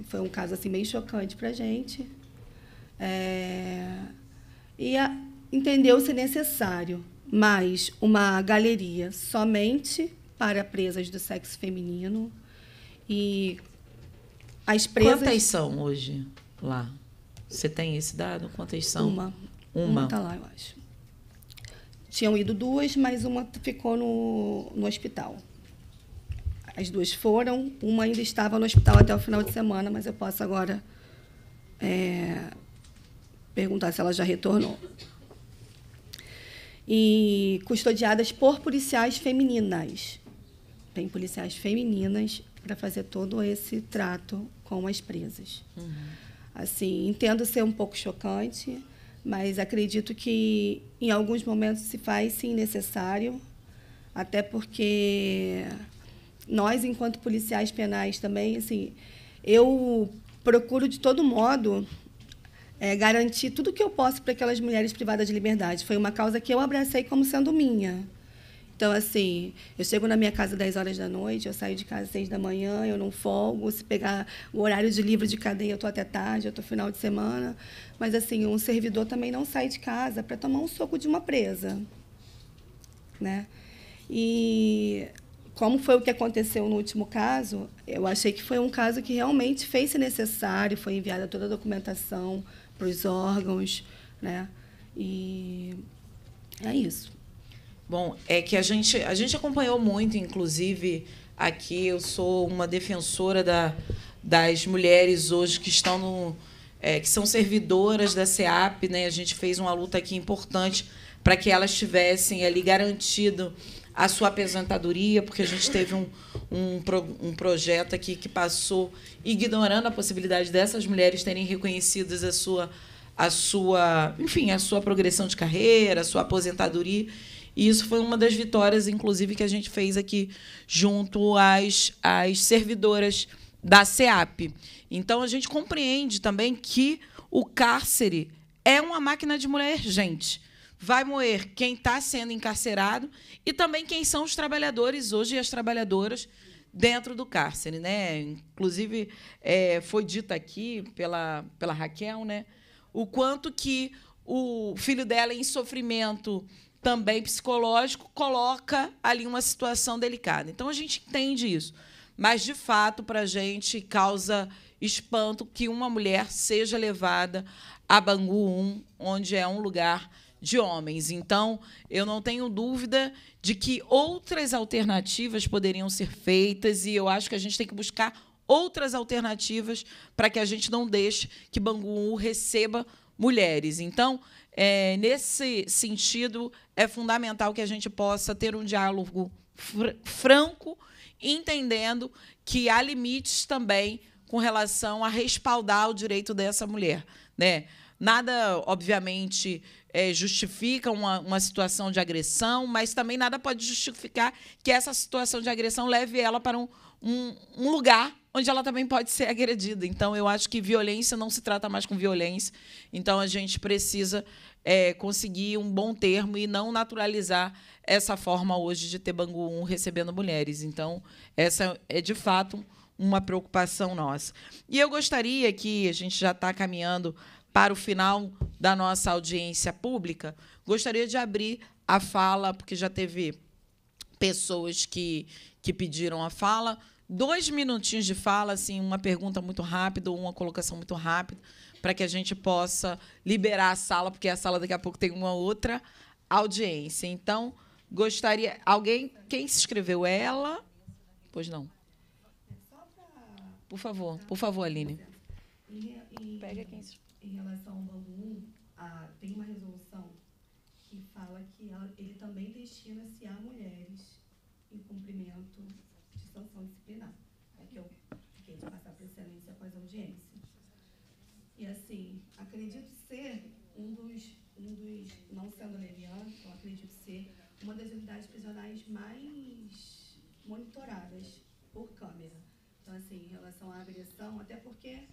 J: Foi um caso assim bem chocante para a gente. É... E a... entendeu-se necessário mas uma galeria somente para presas do sexo feminino. E as presas. Quantas
A: são hoje lá? Você tem esse dado? Quantas são? Uma. Uma. Está
J: lá, eu acho. Tinham ido duas, mas uma ficou no, no hospital. As duas foram, uma ainda estava no hospital até o final de semana, mas eu posso agora é, perguntar se ela já retornou e custodiadas por policiais femininas. Tem policiais femininas para fazer todo esse trato com as presas. Uhum. Assim, entendo ser um pouco chocante, mas acredito que em alguns momentos se faz sim necessário, até porque nós, enquanto policiais penais também, assim, eu procuro de todo modo é, garantir tudo o que eu posso para aquelas mulheres privadas de liberdade. Foi uma causa que eu abracei como sendo minha. Então, assim, eu chego na minha casa 10 horas da noite, eu saio de casa 6 da manhã, eu não folgo. Se pegar o horário de livro de cadeia, eu estou até tarde, eu estou final de semana. Mas, assim, um servidor também não sai de casa para tomar um soco de uma presa. Né? E como foi o que aconteceu no último caso, eu achei que foi um caso que realmente fez-se necessário, foi enviada toda a documentação, para os órgãos, né? E é isso.
A: Bom, é que a gente, a gente acompanhou muito, inclusive, aqui eu sou uma defensora da, das mulheres hoje que estão no. É, que são servidoras da SEAP, né? A gente fez uma luta aqui importante para que elas tivessem ali garantido a sua aposentadoria, porque a gente teve um, um, um projeto aqui que passou ignorando a possibilidade dessas mulheres terem reconhecidas a sua, a sua, enfim, a sua progressão de carreira, a sua aposentadoria. E isso foi uma das vitórias, inclusive, que a gente fez aqui junto às, às servidoras da SEAP. Então, a gente compreende também que o cárcere é uma máquina de mulher, gente vai moer quem está sendo encarcerado e também quem são os trabalhadores hoje e as trabalhadoras dentro do cárcere. Né? Inclusive, é, foi dito aqui pela, pela Raquel né, o quanto que o filho dela, em sofrimento também psicológico, coloca ali uma situação delicada. Então, a gente entende isso. Mas, de fato, para a gente causa espanto que uma mulher seja levada a Bangu 1, onde é um lugar de homens. Então, eu não tenho dúvida de que outras alternativas poderiam ser feitas e eu acho que a gente tem que buscar outras alternativas para que a gente não deixe que Bangu receba mulheres. Então, é, nesse sentido, é fundamental que a gente possa ter um diálogo fr franco, entendendo que há limites também com relação a respaldar o direito dessa mulher. Né? Nada, obviamente, é, justifica uma, uma situação de agressão, mas também nada pode justificar que essa situação de agressão leve ela para um, um, um lugar onde ela também pode ser agredida. Então, eu acho que violência não se trata mais com violência. Então, a gente precisa é, conseguir um bom termo e não naturalizar essa forma hoje de ter Bangu 1 recebendo mulheres. Então, essa é, de fato, uma preocupação nossa. E eu gostaria que a gente já está caminhando para o final da nossa audiência pública, gostaria de abrir a fala, porque já teve pessoas que, que pediram a fala. Dois minutinhos de fala, assim, uma pergunta muito rápida, uma colocação muito rápida, para que a gente possa liberar a sala, porque a sala daqui a pouco tem uma outra audiência. Então, gostaria. Alguém. Quem se inscreveu? Ela? Pois não. Por favor, por favor, Aline.
J: Pega quem se em relação ao Bangu, a, tem uma resolução que fala que ela, ele também destina-se a mulheres em cumprimento de sanção disciplinar. É que eu fiquei de passar para excelência após a audiência. E assim, acredito ser um dos, um dos não sendo leviano, então acredito ser uma das unidades prisionais mais monitoradas por câmera. Então, assim, em relação à agressão, até porque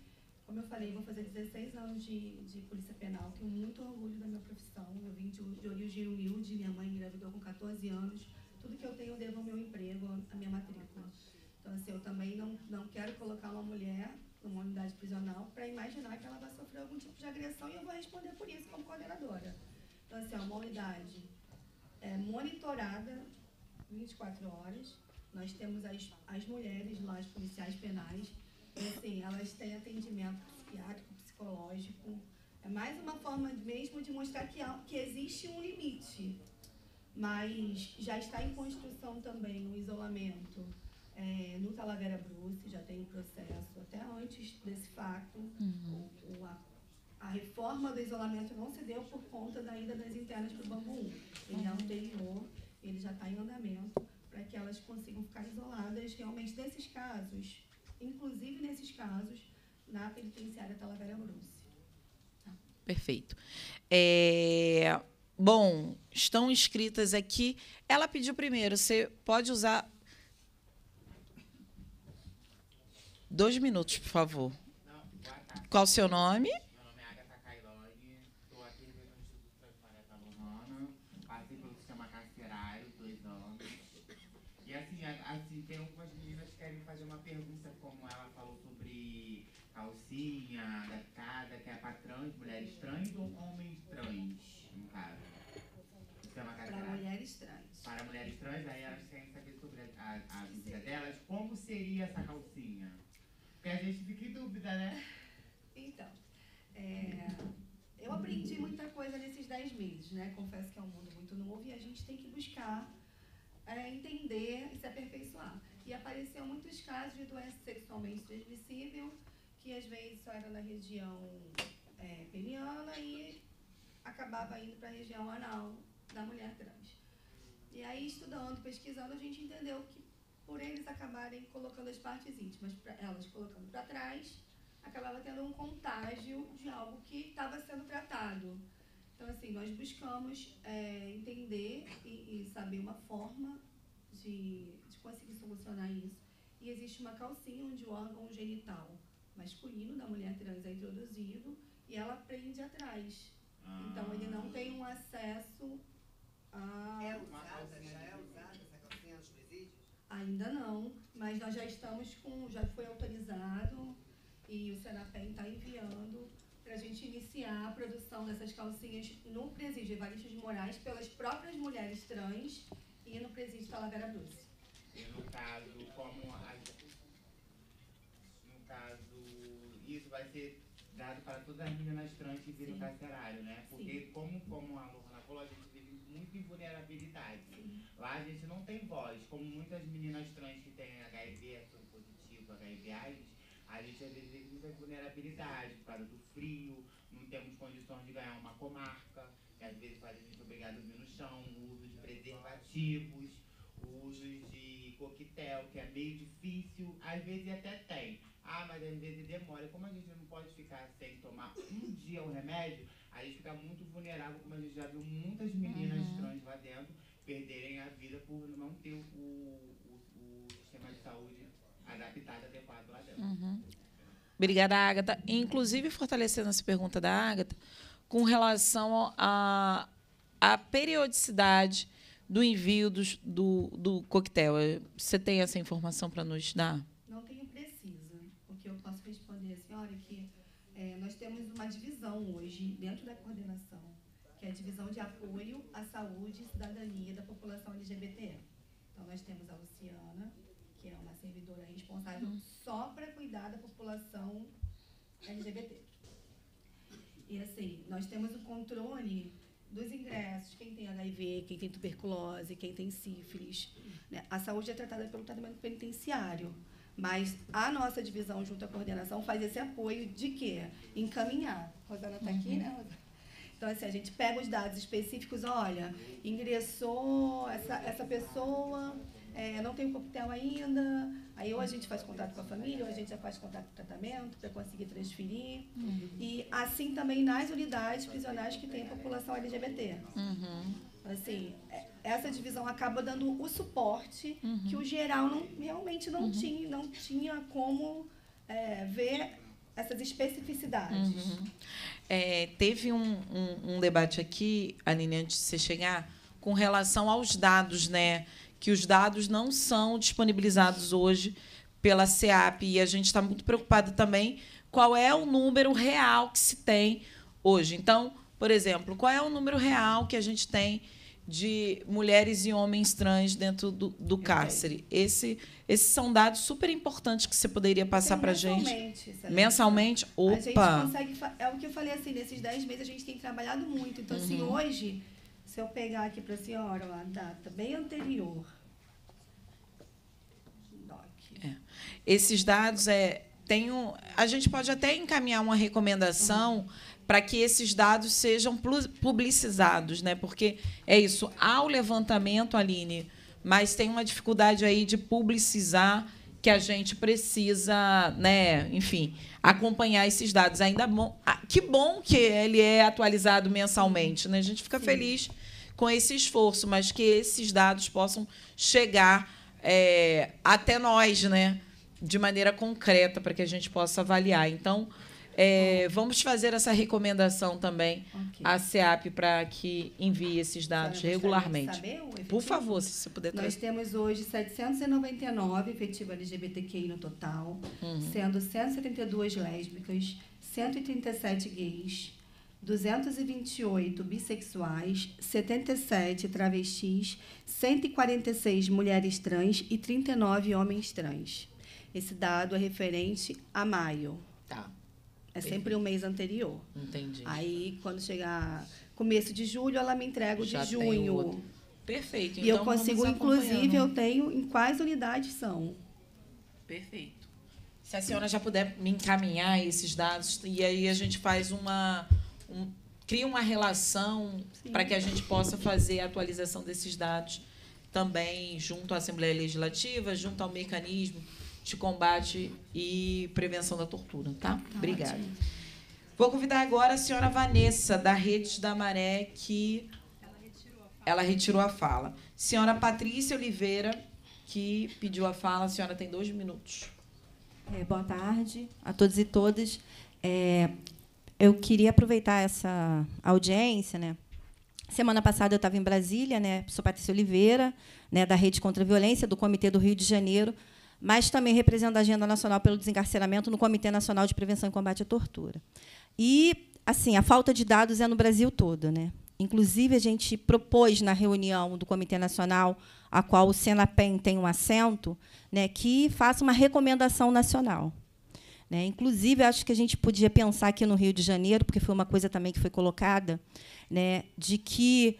J: como eu falei, vou fazer 16 anos de, de polícia penal, tenho muito orgulho da minha profissão. Eu vim de, de origem humilde, minha mãe engravidou com 14 anos. Tudo que eu tenho eu devo ao meu emprego, à minha matrícula. Então, assim, eu também não, não quero colocar uma mulher numa unidade prisional para imaginar que ela vai sofrer algum tipo de agressão e eu vou responder por isso como coordenadora. Então, assim, é uma unidade é, monitorada 24 horas. Nós temos as, as mulheres lá, as policiais penais, Assim, elas têm atendimento psiquiátrico, psicológico. É mais uma forma mesmo de mostrar que, que existe um limite, mas já está em construção também o isolamento é, no Talavera Bruce, já tem um processo até antes desse fato. Uhum. O, o, a, a, reforma do isolamento não se deu por conta da ida das internas para o Bambu Ele é ele já está em andamento para que elas consigam ficar isoladas realmente desses casos inclusive nesses casos, na penitenciária Talavera tá Bruce.
A: Tá? Perfeito. É, bom, estão escritas aqui. Ela pediu primeiro, você pode usar. Dois minutos, por favor. Qual o seu nome?
K: trans, aí elas querem saber sobre a, a, a vida delas, como seria essa calcinha? Porque a gente fica em dúvida, né? Então, é, eu aprendi muita
J: coisa nesses 10 meses, né? Confesso que é um mundo muito novo e a gente tem que buscar é, entender e se aperfeiçoar. E apareceu muitos casos de doença sexualmente transmissível, que às vezes só era na região é, peniana e acabava indo para a região anal da mulher trans. E aí, estudando, pesquisando, a gente entendeu que por eles acabarem colocando as partes íntimas, pra, elas colocando para trás, acabava tendo um contágio de algo que estava sendo tratado. Então, assim, nós buscamos é, entender e, e, saber uma forma de, de conseguir solucionar isso. E existe uma calcinha onde o órgão genital masculino da mulher trans é introduzido e ela prende atrás. Ah. Então, ele não tem um acesso ah, é usada, já é usada essa calcinha nos presídios? Ainda não, mas nós já estamos com, já foi autorizado e o Senapem está enviando para a gente iniciar a produção dessas calcinhas no presídio Evaristo de Moraes pelas próprias mulheres trans e no presídio Talavera Doce.
K: E no caso, como a, no caso, isso vai ser dado para todas as meninas trans que viram carcerário, né? Porque Sim. como, como a Lorna falou, a gente de vulnerabilidade. Sim. Lá a gente não tem voz, como muitas meninas trans que têm HIV, são positivo, HIV AIDS, a gente às vezes tem vulnerabilidade por causa do frio, não temos condições de ganhar uma comarca, que às vezes faz a gente obrigado a dormir no chão, o uso de preservativos, o uso de coquetel, que é meio difícil, às vezes até tem. Ah, mas às vezes demora. Como a gente não pode ficar sem tomar um dia o remédio, aí fica muito vulnerável, como a gente já viu muitas meninas uhum. trans lá dentro perderem a vida por não ter o, o, o sistema de saúde adaptado, adequado lá dentro. Uhum.
A: Obrigada, Agatha. Inclusive, fortalecendo essa pergunta da Agatha, com relação à a, a, periodicidade do envio do, do, do coquetel. Você tem essa informação para nos dar?
J: uma divisão hoje dentro da coordenação, que é a divisão de apoio à saúde e cidadania da população LGBT. Então nós temos a Luciana, que é uma servidora responsável uhum. só para cuidar da população LGBT. E assim, nós temos o controle dos ingressos, quem tem HIV, quem tem tuberculose, quem tem sífilis. Né? A saúde é tratada pelo tratamento penitenciário. Mas a nossa divisão junto à coordenação faz esse apoio de quê? Encaminhar. Rosana está aqui, né, Então, assim, a gente pega os dados específicos, olha, ingressou essa, essa pessoa, é, não tem o coquetel ainda, aí ou a gente faz contato com a família, ou a gente já faz contato com o tratamento para conseguir transferir. Uhum. E assim também nas unidades prisionais que tem população LGBT. Uhum. Assim, é, essa divisão acaba dando o suporte uhum. que o geral não, realmente não, uhum. tinha, não tinha como é, ver essas especificidades. Uhum.
A: É, teve um, um, um, debate aqui, Aline, antes de você chegar, com relação aos dados, né? Que os dados não são disponibilizados hoje pela SEAP e a gente está muito preocupado também qual é o número real que se tem hoje. Então, por exemplo, qual é o número real que a gente tem de mulheres e homens trans dentro do, do cárcere? Esse, esses são dados super importantes que você poderia passar para a gente. Mensalmente. Mensalmente? Opa! A gente
J: consegue, é o que eu falei, assim, nesses 10 meses a gente tem trabalhado muito. Então, assim, uhum. assim, hoje, se eu pegar aqui para a senhora uma data bem anterior... É.
A: Esses dados é tem um, a gente pode até encaminhar uma recomendação uhum para que esses dados sejam publicizados, né? Porque é isso, há o levantamento, Aline, mas tem uma dificuldade aí de publicizar que a gente precisa, né, enfim, acompanhar esses dados. Ainda bom, ah, que bom que ele é atualizado mensalmente, né? A gente fica Sim. feliz com esse esforço, mas que esses dados possam chegar é, até nós, né, de maneira concreta para que a gente possa avaliar. Então, é, vamos fazer essa recomendação também okay. à SEAP para que envie esses dados regularmente. Saber Por favor, se você puder trazer. Nós
J: temos hoje 799 efetivos LGBTQI no total, uhum. sendo 172 lésbicas, 137 gays, 228 bissexuais, 77 travestis, 146 mulheres trans e 39 homens trans. Esse dado é referente a maio. Tá. É sempre um mês anterior. Entendi. Aí, quando chegar começo de julho, ela me entrega o de junho. Perfeito.
A: E eu então consigo, inclusive, eu
J: tenho em quais unidades são.
A: Perfeito. Se a senhora já puder me encaminhar esses dados, e aí a gente faz uma. Um, cria uma relação para que a gente possa fazer a atualização desses dados também junto à Assembleia Legislativa, junto ao mecanismo de combate e prevenção da tortura, tá? tá Obrigada. Ótimo. Vou convidar agora a senhora Vanessa, da Rede da Maré, que ela retirou, ela retirou a fala. Senhora Patrícia Oliveira, que pediu a fala, a senhora tem dois minutos.
L: É, boa tarde a todos e todas. É, eu queria aproveitar essa audiência, né? Semana passada eu estava em Brasília, né? Sou Patrícia Oliveira, né, da Rede contra a Violência do Comitê do Rio de Janeiro, mas também representa a Agenda Nacional pelo Desencarceramento no Comitê Nacional de Prevenção e Combate à Tortura. E, assim, a falta de dados é no Brasil todo, né? Inclusive, a gente propôs na reunião do Comitê Nacional, a qual o Senapen tem um assento, né, que faça uma recomendação nacional. Né? Inclusive, acho que a gente podia pensar aqui no Rio de Janeiro, porque foi uma coisa também que foi colocada, né, de que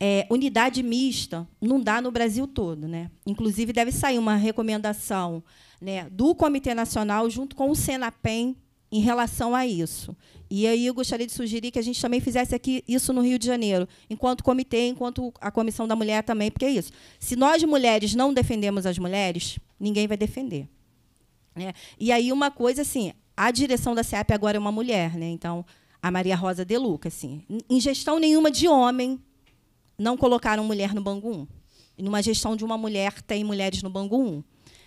L: é, unidade mista não dá no Brasil todo. Né? Inclusive, deve sair uma recomendação né, do Comitê Nacional junto com o Senapem em relação a isso. E aí eu gostaria de sugerir que a gente também fizesse aqui isso no Rio de Janeiro, enquanto comitê, enquanto a Comissão da Mulher também, porque é isso. Se nós mulheres não defendemos as mulheres, ninguém vai defender. né? E aí uma coisa assim, a direção da CEP agora é uma mulher, né? Então, a Maria Rosa De Luca, assim, em gestão nenhuma de homem não colocaram mulher no Bangu 1. E numa gestão de uma mulher, tem mulheres no Bangu 1.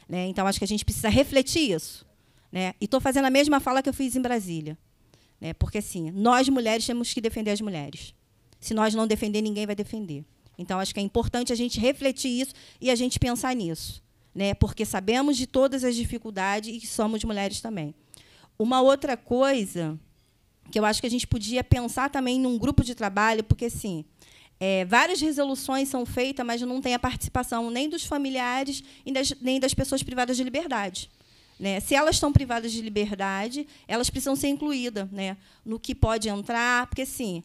L: Né? Então, acho que a gente precisa refletir isso. Né? E estou fazendo a mesma fala que eu fiz em Brasília. Né? Porque, assim, nós mulheres temos que defender as mulheres. Se nós não defender, ninguém vai defender. Então, acho que é importante a gente refletir isso e a gente pensar nisso. Né? Porque sabemos de todas as dificuldades e que somos mulheres também. Uma outra coisa que eu acho que a gente podia pensar também num grupo de trabalho, porque, assim, é, várias resoluções são feitas, mas não tem a participação nem dos familiares e das, nem das pessoas privadas de liberdade. Né? Se elas estão privadas de liberdade, elas precisam ser incluídas né? no que pode entrar, porque sim,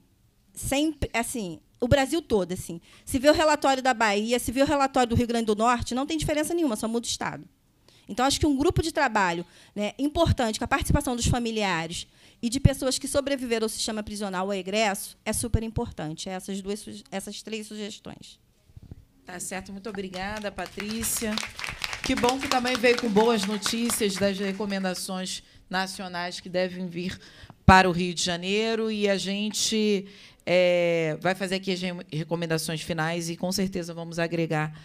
L: sempre, assim, o Brasil todo, assim, se vê o relatório da Bahia, se vê o relatório do Rio Grande do Norte, não tem diferença nenhuma, só muda o estado. Então acho que um grupo de trabalho né, importante, com a participação dos familiares, e de pessoas que sobreviveram ao sistema prisional ou egresso é super importante. Essas, duas, essas três sugestões. Tá certo, muito obrigada, Patrícia.
A: Que bom que também veio com boas notícias das recomendações nacionais que devem vir para o Rio de Janeiro e a gente é, vai fazer aqui as recomendações finais e com certeza vamos agregar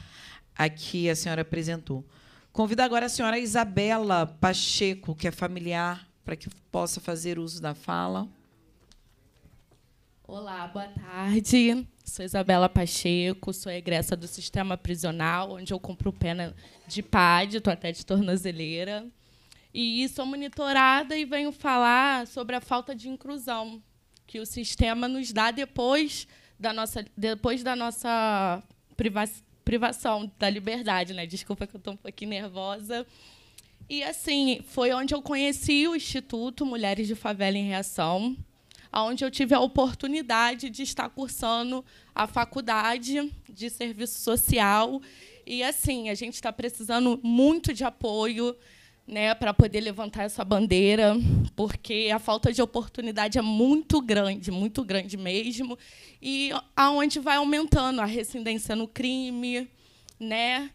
A: aqui a senhora apresentou. Convido agora a senhora Isabela Pacheco, que é familiar para que possa fazer uso da fala.
M: Olá, boa tarde. Sou Isabela Pacheco, sou egressa do sistema prisional, onde eu cumpro pena de PAD, estou até de tornozeleira. E sou monitorada e venho falar sobre a falta de inclusão que o sistema nos dá depois da nossa, depois da nossa privação da liberdade, né? Desculpa que eu estou um pouquinho nervosa. E assim, foi onde eu conheci o Instituto Mulheres de Favela em Reação, onde eu tive a oportunidade de estar cursando a faculdade de serviço social. E assim, a gente está precisando muito de apoio né, para poder levantar essa bandeira, porque a falta de oportunidade é muito grande, muito grande mesmo. E aonde vai aumentando a rescindência no crime, né?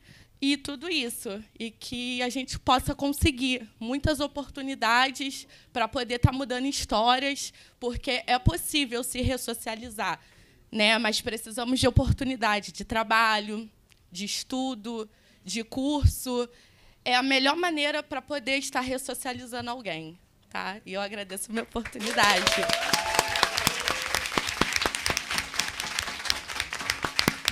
M: e tudo isso. E que a gente possa conseguir muitas oportunidades para poder estar tá mudando histórias, porque é possível se ressocializar. Né? Mas precisamos de oportunidade de trabalho, de estudo, de curso. É a melhor maneira para poder estar ressocializando alguém. Tá? E eu agradeço a minha oportunidade.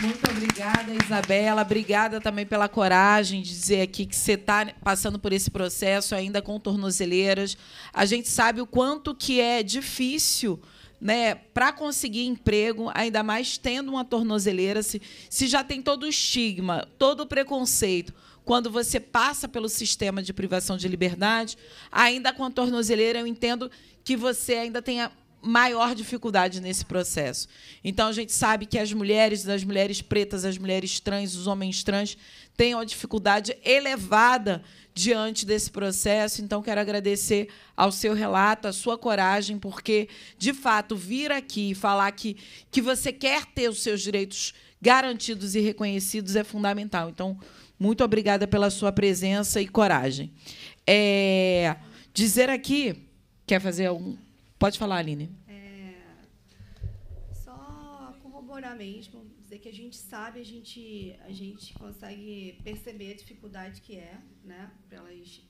A: Muito obrigada, Isabela. Obrigada também pela coragem de dizer aqui que você está passando por esse processo ainda com tornozeleiras. A gente sabe o quanto que é difícil. Né, para conseguir emprego, ainda mais tendo uma tornozeleira, se, se já tem todo o estigma, todo o preconceito, quando você passa pelo sistema de privação de liberdade, ainda com a tornozeleira, eu entendo que você ainda tenha maior dificuldade nesse processo. Então a gente sabe que as mulheres, as mulheres pretas, as mulheres trans, os homens trans têm uma dificuldade elevada diante desse processo. Então quero agradecer ao seu relato, à sua coragem, porque de fato vir aqui e falar que que você quer ter os seus direitos garantidos e reconhecidos é fundamental. Então muito obrigada pela sua presença e coragem. É, dizer aqui quer fazer um Pode falar, Aline. É,
J: só corroborar mesmo, dizer que a gente sabe, a gente, a gente consegue perceber a dificuldade que é, né, para elas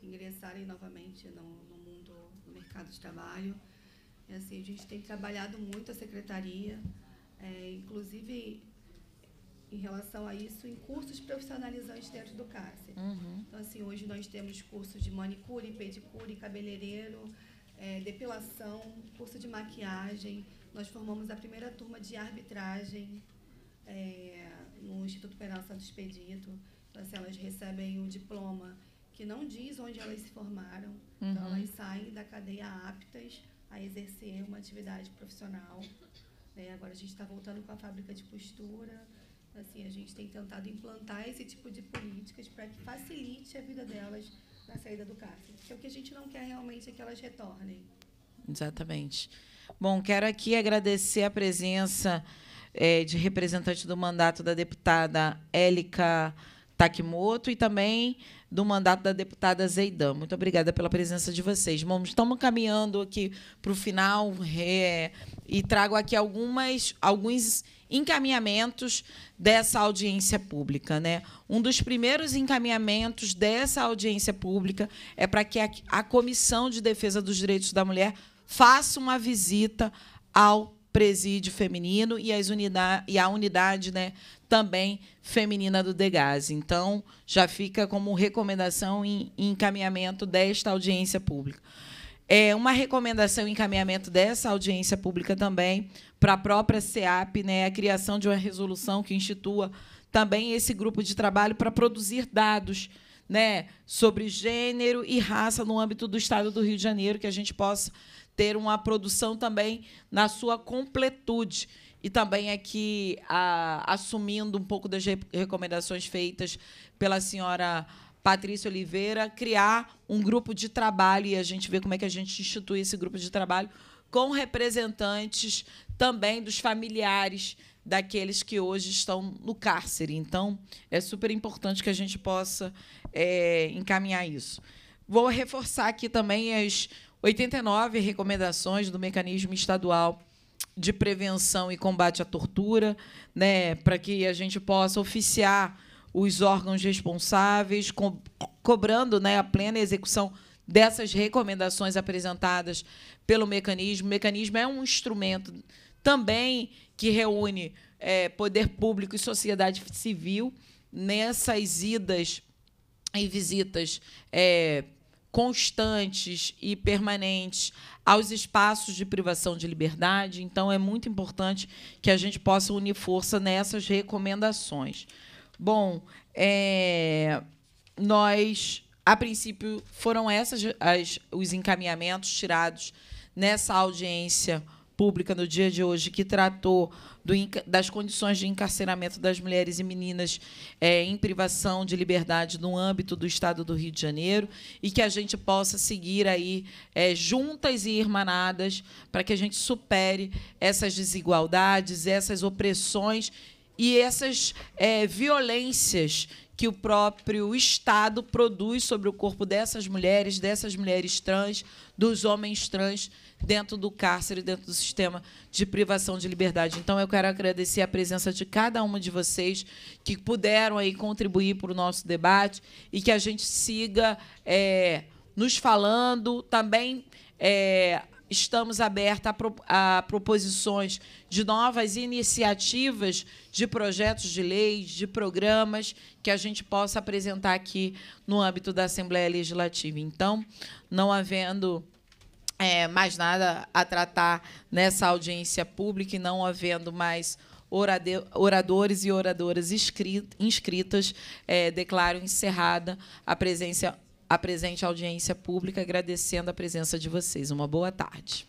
J: ingressarem novamente no, no mundo, no mercado de trabalho. É assim, a gente tem trabalhado muito a secretaria, é, inclusive em relação a isso em cursos profissionalizantes dentro do cárcere. Uhum. Então, assim, hoje nós temos cursos de manicure, pedicure, cabeleireiro, é, depilação, curso de maquiagem. Nós formamos a primeira turma de arbitragem é, no Instituto Penal Santo Expedito. Então, assim, elas recebem o um diploma que não diz onde elas se formaram. Então, uhum. Então, elas saem da cadeia aptas a exercer uma atividade profissional. Né? Agora, a gente está voltando com a fábrica de costura. Assim, a gente tem tentado implantar esse tipo de políticas para que facilite a vida delas da saída do CAF. Porque o que a gente não quer realmente é que elas retornem.
A: Exatamente. Bom, quero aqui agradecer a presença é, de representante do mandato da deputada Élica Takimoto e também do mandato da deputada Zeidan. Muito obrigada pela presença de vocês. Bom, estamos caminhando aqui para o final é, e trago aqui algumas, alguns encaminhamentos dessa audiência pública. Né? Um dos primeiros encaminhamentos dessa audiência pública é para que a Comissão de Defesa dos Direitos da Mulher faça uma visita ao presídio feminino e, as unidade, e a unidade né, também feminina do Degas. Então, já fica como recomendação e encaminhamento desta audiência pública. É uma recomendação e encaminhamento dessa audiência pública também para a própria SEAP, né, a criação de uma resolução que institua também esse grupo de trabalho para produzir dados né, sobre gênero e raça no âmbito do Estado do Rio de Janeiro, que a gente possa ter uma produção também na sua completude. E também aqui a, assumindo um pouco das recomendações feitas pela senhora Patrícia Oliveira, criar um grupo de trabalho e a gente vê como é que a gente institui esse grupo de trabalho com representantes também dos familiares daqueles que hoje estão no cárcere. Então, é super importante que a gente possa é, encaminhar isso. Vou reforçar aqui também as 89 recomendações do mecanismo estadual de prevenção e combate à tortura, né, para que a gente possa oficiar os órgãos responsáveis, co cobrando né, a plena execução dessas recomendações apresentadas pelo mecanismo. O mecanismo é um instrumento também que reúne é, poder público e sociedade civil nessas idas e visitas é, constantes e permanentes aos espaços de privação de liberdade. Então, é muito importante que a gente possa unir força nessas recomendações. Bom, é, nós, a princípio, foram essas as, os encaminhamentos tirados nessa audiência pública no dia de hoje que tratou do, das condições de encarceramento das mulheres e meninas é, em privação de liberdade no âmbito do Estado do Rio de Janeiro e que a gente possa seguir aí é, juntas e irmanadas para que a gente supere essas desigualdades, essas opressões e essas é, violências que o próprio Estado produz sobre o corpo dessas mulheres, dessas mulheres trans, dos homens trans, dentro do cárcere, dentro do sistema de privação de liberdade. Então, eu quero agradecer a presença de cada uma de vocês que puderam aí contribuir para o nosso debate e que a gente siga é, nos falando, também é, estamos abertos a, pro, a proposições de novas iniciativas de projetos de leis, de programas que a gente possa apresentar aqui no âmbito da Assembleia Legislativa. Então, não havendo é, mais nada a tratar nessa audiência pública e não havendo mais oradores e oradoras inscritas, é, declaro encerrada a presença a presente audiência pública, agradecendo a presença de vocês. Uma boa tarde.